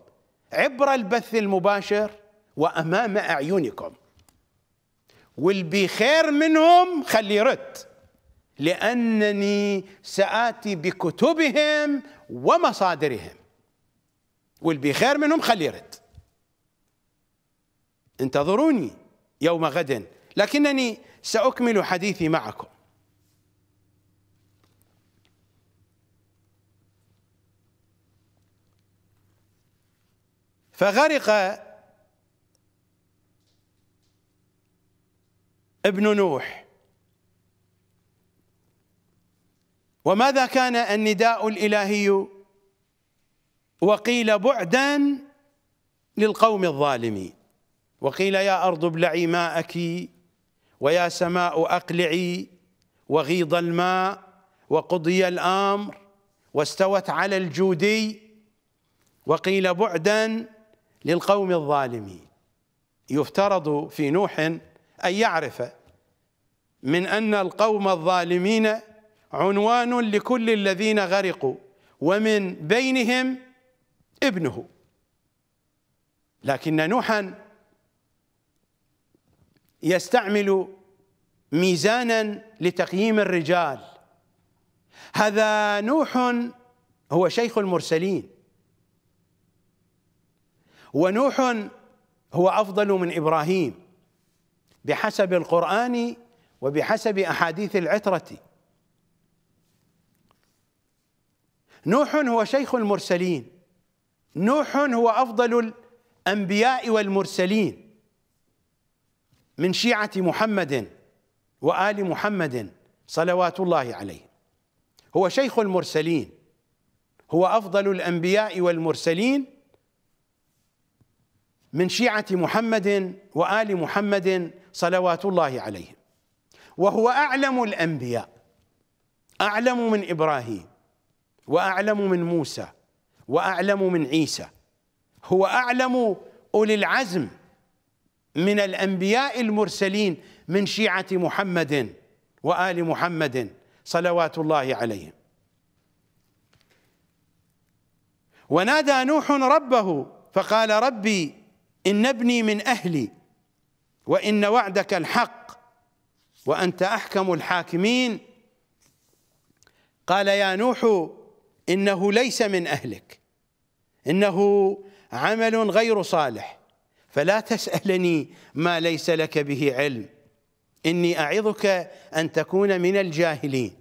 عبر البث المباشر وأمام أعينكم والبخير منهم خلي يرد لأنني سآتي بكتبهم ومصادرهم والبي خير منهم خلي يرد انتظروني يوم غد لكنني سأكمل حديثي معكم فغرق ابن نوح وماذا كان النداء الالهي وقيل بعدا للقوم الظالمين وقيل يا ارض ابلعي ماءك ويا سماء اقلعي وغيض الماء وقضي الامر واستوت على الجودي وقيل بعدا للقوم الظالمين يفترض في نوح ان يعرف من ان القوم الظالمين عنوان لكل الذين غرقوا ومن بينهم ابنه لكن نوحا يستعمل ميزانا لتقييم الرجال هذا نوح هو شيخ المرسلين ونوح هو افضل من ابراهيم بحسب القران وبحسب احاديث العتره نوح هو شيخ المرسلين نوح هو أفضل الأنبياء والمرسلين من شيعة محمد وآل محمد صلوات الله عليه هو شيخ المرسلين هو أفضل الأنبياء والمرسلين من شيعة محمد وآل محمد صلوات الله عليهم وهو أعلم الأنبياء أعلم من إبراهيم واعلم من موسى واعلم من عيسى هو اعلم اولي العزم من الانبياء المرسلين من شيعه محمد وال محمد صلوات الله عليهم ونادى نوح ربه فقال ربي ان ابني من اهلي وان وعدك الحق وانت احكم الحاكمين قال يا نوح انه ليس من اهلك انه عمل غير صالح فلا تسالني ما ليس لك به علم اني اعظك ان تكون من الجاهلين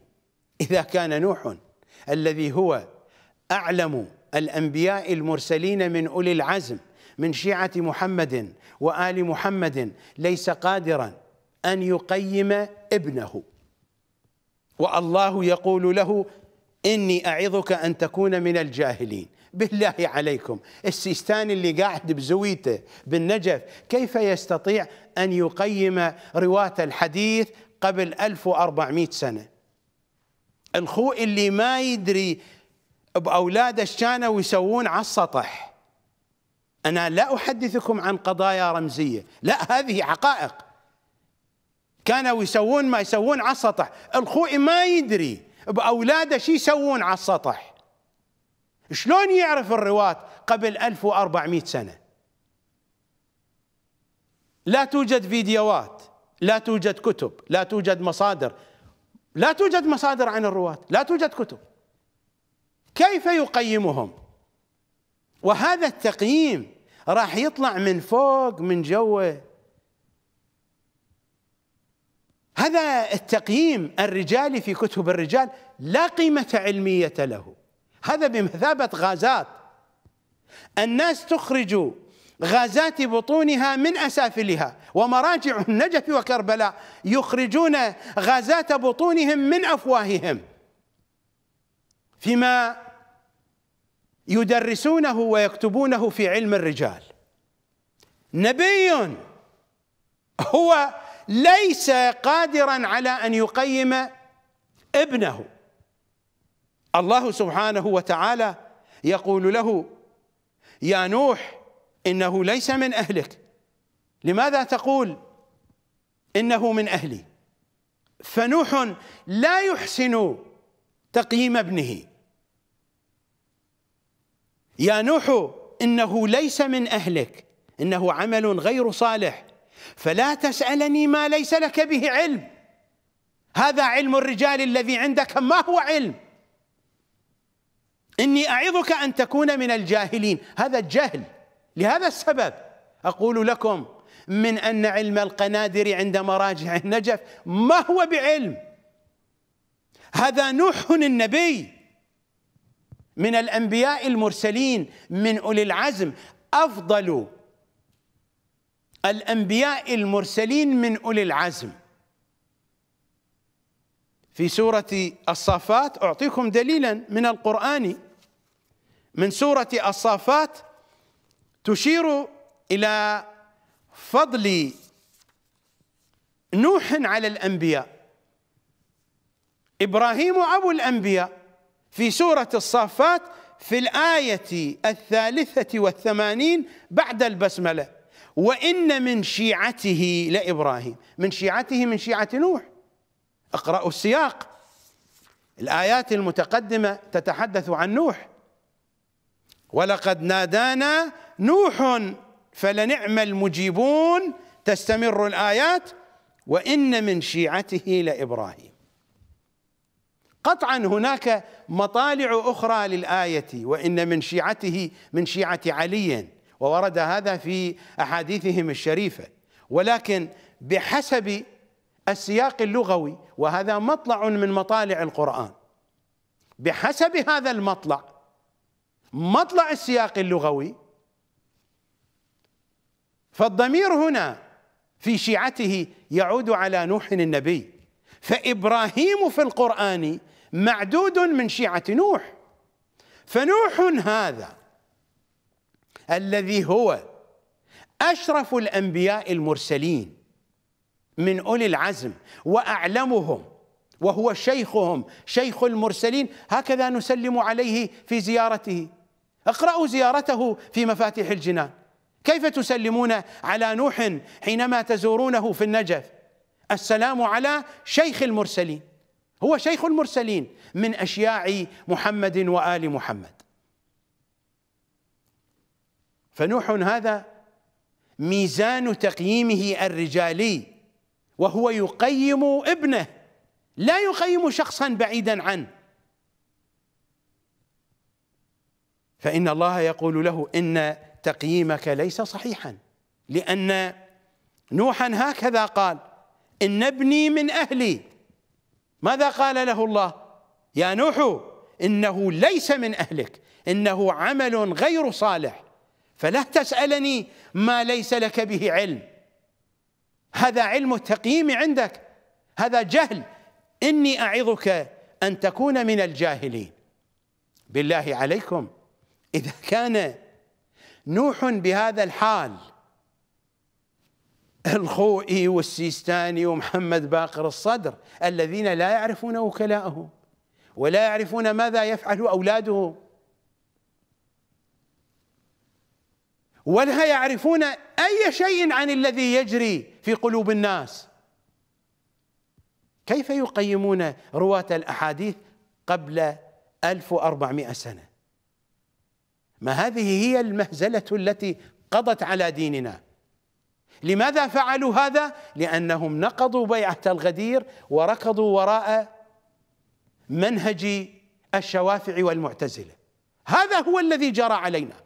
اذا كان نوح الذي هو اعلم الانبياء المرسلين من اولي العزم من شيعه محمد وال محمد ليس قادرا ان يقيم ابنه والله يقول له إني أعظك أن تكون من الجاهلين بالله عليكم السيستاني اللي قاعد بزويته بالنجف كيف يستطيع أن يقيم رواة الحديث قبل 1400 سنة الخو اللي ما يدري بأولاده كانوا يسوون على السطح أنا لا أحدثكم عن قضايا رمزية لا هذه حقائق كانوا يسوون ما يسوون على السطح الخوئي ما يدري باولاده شو يسوون على السطح شلون يعرف الرواة قبل 1400 سنة لا توجد فيديوهات لا توجد كتب لا توجد مصادر لا توجد مصادر عن الرواة لا توجد كتب كيف يقيمهم وهذا التقييم راح يطلع من فوق من جوه هذا التقييم الرجالي في كتب الرجال لا قيمة علمية له هذا بمثابة غازات الناس تخرج غازات بطونها من أسافلها ومراجع النجف وكربلاء يخرجون غازات بطونهم من أفواههم فيما يدرسونه ويكتبونه في علم الرجال نبي هو ليس قادرا على ان يقيم ابنه الله سبحانه وتعالى يقول له يا نوح انه ليس من اهلك لماذا تقول انه من اهلي فنوح لا يحسن تقييم ابنه يا نوح انه ليس من اهلك انه عمل غير صالح فلا تسألني ما ليس لك به علم هذا علم الرجال الذي عندك ما هو علم إني أعظك أن تكون من الجاهلين هذا الجهل لهذا السبب أقول لكم من أن علم القنادر عند مراجع النجف ما هو بعلم هذا نوح النبي من الأنبياء المرسلين من أولي العزم أفضل الأنبياء المرسلين من أولي العزم في سورة الصافات أعطيكم دليلا من القرآن من سورة الصافات تشير إلى فضل نوح على الأنبياء إبراهيم أبو الأنبياء في سورة الصافات في الآية الثالثة والثمانين بعد البسملة وإن من شيعته لإبراهيم من شيعته من شيعة نوح اقرأوا السياق الآيات المتقدمة تتحدث عن نوح ولقد نادانا نوح فلنعم المجيبون تستمر الآيات وإن من شيعته لإبراهيم قطعا هناك مطالع أخرى للآية وإن من شيعته من شيعة علي وورد هذا في أحاديثهم الشريفة ولكن بحسب السياق اللغوي وهذا مطلع من مطالع القرآن بحسب هذا المطلع مطلع السياق اللغوي فالضمير هنا في شيعته يعود على نوح النبي فإبراهيم في القرآن معدود من شيعة نوح فنوح هذا الذي هو أشرف الأنبياء المرسلين من أولي العزم وأعلمهم وهو شيخهم شيخ المرسلين هكذا نسلم عليه في زيارته اقرأوا زيارته في مفاتيح الجنان كيف تسلمون على نوح حينما تزورونه في النجف السلام على شيخ المرسلين هو شيخ المرسلين من أشياع محمد وآل محمد فنوح هذا ميزان تقييمه الرجالي وهو يقيم ابنه لا يقيم شخصا بعيدا عنه فإن الله يقول له إن تقييمك ليس صحيحا لأن نوحا هكذا قال إن ابني من أهلي ماذا قال له الله يا نوح إنه ليس من أهلك إنه عمل غير صالح فلا تسألني ما ليس لك به علم هذا علم التقييم عندك هذا جهل إني أعظك أن تكون من الجاهلين بالله عليكم إذا كان نوح بهذا الحال الخوئي والسيستاني ومحمد باقر الصدر الذين لا يعرفون وكلاءهم ولا يعرفون ماذا يفعل أولادهم ولا يعرفون اي شيء عن الذي يجري في قلوب الناس كيف يقيمون رواة الاحاديث قبل 1400 سنه ما هذه هي المهزله التي قضت على ديننا لماذا فعلوا هذا لانهم نقضوا بيعه الغدير وركضوا وراء منهج الشوافع والمعتزله هذا هو الذي جرى علينا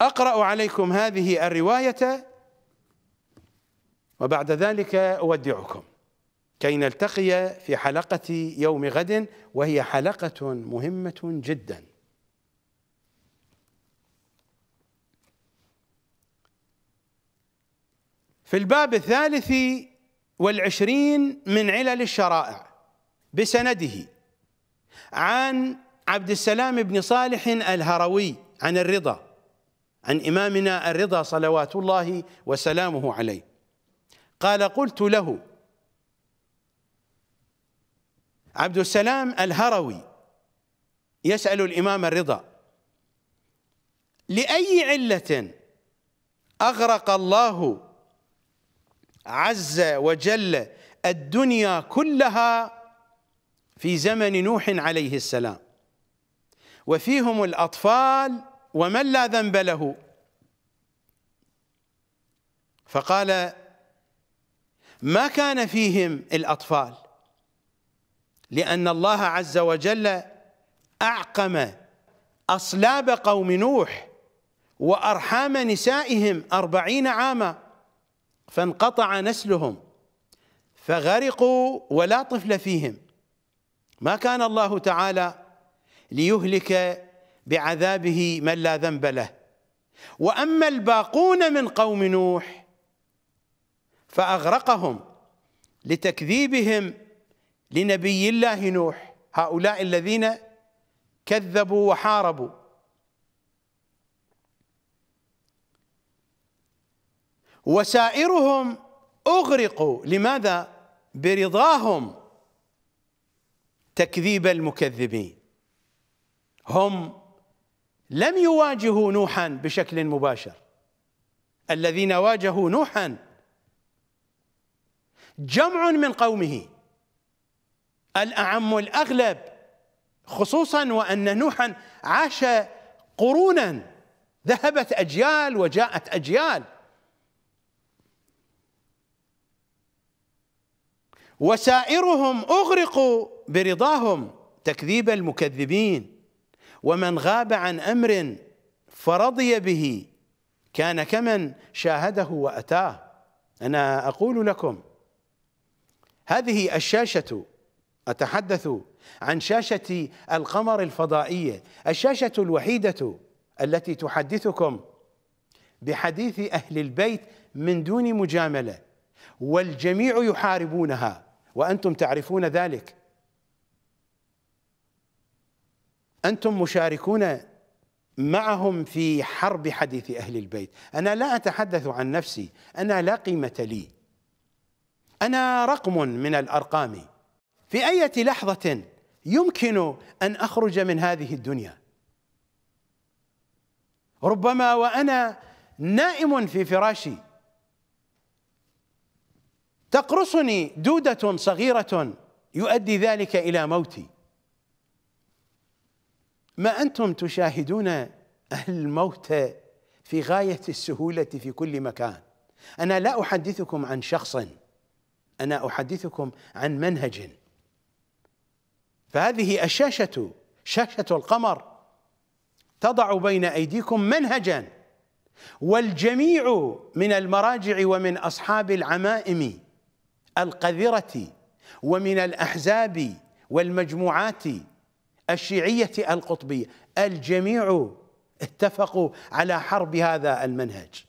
أقرأ عليكم هذه الرواية وبعد ذلك أودعكم كي نلتقي في حلقة يوم غد وهي حلقة مهمة جدا في الباب الثالث والعشرين من علل الشرائع بسنده عن عبد السلام بن صالح الهروي عن الرضا عن إمامنا الرضا صلوات الله وسلامه عليه قال قلت له عبد السلام الهروي يسأل الإمام الرضا لأي علة أغرق الله عز وجل الدنيا كلها في زمن نوح عليه السلام وفيهم الأطفال ومن لا ذنب له فقال ما كان فيهم الأطفال لأن الله عز وجل أعقم أصلاب قوم نوح وأرحام نسائهم أربعين عاما فانقطع نسلهم فغرقوا ولا طفل فيهم ما كان الله تعالى ليهلك بعذابه من لا ذنب له واما الباقون من قوم نوح فاغرقهم لتكذيبهم لنبي الله نوح هؤلاء الذين كذبوا وحاربوا وسائرهم اغرقوا لماذا برضاهم تكذيب المكذبين هم لم يواجهوا نوحا بشكل مباشر الذين واجهوا نوحا جمع من قومه الاعم الاغلب خصوصا وان نوحا عاش قرونا ذهبت اجيال وجاءت اجيال وسائرهم اغرقوا برضاهم تكذيب المكذبين ومن غاب عن امر فرضي به كان كمن شاهده واتاه انا اقول لكم هذه الشاشه اتحدث عن شاشه القمر الفضائيه الشاشه الوحيده التي تحدثكم بحديث اهل البيت من دون مجامله والجميع يحاربونها وانتم تعرفون ذلك أنتم مشاركون معهم في حرب حديث أهل البيت أنا لا أتحدث عن نفسي أنا لا قيمة لي أنا رقم من الأرقام في أي لحظة يمكن أن أخرج من هذه الدنيا ربما وأنا نائم في فراشي تقرصني دودة صغيرة يؤدي ذلك إلى موتي ما أنتم تشاهدون أهل الموت في غاية السهولة في كل مكان أنا لا أحدثكم عن شخص أنا أحدثكم عن منهج فهذه الشاشة شاشة القمر تضع بين أيديكم منهجا والجميع من المراجع ومن أصحاب العمائم القذرة ومن الأحزاب والمجموعات الشيعية القطبية الجميع اتفقوا على حرب هذا المنهج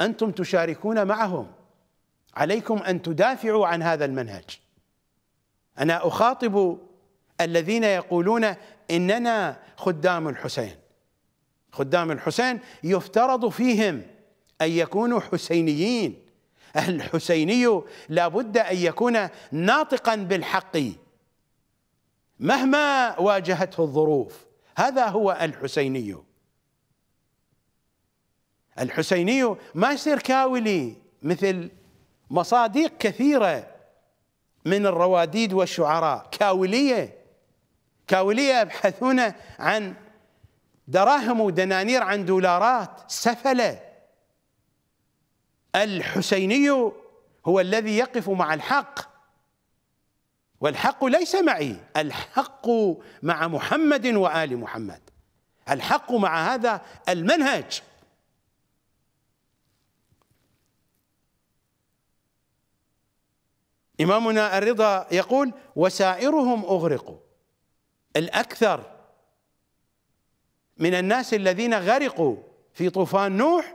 أنتم تشاركون معهم عليكم أن تدافعوا عن هذا المنهج أنا أخاطب الذين يقولون إننا خدام الحسين خدام الحسين يفترض فيهم أن يكونوا حسينيين الحسيني لابد أن يكون ناطقا بالحق مهما واجهته الظروف هذا هو الحسيني الحسيني ما يصير كاولي مثل مصادق كثيرة من الرواديد والشعراء كاولية كاولية يبحثون عن دراهم ودنانير عن دولارات سفلة الحسيني هو الذي يقف مع الحق والحق ليس معي الحق مع محمد وآل محمد الحق مع هذا المنهج إمامنا الرضا يقول وسائرهم أغرقوا الأكثر من الناس الذين غرقوا في طوفان نوح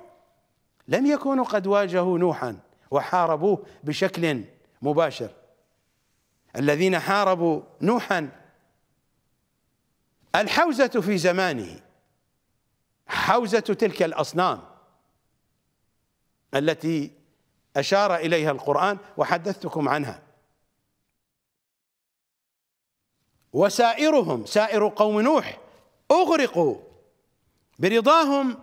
لم يكونوا قد واجهوا نوحا وحاربوه بشكل مباشر الذين حاربوا نوحا الحوزة في زمانه حوزة تلك الأصنام التي أشار إليها القرآن وحدثتكم عنها وسائرهم سائر قوم نوح أغرقوا برضاهم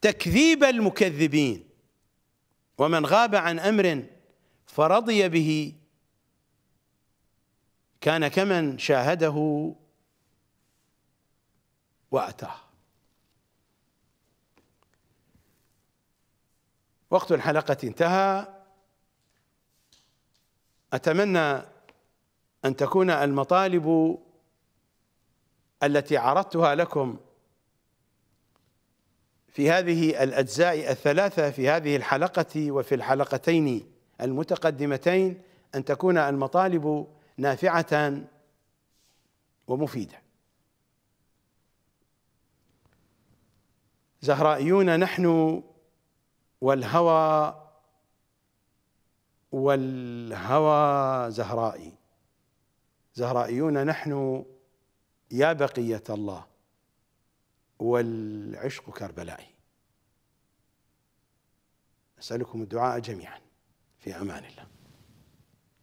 تكذيب المكذبين ومن غاب عن أمر فرضي به كان كمن شاهده واتاه وقت الحلقه انتهى اتمنى ان تكون المطالب التي عرضتها لكم في هذه الاجزاء الثلاثه في هذه الحلقه وفي الحلقتين المتقدمتين ان تكون المطالب نافعة ومفيدة زهرائيون نحن والهوى والهوى زهرائي زهرائيون نحن يا بقية الله والعشق كربلائي أسألكم الدعاء جميعا في أمان الله